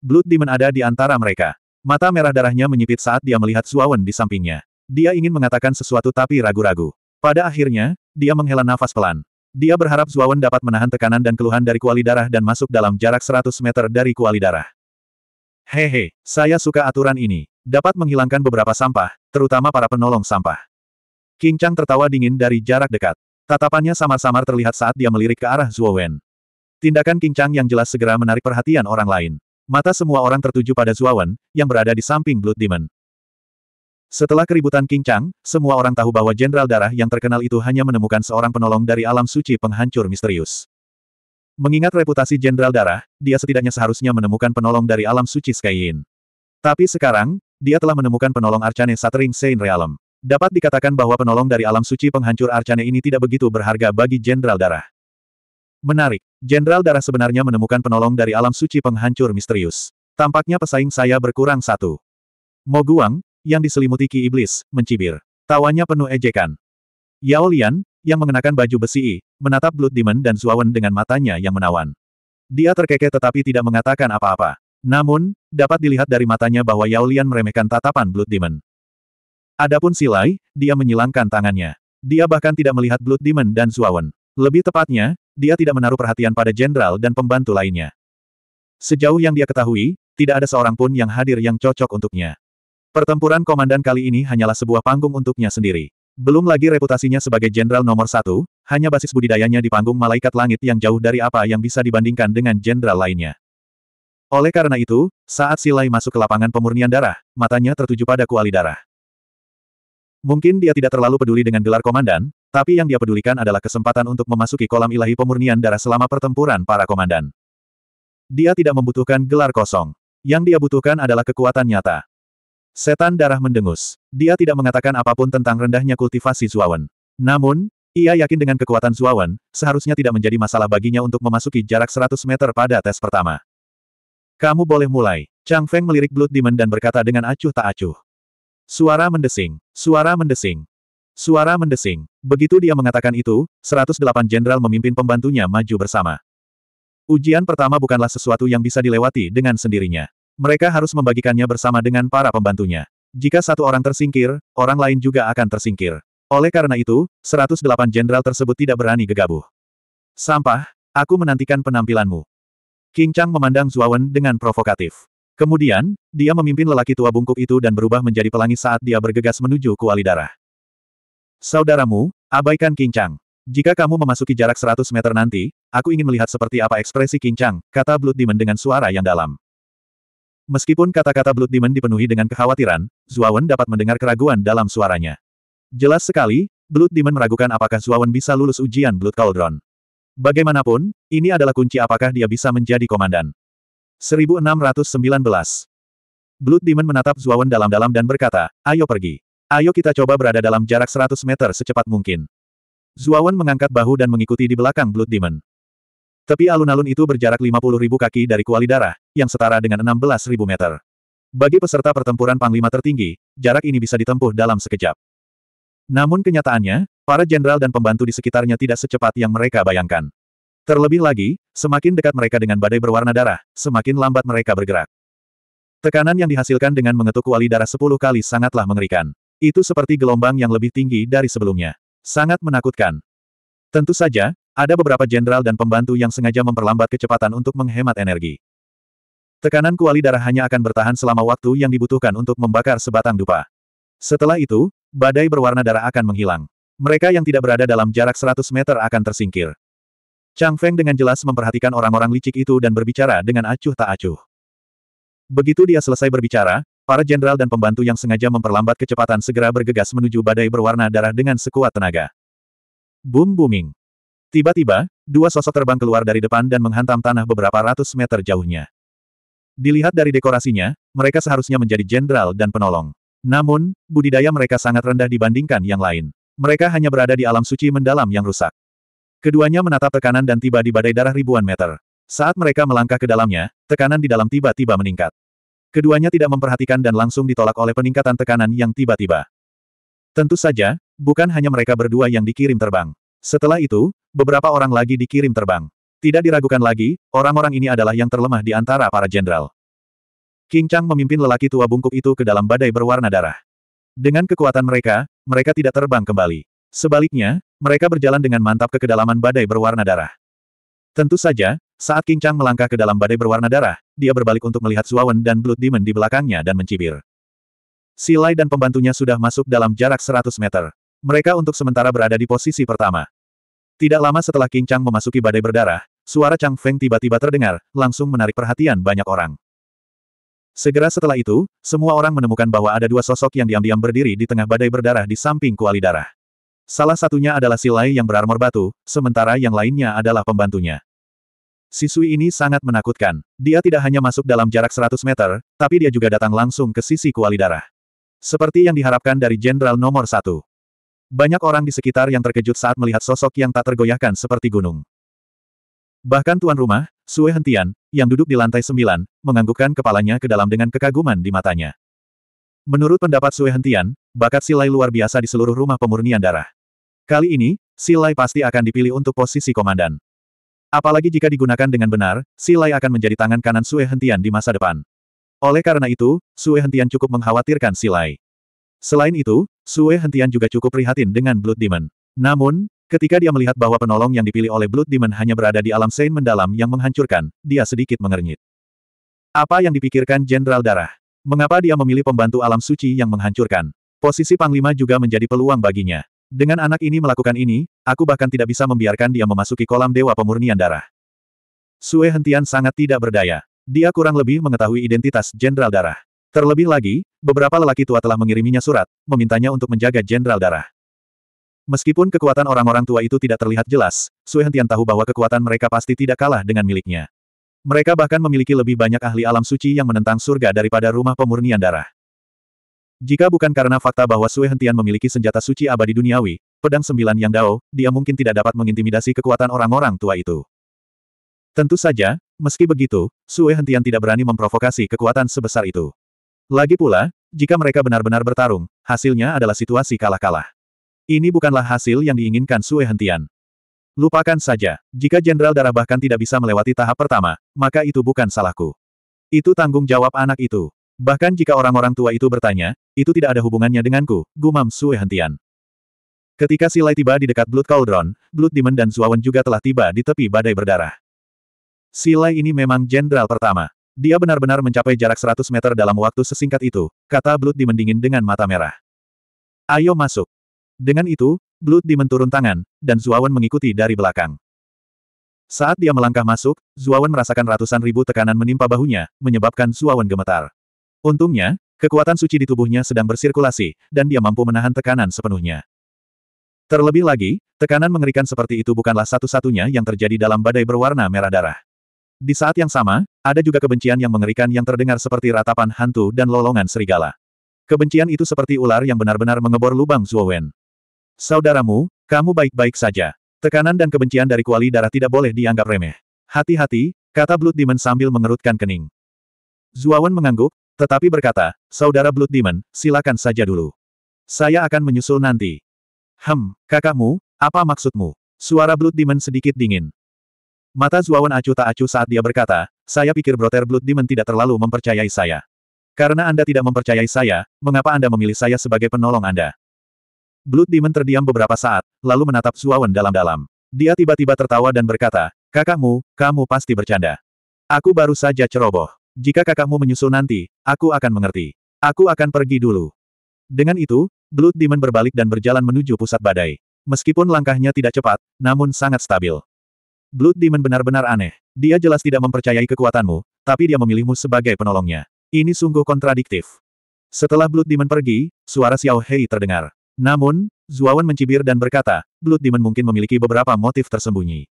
Blood Demon ada di antara mereka. Mata merah darahnya menyipit saat dia melihat Suawen di sampingnya. Dia ingin mengatakan sesuatu tapi ragu-ragu. Pada akhirnya, dia menghela nafas pelan. Dia berharap Suawen dapat menahan tekanan dan keluhan dari kuali darah dan masuk dalam jarak 100 meter dari kuali darah. Hehe, saya suka aturan ini. Dapat menghilangkan beberapa sampah, terutama para penolong sampah. King Chang tertawa dingin dari jarak dekat. Tatapannya samar-samar terlihat saat dia melirik ke arah Zuo Wen. Tindakan King Chang yang jelas segera menarik perhatian orang lain. Mata semua orang tertuju pada Zuo Wen, yang berada di samping Blood Demon. Setelah keributan King Chang, semua orang tahu bahwa Jenderal Darah yang terkenal itu hanya menemukan seorang penolong dari alam suci penghancur misterius. Mengingat reputasi Jenderal Darah, dia setidaknya seharusnya menemukan penolong dari alam suci Skyin. Tapi sekarang, dia telah menemukan penolong Arcane Satering Sein Realm. Dapat dikatakan bahwa penolong dari alam suci penghancur Arcane ini tidak begitu berharga bagi Jenderal Darah. Menarik, Jenderal Darah sebenarnya menemukan penolong dari alam suci penghancur misterius. Tampaknya pesaing saya berkurang satu. Moguang, yang diselimuti ki iblis, mencibir. Tawanya penuh ejekan. Yao Lian, yang mengenakan baju besi, menatap Blood Demon dan Zuawan dengan matanya yang menawan. Dia terkekeh tetapi tidak mengatakan apa-apa. Namun, dapat dilihat dari matanya bahwa Yao Lian meremehkan tatapan Blood Demon. Adapun Silai, dia menyilangkan tangannya. Dia bahkan tidak melihat Blood Demon dan Zuawan. Lebih tepatnya, dia tidak menaruh perhatian pada jenderal dan pembantu lainnya. Sejauh yang dia ketahui, tidak ada seorang pun yang hadir yang cocok untuknya. Pertempuran komandan kali ini hanyalah sebuah panggung untuknya sendiri. Belum lagi reputasinya sebagai jenderal nomor satu, hanya basis budidayanya di panggung malaikat langit yang jauh dari apa yang bisa dibandingkan dengan jenderal lainnya. Oleh karena itu, saat Silai masuk ke lapangan pemurnian darah, matanya tertuju pada kuali darah. Mungkin dia tidak terlalu peduli dengan gelar komandan, tapi yang dia pedulikan adalah kesempatan untuk memasuki kolam ilahi pemurnian darah selama pertempuran para komandan. Dia tidak membutuhkan gelar kosong. Yang dia butuhkan adalah kekuatan nyata. Setan darah mendengus. Dia tidak mengatakan apapun tentang rendahnya kultivasi Zuawan. Namun, ia yakin dengan kekuatan Zuawan, seharusnya tidak menjadi masalah baginya untuk memasuki jarak 100 meter pada tes pertama. Kamu boleh mulai. Chang Feng melirik Blood Demon dan berkata dengan acuh tak acuh. Suara mendesing, suara mendesing, suara mendesing. Begitu dia mengatakan itu, 108 jenderal memimpin pembantunya maju bersama. Ujian pertama bukanlah sesuatu yang bisa dilewati dengan sendirinya. Mereka harus membagikannya bersama dengan para pembantunya. Jika satu orang tersingkir, orang lain juga akan tersingkir. Oleh karena itu, 108 jenderal tersebut tidak berani gegabah. Sampah, aku menantikan penampilanmu. King Chang memandang Zuawan dengan provokatif. Kemudian, dia memimpin lelaki tua bungkuk itu dan berubah menjadi pelangi saat dia bergegas menuju kuali darah. Saudaramu, abaikan kincang. Jika kamu memasuki jarak 100 meter nanti, aku ingin melihat seperti apa ekspresi kincang, kata Blood Demon dengan suara yang dalam. Meskipun kata-kata Blood Demon dipenuhi dengan kekhawatiran, Zuawan dapat mendengar keraguan dalam suaranya. Jelas sekali, Blood Demon meragukan apakah Zuawan bisa lulus ujian Blood Cauldron. Bagaimanapun, ini adalah kunci apakah dia bisa menjadi komandan. 1619. Blood Demon menatap Zuawan dalam-dalam dan berkata, ayo pergi. Ayo kita coba berada dalam jarak 100 meter secepat mungkin. Zuawan mengangkat bahu dan mengikuti di belakang Blood Demon. Tapi alun-alun itu berjarak ribu kaki dari kuali darah, yang setara dengan ribu meter. Bagi peserta pertempuran Panglima tertinggi, jarak ini bisa ditempuh dalam sekejap. Namun kenyataannya, para jenderal dan pembantu di sekitarnya tidak secepat yang mereka bayangkan. Terlebih lagi, semakin dekat mereka dengan badai berwarna darah, semakin lambat mereka bergerak. Tekanan yang dihasilkan dengan mengetuk wali darah sepuluh kali sangatlah mengerikan. Itu seperti gelombang yang lebih tinggi dari sebelumnya. Sangat menakutkan. Tentu saja, ada beberapa jenderal dan pembantu yang sengaja memperlambat kecepatan untuk menghemat energi. Tekanan kuali darah hanya akan bertahan selama waktu yang dibutuhkan untuk membakar sebatang dupa. Setelah itu, badai berwarna darah akan menghilang. Mereka yang tidak berada dalam jarak 100 meter akan tersingkir. Chang Feng dengan jelas memperhatikan orang-orang licik itu dan berbicara dengan acuh tak acuh. Begitu dia selesai berbicara, para jenderal dan pembantu yang sengaja memperlambat kecepatan segera bergegas menuju badai berwarna darah dengan sekuat tenaga. Boom booming. Tiba-tiba, dua sosok terbang keluar dari depan dan menghantam tanah beberapa ratus meter jauhnya. Dilihat dari dekorasinya, mereka seharusnya menjadi jenderal dan penolong. Namun, budidaya mereka sangat rendah dibandingkan yang lain. Mereka hanya berada di alam suci mendalam yang rusak. Keduanya menatap tekanan dan tiba di badai darah ribuan meter. Saat mereka melangkah ke dalamnya, tekanan di dalam tiba-tiba meningkat. Keduanya tidak memperhatikan dan langsung ditolak oleh peningkatan tekanan yang tiba-tiba. Tentu saja, bukan hanya mereka berdua yang dikirim terbang. Setelah itu, beberapa orang lagi dikirim terbang. Tidak diragukan lagi, orang-orang ini adalah yang terlemah di antara para jenderal. King Chang memimpin lelaki tua bungkuk itu ke dalam badai berwarna darah. Dengan kekuatan mereka, mereka tidak terbang kembali. Sebaliknya, mereka berjalan dengan mantap ke kedalaman badai berwarna darah. Tentu saja, saat King Chang melangkah ke dalam badai berwarna darah, dia berbalik untuk melihat Suawan dan Blood Demon di belakangnya dan mencibir. Silai dan pembantunya sudah masuk dalam jarak 100 meter. Mereka untuk sementara berada di posisi pertama. Tidak lama setelah King Chang memasuki badai berdarah, suara Chang Feng tiba-tiba terdengar, langsung menarik perhatian banyak orang. Segera setelah itu, semua orang menemukan bahwa ada dua sosok yang diam-diam berdiri di tengah badai berdarah di samping kuali darah. Salah satunya adalah Silai yang berarmor batu, sementara yang lainnya adalah pembantunya. Siswi ini sangat menakutkan. Dia tidak hanya masuk dalam jarak 100 meter, tapi dia juga datang langsung ke sisi kuali darah. Seperti yang diharapkan dari jenderal nomor satu. Banyak orang di sekitar yang terkejut saat melihat sosok yang tak tergoyahkan seperti gunung. Bahkan tuan rumah, Sue Hentian, yang duduk di lantai sembilan, menganggukkan kepalanya ke dalam dengan kekaguman di matanya. Menurut pendapat Sue Hentian, bakat silai luar biasa di seluruh rumah pemurnian darah. Kali ini, Silai pasti akan dipilih untuk posisi komandan. Apalagi jika digunakan dengan benar, Silai akan menjadi tangan kanan Sue Hentian di masa depan. Oleh karena itu, Sue Hentian cukup mengkhawatirkan Silai. Selain itu, Sue Hentian juga cukup prihatin dengan Blood Demon. Namun, ketika dia melihat bahwa penolong yang dipilih oleh Blood Demon hanya berada di alam Sein mendalam yang menghancurkan, dia sedikit mengernyit. Apa yang dipikirkan Jenderal Darah? Mengapa dia memilih pembantu alam suci yang menghancurkan? Posisi Panglima juga menjadi peluang baginya. Dengan anak ini melakukan ini, aku bahkan tidak bisa membiarkan dia memasuki kolam dewa pemurnian darah. Sue Hentian sangat tidak berdaya. Dia kurang lebih mengetahui identitas Jenderal Darah. Terlebih lagi, beberapa lelaki tua telah mengiriminya surat, memintanya untuk menjaga Jenderal Darah. Meskipun kekuatan orang-orang tua itu tidak terlihat jelas, Sue Hentian tahu bahwa kekuatan mereka pasti tidak kalah dengan miliknya. Mereka bahkan memiliki lebih banyak ahli alam suci yang menentang surga daripada rumah pemurnian darah. Jika bukan karena fakta bahwa Sue Hentian memiliki senjata suci abadi duniawi, pedang sembilan yang dao, dia mungkin tidak dapat mengintimidasi kekuatan orang-orang tua itu. Tentu saja, meski begitu, Sue Hentian tidak berani memprovokasi kekuatan sebesar itu. Lagi pula, jika mereka benar-benar bertarung, hasilnya adalah situasi kalah-kalah. Ini bukanlah hasil yang diinginkan Sue Hentian. Lupakan saja, jika Jenderal Darah bahkan tidak bisa melewati tahap pertama, maka itu bukan salahku. Itu tanggung jawab anak itu. Bahkan jika orang-orang tua itu bertanya, itu tidak ada hubungannya denganku, gumam Sue Hentian. Ketika Silai tiba di dekat Blood Cauldron, Blood Demon dan Zuawan juga telah tiba di tepi badai berdarah. Silai ini memang jenderal pertama. Dia benar-benar mencapai jarak 100 meter dalam waktu sesingkat itu, kata Blood Demon dingin dengan mata merah. Ayo masuk. Dengan itu, Blood Demon turun tangan, dan Zuawan mengikuti dari belakang. Saat dia melangkah masuk, Zuawan merasakan ratusan ribu tekanan menimpa bahunya, menyebabkan Zuawan gemetar. Untungnya, kekuatan suci di tubuhnya sedang bersirkulasi, dan dia mampu menahan tekanan sepenuhnya. Terlebih lagi, tekanan mengerikan seperti itu bukanlah satu-satunya yang terjadi dalam badai berwarna merah darah. Di saat yang sama, ada juga kebencian yang mengerikan yang terdengar seperti ratapan hantu dan lolongan serigala. Kebencian itu seperti ular yang benar-benar mengebor lubang Zuowen. Saudaramu, kamu baik-baik saja. Tekanan dan kebencian dari kuali darah tidak boleh dianggap remeh. Hati-hati, kata Blood Demon sambil mengerutkan kening. Zuowen mengangguk, tetapi berkata, Saudara Blood Demon, silakan saja dulu. Saya akan menyusul nanti. Hem, kakakmu, apa maksudmu? Suara Blood Demon sedikit dingin. Mata Zuawan acuh tak acuh saat dia berkata, saya pikir Broter Blood Demon tidak terlalu mempercayai saya. Karena Anda tidak mempercayai saya, mengapa Anda memilih saya sebagai penolong Anda? Blood Demon terdiam beberapa saat, lalu menatap Zuawan dalam-dalam. Dia tiba-tiba tertawa dan berkata, kakakmu, kamu pasti bercanda. Aku baru saja ceroboh. Jika kakakmu menyusul nanti, aku akan mengerti. Aku akan pergi dulu. Dengan itu, Blood Demon berbalik dan berjalan menuju pusat badai. Meskipun langkahnya tidak cepat, namun sangat stabil. Blood Demon benar-benar aneh. Dia jelas tidak mempercayai kekuatanmu, tapi dia memilihmu sebagai penolongnya. Ini sungguh kontradiktif. Setelah Blood Demon pergi, suara Xiao Hei terdengar. Namun, Zuawan mencibir dan berkata, Blood Demon mungkin memiliki beberapa motif tersembunyi.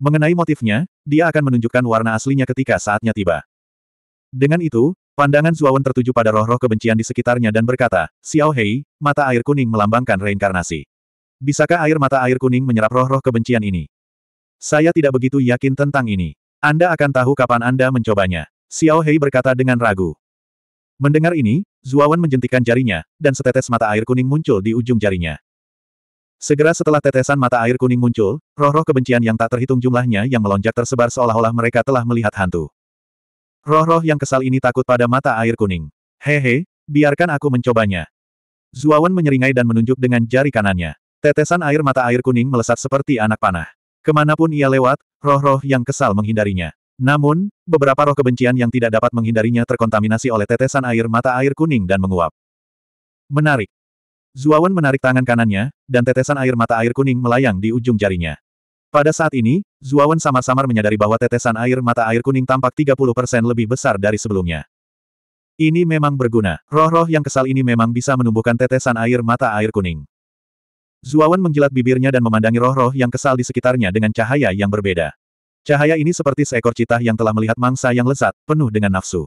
Mengenai motifnya, dia akan menunjukkan warna aslinya ketika saatnya tiba. Dengan itu, pandangan Zuawan tertuju pada roh-roh kebencian di sekitarnya dan berkata, Xiao Hei, mata air kuning melambangkan reinkarnasi. Bisakah air mata air kuning menyerap roh-roh kebencian ini? Saya tidak begitu yakin tentang ini. Anda akan tahu kapan Anda mencobanya. Xiao Hei berkata dengan ragu. Mendengar ini, Zuawan menjentikan jarinya, dan setetes mata air kuning muncul di ujung jarinya. Segera setelah tetesan mata air kuning muncul, roh-roh kebencian yang tak terhitung jumlahnya yang melonjak tersebar seolah-olah mereka telah melihat hantu. Roh-roh yang kesal ini takut pada mata air kuning. Hehe, biarkan aku mencobanya. Zuawan menyeringai dan menunjuk dengan jari kanannya. Tetesan air mata air kuning melesat seperti anak panah. Kemanapun ia lewat, roh-roh yang kesal menghindarinya. Namun, beberapa roh kebencian yang tidak dapat menghindarinya terkontaminasi oleh tetesan air mata air kuning dan menguap. Menarik. Zuawan menarik tangan kanannya, dan tetesan air mata air kuning melayang di ujung jarinya. Pada saat ini, Zuawan samar-samar menyadari bahwa tetesan air mata air kuning tampak 30% lebih besar dari sebelumnya. Ini memang berguna. Roh-roh yang kesal ini memang bisa menumbuhkan tetesan air mata air kuning. Zuawan menjilat bibirnya dan memandangi roh-roh yang kesal di sekitarnya dengan cahaya yang berbeda. Cahaya ini seperti seekor citah yang telah melihat mangsa yang lezat, penuh dengan nafsu.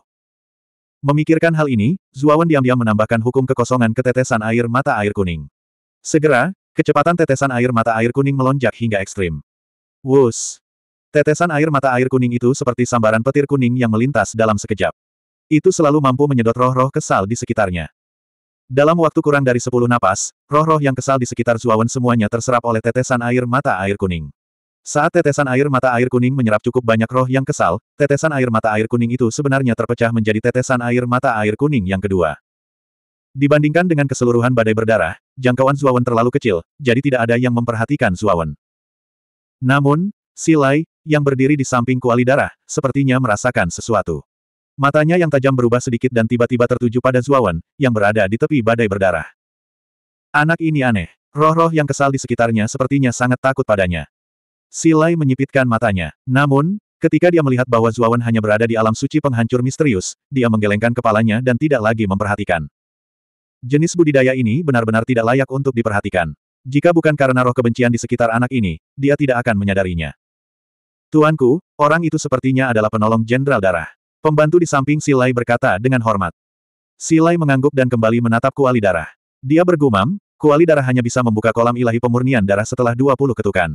Memikirkan hal ini, Zuawan diam-diam menambahkan hukum kekosongan ke tetesan air mata air kuning. Segera, kecepatan tetesan air mata air kuning melonjak hingga ekstrim. Wus. Tetesan air mata air kuning itu seperti sambaran petir kuning yang melintas dalam sekejap. Itu selalu mampu menyedot roh-roh kesal di sekitarnya. Dalam waktu kurang dari sepuluh napas, roh-roh yang kesal di sekitar Zuawan semuanya terserap oleh tetesan air mata air kuning. Saat tetesan air mata air kuning menyerap cukup banyak roh yang kesal, tetesan air mata air kuning itu sebenarnya terpecah menjadi tetesan air mata air kuning yang kedua. Dibandingkan dengan keseluruhan badai berdarah, jangkauan Zuawan terlalu kecil, jadi tidak ada yang memperhatikan Zuawan. Namun, Silai, yang berdiri di samping kuali darah, sepertinya merasakan sesuatu. Matanya yang tajam berubah sedikit dan tiba-tiba tertuju pada Zuawan, yang berada di tepi badai berdarah. Anak ini aneh. Roh-roh yang kesal di sekitarnya sepertinya sangat takut padanya. Silai menyipitkan matanya. Namun, ketika dia melihat bahwa Zuawan hanya berada di alam suci penghancur misterius, dia menggelengkan kepalanya dan tidak lagi memperhatikan. Jenis budidaya ini benar-benar tidak layak untuk diperhatikan. Jika bukan karena roh kebencian di sekitar anak ini, dia tidak akan menyadarinya. Tuanku, orang itu sepertinya adalah penolong Jenderal Darah. Pembantu di samping Silai berkata dengan hormat. Silai mengangguk dan kembali menatap kuali darah. Dia bergumam, kuali darah hanya bisa membuka kolam ilahi pemurnian darah setelah 20 ketukan.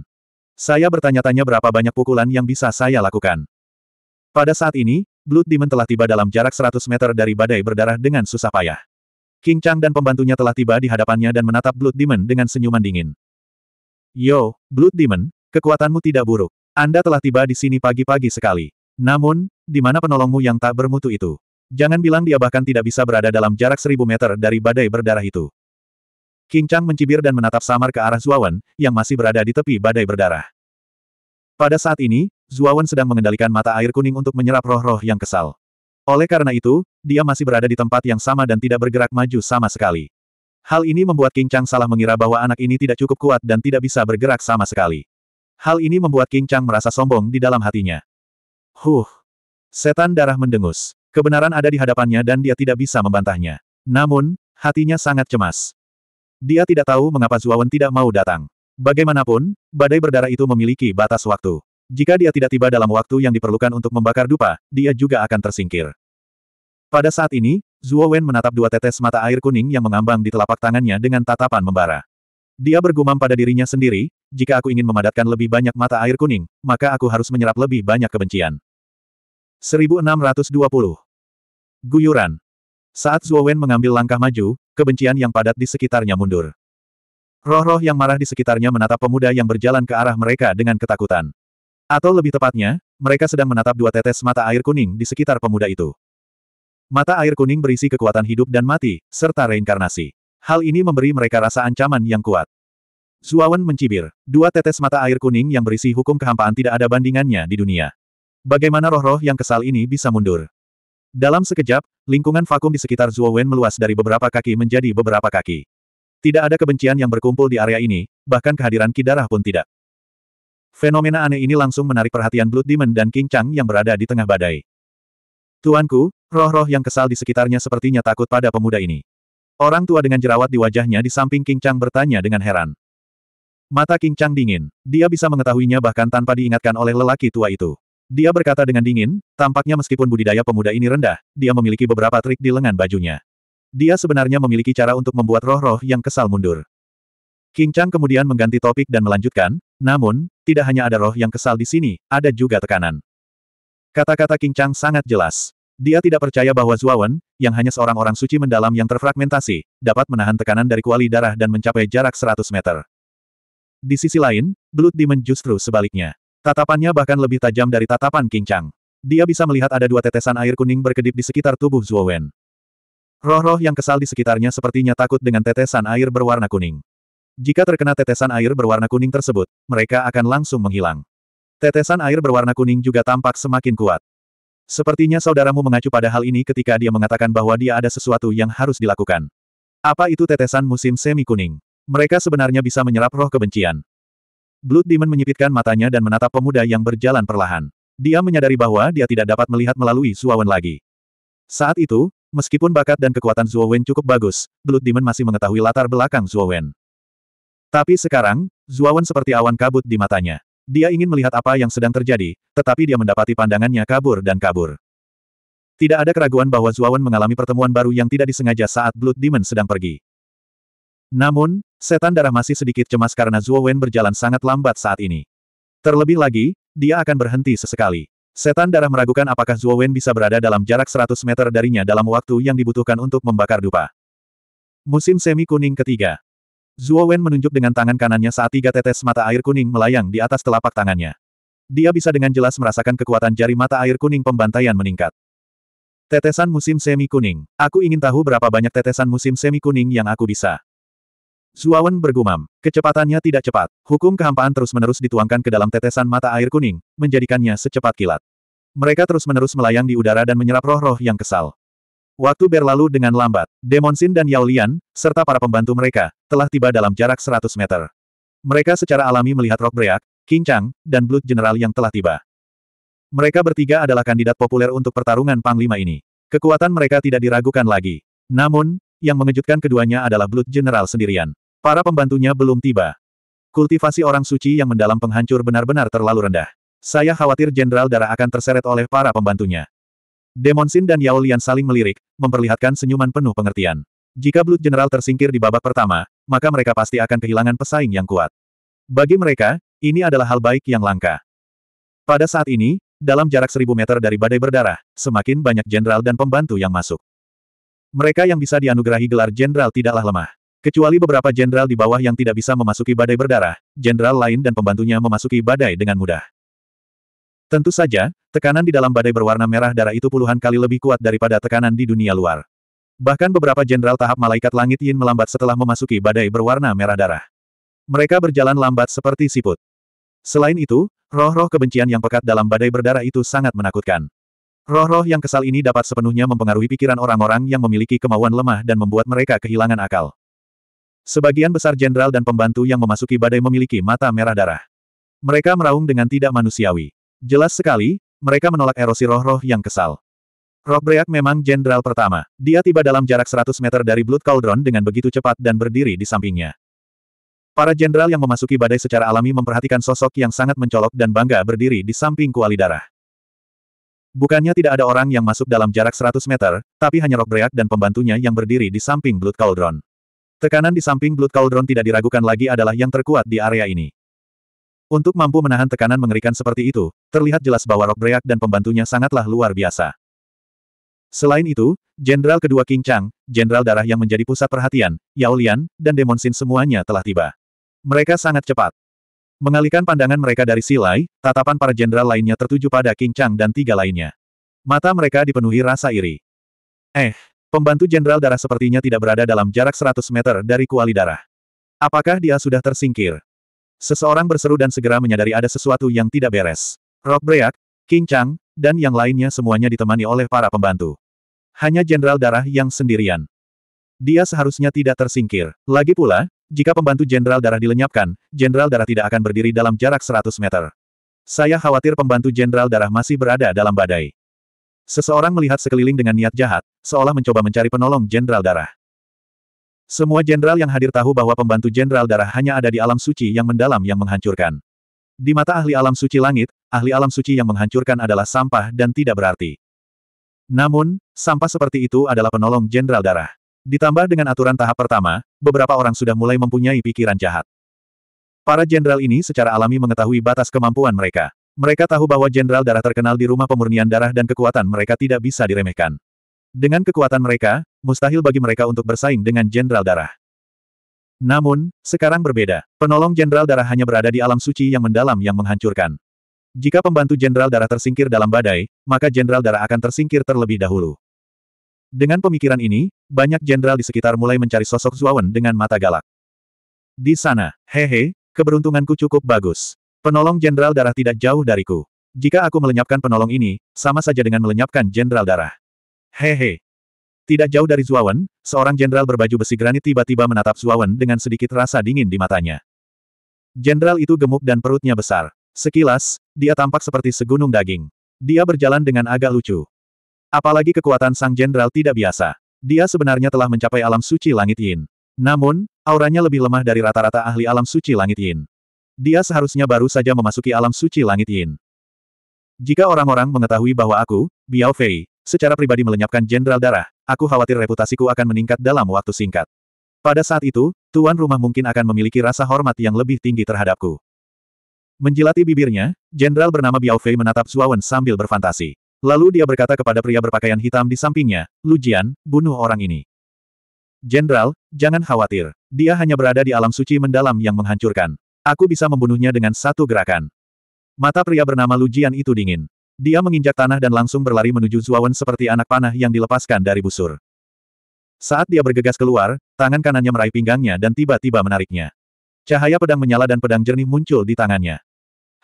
Saya bertanya-tanya berapa banyak pukulan yang bisa saya lakukan. Pada saat ini, Blood Demon telah tiba dalam jarak 100 meter dari badai berdarah dengan susah payah. King Chang dan pembantunya telah tiba di hadapannya dan menatap Blood Demon dengan senyuman dingin. Yo, Blood Demon, kekuatanmu tidak buruk. Anda telah tiba di sini pagi-pagi sekali. Namun, di mana penolongmu yang tak bermutu itu? Jangan bilang dia bahkan tidak bisa berada dalam jarak seribu meter dari badai berdarah itu. King Chang mencibir dan menatap samar ke arah Zuawan, yang masih berada di tepi badai berdarah. Pada saat ini, Zuawan sedang mengendalikan mata air kuning untuk menyerap roh-roh yang kesal. Oleh karena itu, dia masih berada di tempat yang sama dan tidak bergerak maju sama sekali. Hal ini membuat King Chang salah mengira bahwa anak ini tidak cukup kuat dan tidak bisa bergerak sama sekali. Hal ini membuat King Chang merasa sombong di dalam hatinya. Huh. Setan darah mendengus. Kebenaran ada di hadapannya dan dia tidak bisa membantahnya. Namun, hatinya sangat cemas. Dia tidak tahu mengapa Zuawan tidak mau datang. Bagaimanapun, badai berdarah itu memiliki batas waktu. Jika dia tidak tiba dalam waktu yang diperlukan untuk membakar dupa, dia juga akan tersingkir. Pada saat ini, Zuo Wen menatap dua tetes mata air kuning yang mengambang di telapak tangannya dengan tatapan membara. Dia bergumam pada dirinya sendiri, jika aku ingin memadatkan lebih banyak mata air kuning, maka aku harus menyerap lebih banyak kebencian. 1620. Guyuran. Saat Zuo Wen mengambil langkah maju, kebencian yang padat di sekitarnya mundur. Roh-roh yang marah di sekitarnya menatap pemuda yang berjalan ke arah mereka dengan ketakutan. Atau lebih tepatnya, mereka sedang menatap dua tetes mata air kuning di sekitar pemuda itu. Mata air kuning berisi kekuatan hidup dan mati, serta reinkarnasi. Hal ini memberi mereka rasa ancaman yang kuat. Zuawan mencibir. Dua tetes mata air kuning yang berisi hukum kehampaan tidak ada bandingannya di dunia. Bagaimana roh-roh yang kesal ini bisa mundur? Dalam sekejap, lingkungan vakum di sekitar Zuowen meluas dari beberapa kaki menjadi beberapa kaki. Tidak ada kebencian yang berkumpul di area ini, bahkan kehadiran Kidarah pun tidak. Fenomena aneh ini langsung menarik perhatian Blood Demon dan King Chang yang berada di tengah badai. Tuanku, roh-roh yang kesal di sekitarnya sepertinya takut pada pemuda ini. Orang tua dengan jerawat di wajahnya di samping King Chang bertanya dengan heran. Mata King Chang dingin, dia bisa mengetahuinya bahkan tanpa diingatkan oleh lelaki tua itu. Dia berkata dengan dingin, tampaknya meskipun budidaya pemuda ini rendah, dia memiliki beberapa trik di lengan bajunya. Dia sebenarnya memiliki cara untuk membuat roh-roh yang kesal mundur. King Chang kemudian mengganti topik dan melanjutkan, namun, tidak hanya ada roh yang kesal di sini, ada juga tekanan. Kata-kata King Chang sangat jelas. Dia tidak percaya bahwa Zuawan, yang hanya seorang orang suci mendalam yang terfragmentasi, dapat menahan tekanan dari kuali darah dan mencapai jarak 100 meter. Di sisi lain, Blood Demon justru sebaliknya. Tatapannya bahkan lebih tajam dari tatapan King Chang. Dia bisa melihat ada dua tetesan air kuning berkedip di sekitar tubuh Zuowen. Roh-roh yang kesal di sekitarnya sepertinya takut dengan tetesan air berwarna kuning. Jika terkena tetesan air berwarna kuning tersebut, mereka akan langsung menghilang. Tetesan air berwarna kuning juga tampak semakin kuat. Sepertinya saudaramu mengacu pada hal ini ketika dia mengatakan bahwa dia ada sesuatu yang harus dilakukan. Apa itu tetesan musim semi kuning? Mereka sebenarnya bisa menyerap roh kebencian. Blood Demon menyipitkan matanya dan menatap pemuda yang berjalan perlahan. Dia menyadari bahwa dia tidak dapat melihat melalui Zuowen lagi. Saat itu, meskipun bakat dan kekuatan Zuowen cukup bagus, Blood Demon masih mengetahui latar belakang Zuowen. Tapi sekarang, Zuawan seperti awan kabut di matanya. Dia ingin melihat apa yang sedang terjadi, tetapi dia mendapati pandangannya kabur dan kabur. Tidak ada keraguan bahwa Zuawan mengalami pertemuan baru yang tidak disengaja saat Blood Demon sedang pergi. Namun, setan darah masih sedikit cemas karena Zuawan berjalan sangat lambat saat ini. Terlebih lagi, dia akan berhenti sesekali. Setan darah meragukan apakah Zuawan bisa berada dalam jarak 100 meter darinya dalam waktu yang dibutuhkan untuk membakar dupa. Musim semi kuning ketiga. Zuo Wen menunjuk dengan tangan kanannya saat tiga tetes mata air kuning melayang di atas telapak tangannya. Dia bisa dengan jelas merasakan kekuatan jari mata air kuning pembantaian meningkat. Tetesan musim semi kuning. Aku ingin tahu berapa banyak tetesan musim semi kuning yang aku bisa. Zuo Wen bergumam. Kecepatannya tidak cepat. Hukum kehampaan terus-menerus dituangkan ke dalam tetesan mata air kuning, menjadikannya secepat kilat. Mereka terus-menerus melayang di udara dan menyerap roh-roh yang kesal. Waktu berlalu dengan lambat, Demon Demonsin dan Yao Lian, serta para pembantu mereka, telah tiba dalam jarak 100 meter. Mereka secara alami melihat Rock Break, King Chang, dan Blood General yang telah tiba. Mereka bertiga adalah kandidat populer untuk pertarungan Panglima ini. Kekuatan mereka tidak diragukan lagi. Namun, yang mengejutkan keduanya adalah Blood General sendirian. Para pembantunya belum tiba. Kultivasi orang suci yang mendalam penghancur benar-benar terlalu rendah. Saya khawatir Jenderal Darah akan terseret oleh para pembantunya. Demon Sin dan Yao Lian saling melirik, memperlihatkan senyuman penuh pengertian. Jika Blood General tersingkir di babak pertama, maka mereka pasti akan kehilangan pesaing yang kuat. Bagi mereka, ini adalah hal baik yang langka. Pada saat ini, dalam jarak seribu meter dari badai berdarah, semakin banyak jenderal dan pembantu yang masuk. Mereka yang bisa dianugerahi gelar jenderal tidaklah lemah. Kecuali beberapa jenderal di bawah yang tidak bisa memasuki badai berdarah, jenderal lain dan pembantunya memasuki badai dengan mudah. Tentu saja, Tekanan di dalam badai berwarna merah darah itu puluhan kali lebih kuat daripada tekanan di dunia luar. Bahkan beberapa jenderal tahap malaikat langit Yin melambat setelah memasuki badai berwarna merah darah. Mereka berjalan lambat seperti siput. Selain itu, roh-roh kebencian yang pekat dalam badai berdarah itu sangat menakutkan. Roh-roh yang kesal ini dapat sepenuhnya mempengaruhi pikiran orang-orang yang memiliki kemauan lemah dan membuat mereka kehilangan akal. Sebagian besar jenderal dan pembantu yang memasuki badai memiliki mata merah darah. Mereka meraung dengan tidak manusiawi. Jelas sekali, mereka menolak erosi roh-roh yang kesal. Roh Break memang jenderal pertama. Dia tiba dalam jarak 100 meter dari Blood Cauldron dengan begitu cepat dan berdiri di sampingnya. Para jenderal yang memasuki badai secara alami memperhatikan sosok yang sangat mencolok dan bangga berdiri di samping kuali darah. Bukannya tidak ada orang yang masuk dalam jarak 100 meter, tapi hanya Rock Break dan pembantunya yang berdiri di samping Blood Cauldron. Tekanan di samping Blood Cauldron tidak diragukan lagi adalah yang terkuat di area ini. Untuk mampu menahan tekanan mengerikan seperti itu, terlihat jelas bahwa Rok Break dan pembantunya sangatlah luar biasa. Selain itu, Jenderal kedua King Chang, Jenderal Darah yang menjadi pusat perhatian, Yao Lian, dan Demon Sin semuanya telah tiba. Mereka sangat cepat. Mengalihkan pandangan mereka dari Silai, tatapan para jenderal lainnya tertuju pada King Chang dan tiga lainnya. Mata mereka dipenuhi rasa iri. Eh, pembantu Jenderal Darah sepertinya tidak berada dalam jarak 100 meter dari kuali darah. Apakah dia sudah tersingkir? Seseorang berseru dan segera menyadari ada sesuatu yang tidak beres. Rock Break, King Chang, dan yang lainnya semuanya ditemani oleh para pembantu. Hanya Jenderal Darah yang sendirian. Dia seharusnya tidak tersingkir. Lagi pula, jika pembantu Jenderal Darah dilenyapkan, Jenderal Darah tidak akan berdiri dalam jarak 100 meter. Saya khawatir pembantu Jenderal Darah masih berada dalam badai. Seseorang melihat sekeliling dengan niat jahat, seolah mencoba mencari penolong Jenderal Darah. Semua jenderal yang hadir tahu bahwa pembantu jenderal darah hanya ada di alam suci yang mendalam yang menghancurkan. Di mata ahli alam suci langit, ahli alam suci yang menghancurkan adalah sampah dan tidak berarti. Namun, sampah seperti itu adalah penolong jenderal darah. Ditambah dengan aturan tahap pertama, beberapa orang sudah mulai mempunyai pikiran jahat. Para jenderal ini secara alami mengetahui batas kemampuan mereka. Mereka tahu bahwa jenderal darah terkenal di rumah pemurnian darah dan kekuatan mereka tidak bisa diremehkan. Dengan kekuatan mereka, mustahil bagi mereka untuk bersaing dengan Jenderal Darah. Namun, sekarang berbeda. Penolong Jenderal Darah hanya berada di alam suci yang mendalam yang menghancurkan. Jika pembantu Jenderal Darah tersingkir dalam badai, maka Jenderal Darah akan tersingkir terlebih dahulu. Dengan pemikiran ini, banyak jenderal di sekitar mulai mencari sosok Zuawan dengan mata galak. Di sana, hehe, keberuntunganku cukup bagus. Penolong Jenderal Darah tidak jauh dariku. Jika aku melenyapkan penolong ini, sama saja dengan melenyapkan Jenderal Darah. Hehe. Tidak jauh dari Zuawan, seorang jenderal berbaju besi granit tiba-tiba menatap Zuawan dengan sedikit rasa dingin di matanya. Jenderal itu gemuk dan perutnya besar. Sekilas, dia tampak seperti segunung daging. Dia berjalan dengan agak lucu. Apalagi kekuatan sang jenderal tidak biasa. Dia sebenarnya telah mencapai alam suci langit Yin. Namun, auranya lebih lemah dari rata-rata ahli alam suci langit Yin. Dia seharusnya baru saja memasuki alam suci langit Yin. Jika orang-orang mengetahui bahwa aku, Biao Fei, secara pribadi melenyapkan Jenderal Darah, aku khawatir reputasiku akan meningkat dalam waktu singkat. Pada saat itu, tuan rumah mungkin akan memiliki rasa hormat yang lebih tinggi terhadapku. Menjilati bibirnya, jenderal bernama Biao Fei menatap Zuawan sambil berfantasi. Lalu dia berkata kepada pria berpakaian hitam di sampingnya, Lu Jian, bunuh orang ini. Jenderal, jangan khawatir. Dia hanya berada di alam suci mendalam yang menghancurkan. Aku bisa membunuhnya dengan satu gerakan. Mata pria bernama Lu Jian itu dingin. Dia menginjak tanah dan langsung berlari menuju Zuawan seperti anak panah yang dilepaskan dari busur. Saat dia bergegas keluar, tangan kanannya meraih pinggangnya dan tiba-tiba menariknya. Cahaya pedang menyala dan pedang jernih muncul di tangannya.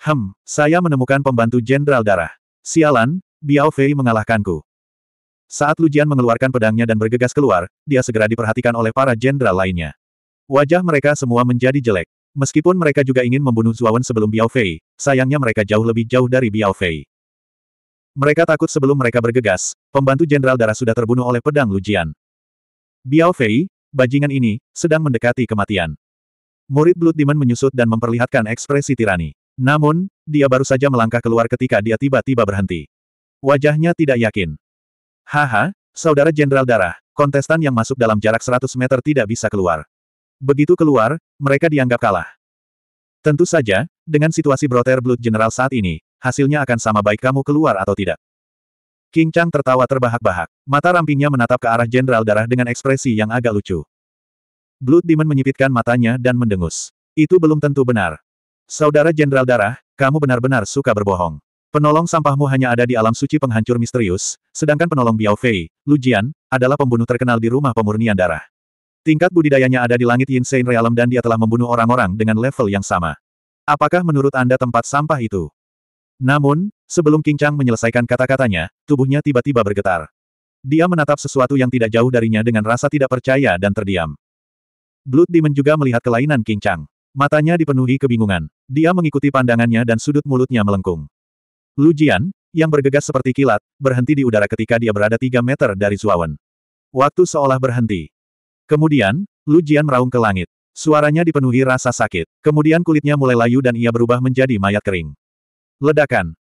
Hem, saya menemukan pembantu Jenderal Darah. Sialan, Biao Fei mengalahkanku. Saat Lujian mengeluarkan pedangnya dan bergegas keluar, dia segera diperhatikan oleh para jenderal lainnya. Wajah mereka semua menjadi jelek. Meskipun mereka juga ingin membunuh Zuawan sebelum Biao Fei, sayangnya mereka jauh lebih jauh dari Biao Fei. Mereka takut sebelum mereka bergegas, pembantu Jenderal Darah sudah terbunuh oleh pedang Lujian. Biao Fei, bajingan ini, sedang mendekati kematian. Murid Blood Demon menyusut dan memperlihatkan ekspresi tirani. Namun, dia baru saja melangkah keluar ketika dia tiba-tiba berhenti. Wajahnya tidak yakin. Haha, saudara Jenderal Darah, kontestan yang masuk dalam jarak 100 meter tidak bisa keluar. Begitu keluar, mereka dianggap kalah. Tentu saja, dengan situasi Broter Blood General saat ini, hasilnya akan sama baik kamu keluar atau tidak. King Chang tertawa terbahak-bahak. Mata rampingnya menatap ke arah Jenderal Darah dengan ekspresi yang agak lucu. Blood Demon menyipitkan matanya dan mendengus. Itu belum tentu benar. Saudara Jenderal Darah, kamu benar-benar suka berbohong. Penolong sampahmu hanya ada di alam suci penghancur misterius, sedangkan penolong Biao Fei, Lu Jian, adalah pembunuh terkenal di rumah pemurnian darah. Tingkat budidayanya ada di langit Yinsein Realm dan dia telah membunuh orang-orang dengan level yang sama. Apakah menurut Anda tempat sampah itu? Namun, sebelum King Chang menyelesaikan kata-katanya, tubuhnya tiba-tiba bergetar. Dia menatap sesuatu yang tidak jauh darinya dengan rasa tidak percaya dan terdiam. Blood Demon juga melihat kelainan King Chang. Matanya dipenuhi kebingungan. Dia mengikuti pandangannya dan sudut mulutnya melengkung. Lu Jian, yang bergegas seperti kilat, berhenti di udara ketika dia berada tiga meter dari Zuawan. Waktu seolah berhenti. Kemudian, Lu Jian meraung ke langit. Suaranya dipenuhi rasa sakit. Kemudian kulitnya mulai layu dan ia berubah menjadi mayat kering. Ledakan.